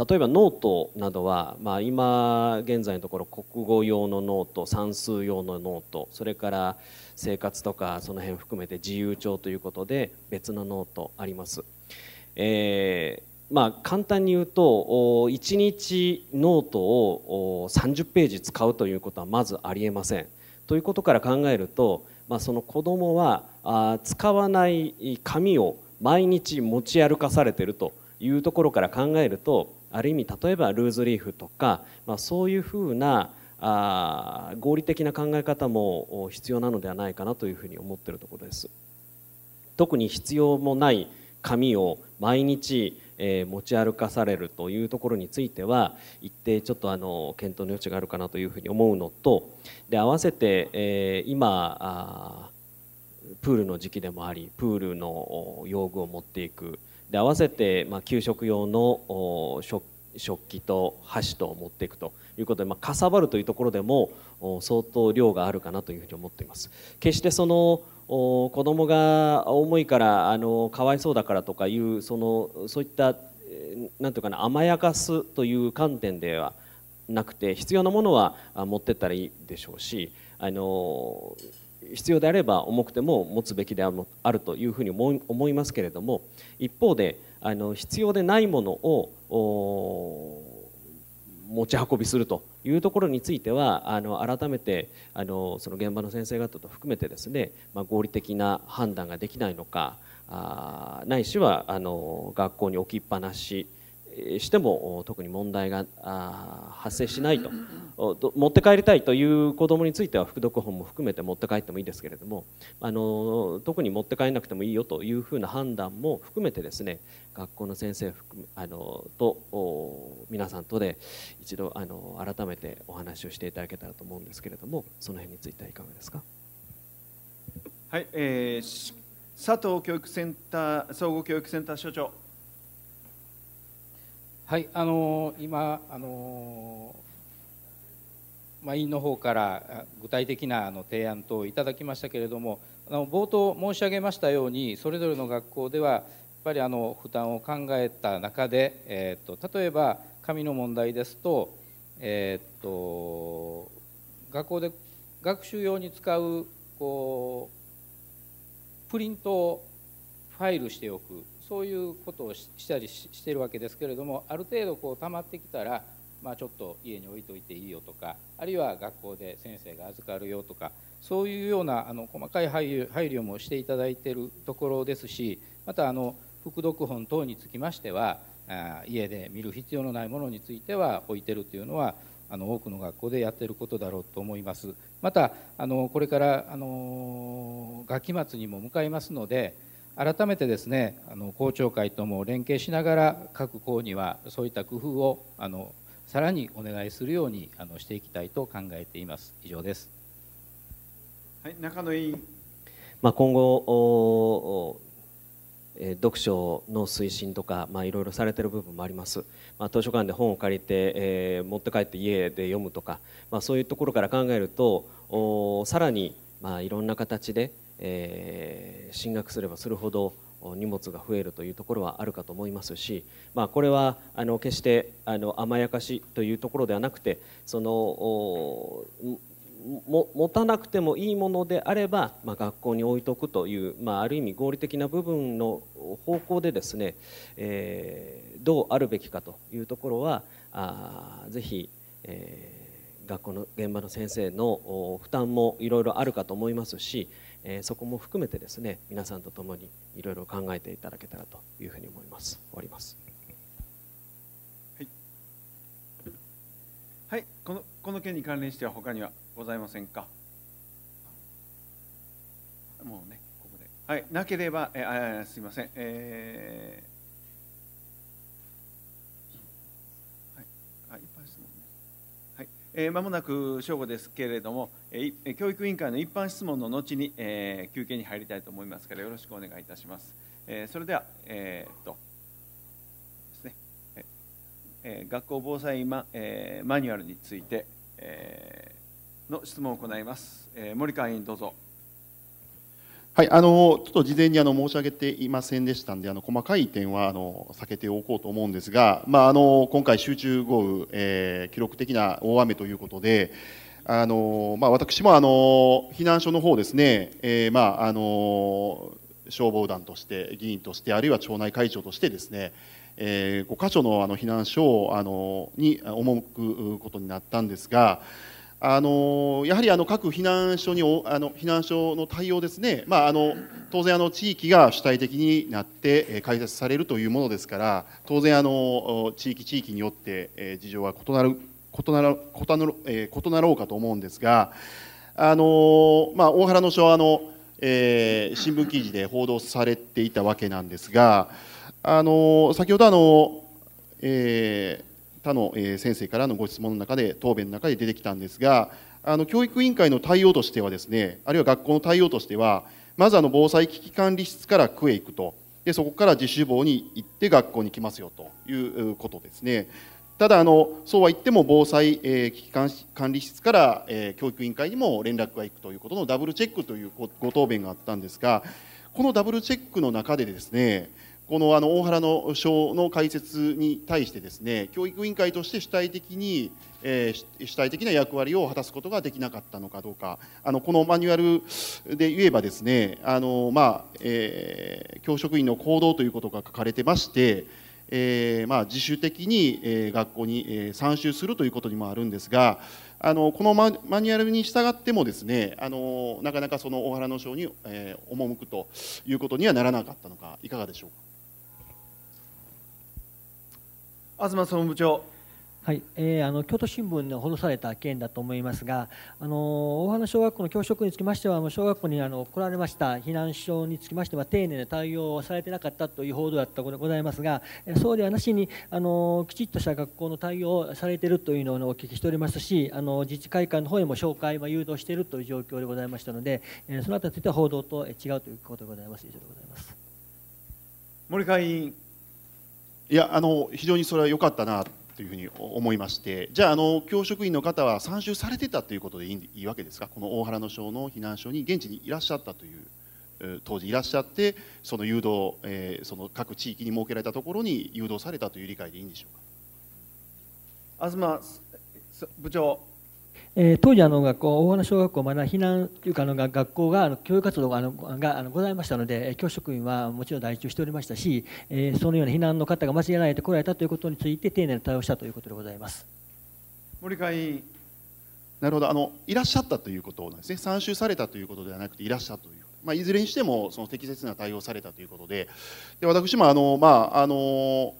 S16: 例えばノートなどは、まあ、今現在のところ国語用のノート算数用のノートそれから生活とかその辺含めて自由帳ということで別のノートあります。えー、まあ、簡単に言うと1日ノートを30ページ使うということはまずありえません。ということから考えるとまあ、その子どもはあ使わない紙を毎日持ち歩かされてるというところから考えるとある意味例えばルーズリーフとか、まあ、そういうふうなあ合理的な考え方も必要なのではないかなというふうに思ってるところです。特に必要もない紙を毎日え持ち歩かされるというところについては一定ちょっとあの検討の余地があるかなというふうに思うのとで合わせて、え今プールの時期でもありプールの用具を持っていくで合わせて、ま給食用の食食器と箸と持っていくということで、まあ、かさばるというところでも相当量があるかなというふうに思っています。決してその子供が重いからあのかわいそうだからとかいうそのそういったなんていうかな甘やかすという観点ではなくて必要なものは持ってったらいいでしょうしあの必要であれば重くても持つべきであるというふうに思いますけれども一方であの必要でないものを持ち運びするというところについてはあの改めてあのその現場の先生方と含めてですね、まあ、合理的な判断ができないのかあないしはあの学校に置きっぱなししても特に問題が発生しないと持って帰りたいという子どもについては副読本も含めて持って帰ってもいいですけれどもあの特に持って帰らなくてもいいよというふうな判断も含めてですね学校の先生あのと皆さんとで一度あの改めてお話をしていただけたらと思うんですけれどもその辺についてはいかがですか。
S2: はい、えー、佐藤教育センター総合教育
S8: センター所長はい、あのー、今、あのー、まあ、委員の方から具体的なあの提案等いただきましたけれどもあの冒頭申し上げましたようにそれぞれの学校ではやっぱりあの負担を考えた中で、えーと、例えば紙の問題ですと,、えーと学校で学習用に使うこうプリントをファイルしておくそういうことをしたりしてるわけですけれどもある程度こう溜まってきたら、まあ、ちょっと家に置いといていいよとかあるいは学校で先生が預かるよとかそういうようなあの細かい配慮もしていただいているところですしまたあの副読本等につきましては家で見る必要のないものについては置いてるというのはあの多くの学校でやってることだろうと思います。またあのこれからあの学期末にも向かいますので改めてですねあの公聴会とも連携しながら各校にはそういった工夫をあのさらにお願いするようにあのしていきたいと考えています以上です、
S2: はい、中野委員、
S16: まあ、今後お、え読書の推進とか、まあ、いろいろされてる部分もあります、まあ、図書館で本を借りて、えー、持って帰って家で読むとか、まあ、そういうところから考えるとおさらに、まあ、いろんな形で、えー、進学すればするほど荷物が増えるというところはあるかと思いますし、まあ、これはあの決してあの甘やかしというところではなくてその持たなくてもいいものであれば、まあ、学校に置いておくという、まあ、ある意味合理的な部分の方向でですね、えー、どうあるべきかというところはあぜひ、えー、学校の現場の先生の負担もいろいろあるかと思いますしえー、そこも含めてですね皆さんと共にいろいろ考えていただけたらというふうに思います終わります。はい、
S2: はい、このこの件に関連しては他にはございませんかもうねここではいなければ、えー、すいません、えーまもなく正午ですけれども、教育委員会の一般質問の後に休憩に入りたいと思いますから、よろしくお願いいたします。それでは、えー、っとですね、学校防災マ,、えマニュアルについて、えの質問を行います。森川委員どうぞ
S11: はい、あのちょっと事前にあの申し上げていませんでしたんで、あの細かい点はあの避けておこうと思うんですが、まあ、あの今回、集中豪雨、えー、記録的な大雨ということで、あのまあ、私もあの避難所の方ですね、えーまあ、あの消防団として、議員として、あるいは町内会長としてですね、えー、5か所のあの避難所をあのに赴くことになったんですが、あのやはりあの各避難所にあの避難所の対応ですね、まあ、あの当然あの地域が主体的になって開設されるというものですから当然あの地域地域によって事情は異なる異なる異なる、え異なろうかと思うんですがあの、まあ、大原のはあの、えー、新聞記事で報道されていたわけなんですがあの先ほどあの、えー他の先生からのご質問の中で答弁の中で出てきたんですがあの教育委員会の対応としてはですねあるいは学校の対応としてはまずあの防災危機管理室から区へ行くとでそこから自主防に行って学校に来ますよということですね。ただあの、そうは言っても防災、え危機管理室から、え教育委員会にも連絡が行くということのダブルチェックというご答弁があったんですがこのダブルチェックの中でですねこのあの大原の章の解説に対してですね教育委員会として主体的に、えー、主体的な役割を果たすことができなかったのかどうかあのこのマニュアルで言えばですねあの、まあえー、教職員の行動ということが書かれてまして、えーまあ、自主的に、えー、学校に、えー、参集するということにもあるんですがあのこのマニュアルに従ってもですねあのなかなかその大原の章に、えー、赴くということにはならなかったのかいかがでしょうか。
S7: 東総務部長はいえー、あの京都新聞で報道された件だと思いますが、あの大花小学校の教職につきましては、小学校にあの来られました避難所につきましては、丁寧な対応をされてなかったという報道だったことでございますが、そうではなしにあのきちっとした学校の対応をされているというのをお聞きしておりますし、あの自治会館の方にも紹介、誘導しているという状況でございましたので、そのあたりについては報道と違うということでございます。以上でございます森会
S11: 員いやあの非常にそれは良かったなというふうに思いましてじゃああの教職員の方は参集されてたということでいいいいわけですかこの大原の省の避難所に現地にいらっしゃったという当時いらっしゃってその誘導、えー、その各地域に設けられたところに誘導されたという理解でいいんでしょうか東部長
S7: えー、当時あの学校大花小学校まだ避難というかあの学校があの教育活動があのがあのございましたので教職員はもちろん在中しておりましたし、えー、そのような避難の方が間違いないで来られたということについて丁寧に対応したということでございます
S11: 森会員なるほどあのいらっしゃったということなんですね参集されたということではなくていらっしゃったというまあ、いずれにしてもその適切な対応されたということでで私もあの、まああの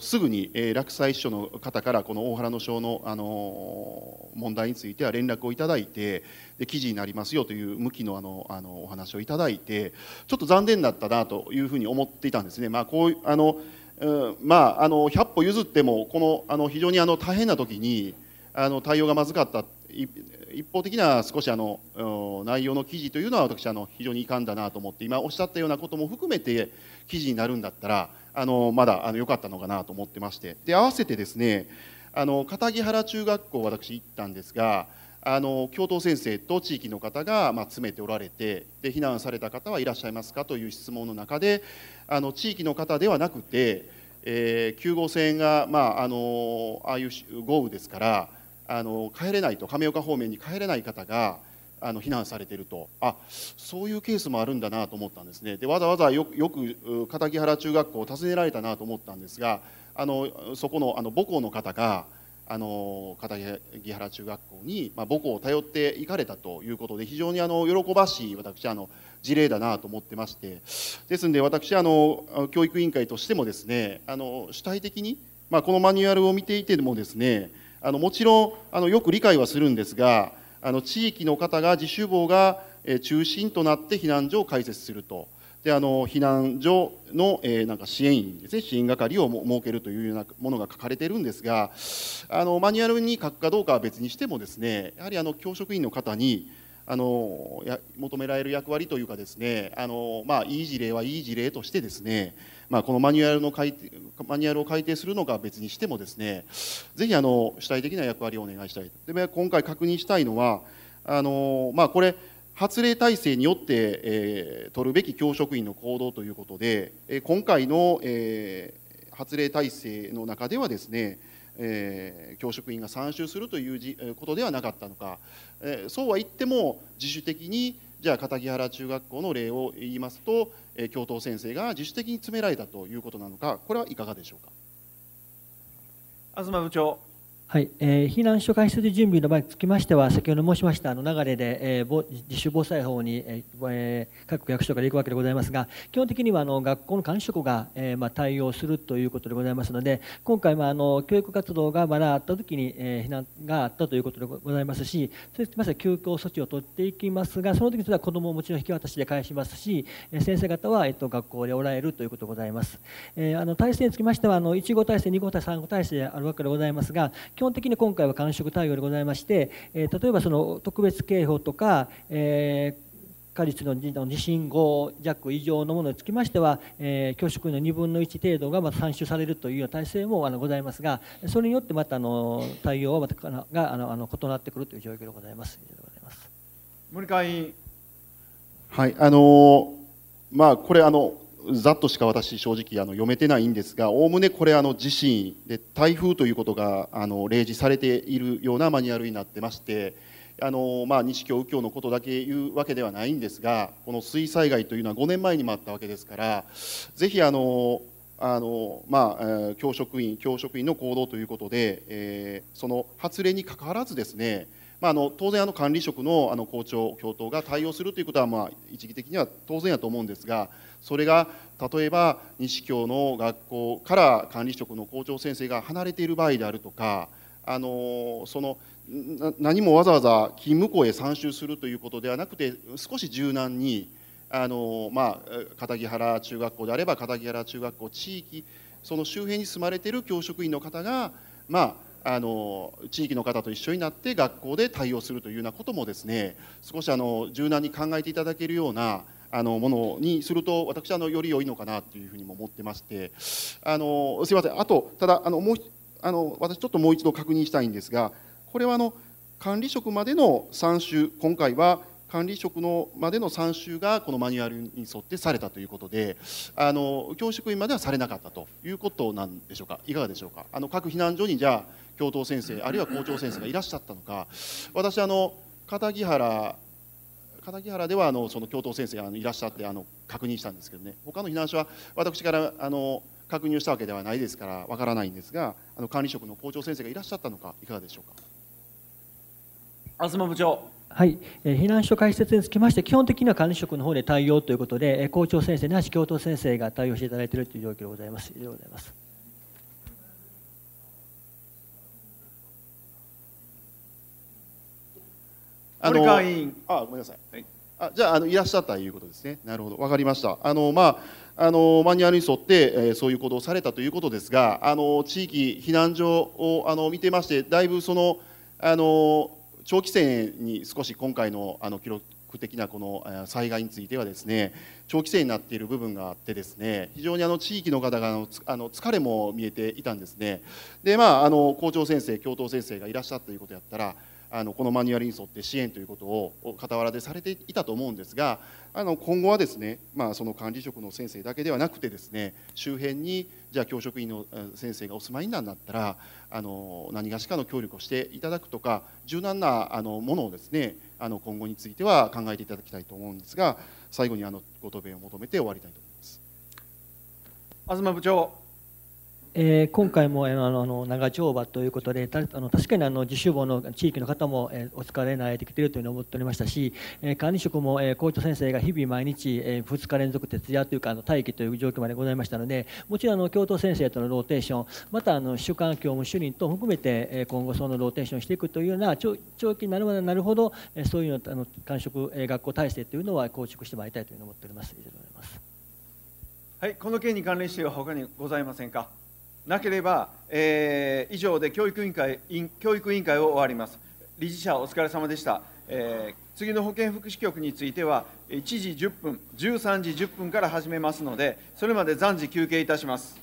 S11: すぐに落西秘書の方からこの大原の省のあの問題については連絡をいただいてで記事になりますよという向きのあのあのお話をいただいてちょっと残念だったなというふうに思っていたんですね。まあ、こうあのまあ、あの100歩譲ってもこのあの非常にあの大変な時にあの対応がまずかった一方的な少しあの内容の記事というのは私あの非常に遺憾だなと思って今おっしゃったようなことも含めて記事になるんだったらあのまだあの良かったのかなと思ってましてで合わせてですねあの片木原中学校私行ったんですがあの教頭先生と地域の方が、まあ、詰めておられてで避難された方はいらっしゃいますかという質問の中であの地域の方ではなくて、えー、9号線が、まあ、あのああいう豪雨ですから。あの帰れないと亀岡方面に帰れない方があの避難されているとあそういうケースもあるんだなと思ったんですねでわざわざよく片原中学校を訪ねられたなと思ったんですがあのそこのあの母校の方があの片木原中学校に、まあ、母校を頼って行かれたということで非常にあの喜ばしい私あの事例だなと思ってましてですので私あの教育委員会としてもですねあの主体的に、まあ、このマニュアルを見ていてもですねあのもちろんあのよく理解はするんですがあの地域の方が自主防が中心となって避難所を開設するとであの避難所の、えー、なんか支援員ですね支援係を設けるというようなものが書かれているんですがあのマニュアルに書くかどうかは別にしてもですねやはりあの教職員の方にあのや求められる役割というかですねあの、まあ、いい事例はいい事例としてですねまあ、このマニュアルの改定マニュアルを改定するのか別にしてもですねぜひあの主体的な役割をお願いしたいで今回確認したいのはあの、まあ、これ発令体制によって、えー、取るべき教職員の行動ということで、え今回の、えー、発令体制の中ではですね、えー、教職員が参集するということではなかったのか、えー、そうは言っても自主的にじゃあ片木原中学校の例を言いますと、え教頭先生が自主的に詰められたということなのかこれはいかがでしょうか東部長
S7: はい、えー、避難所開設準備の場につきましては、先ほど申しましたあの流れで、えー、自主防災法に、えー、各役所から行くわけでございますが、基本的にはあの学校の管理職が、えー、まあ、対応するということでございますので、今回、まあ、あの教育活動がまだあったときに、え避難があったということでございますし、それにつきましては休校措置を取っていきますが、その時には子どもをもちろん引き渡しで返しますし、え先生方は、えー、と学校でおられるということでございます。えあの体制につきましては、あの1号体制、2号体制、3号体制あるわけでございますが、基本的に今回は感触対応でございまして、え例えばその特別警報とか、えー果実の地震後弱以上のものにつきましては、えー、教職員の2分の1程度がまた算出されるというような体制もあのございますがそれによってまたあの対応はまたがあのあの異なってくるという状況でございます。
S2: 森会員
S11: はいあのまあ、これあのざっとしか私正直あの読めてないんですがおおむねこれあの地震で台風ということがあの例示されているようなマニュアルになってましてあの、まあ、西京右京のことだけ言うわけではないんですがこの水災害というのは5年前にもあったわけですからぜひあのあの、まあ、教職員教職員の行動ということで、えー、その発令にかかわらずですねまあ、あの当然あの管理職のあの校長教頭が対応するということはまあ一義的には当然やと思うんですがそれが例えば西京の学校から管理職の校長先生が離れている場合であるとかあのその何もわざわざ勤務校へ参集するということではなくて少し柔軟にあの、まあ、片木原中学校であれば片木原中学校地域その周辺に住まれている教職員の方が、まあ、あの地域の方と一緒になって学校で対応するというようなこともですね少しあの柔軟に考えていただけるようなあのものにすると私はあのより良いのかなというふうにも思ってましてあのすいませんあとただあのもうあの私ちょっともう一度確認したいんですがこれはあの管理職までの3週今回は管理職のまでの3週がこのマニュアルに沿ってされたということであの教職員まではされなかったということなんでしょうかいかがでしょうかあの各避難所にじゃあ教頭先生あるいは校長先生がいらっしゃったのか私あの片木原片木原ではあのその教頭先生がいらっしゃってあの確認したんですけどね他の避難所は私からあの確認をしたわけではないですからわからないんですがあの管理職の校長先生がいらっしゃったのかいかがでしょうか東部長
S7: はい、避難所開設につきまして、基本的には管理職の方で対応ということで、校長先生なし教頭先生が対応していただいているという状況でございます。以上でございます。
S14: あのあ
S11: ごめんなさい、はい、あじゃああのいらっしゃったということですねなるほどわかりましたあのまああのマニュアルに沿って、えー、そういう行動をされたということですがあの地域避難所をあの見てましてだいぶそのあの長期戦に少し今回のあの記録的なこの災害についてはですね長期戦になっている部分があってですね非常にあの地域の方があのあの疲れも見えていたんですねでまああの校長先生教頭先生がいらっしゃったということやったらあのこのマニュアルに沿って支援ということを傍らでされていたと思うんですがあの今後はですね、まあ、その管理職の先生だけではなくてですね周辺にじゃあ教職員の先生がお住まいになんだったらあの何がしかの協力をしていただくとか柔軟なあのものをですねあの今後については考えていただきたいと思うんですが最後にあのご答弁を求めて終わりたいと思います。東部
S7: 長えー、今回もあの長丁場ということであの確かにあの自主防の地域の方も、えー、お疲れならてきているというの思っておりましたし、えー、管理職も、えー、校長先生が日々毎日、えー、2日連続徹夜というかあの待機という状況までございましたのでもちろんあの教頭先生とのローテーションまたあの主観教務主任と含めて、えー、今後そのローテーションしていくというような長長期になるまでなるほど、えー、そういうのあの管職、えー、学校体制というのは構築してまいりたいというふうに思っております。以上でございます
S2: はい、この件に関連してはほかにございませんか。なければ、えー、以上で教育委員会教育委員会を終わります。理事者お疲れ様でした。えー、次の保健福祉局については1時10分13時10分から始めますのでそれまで暫時休憩いたします。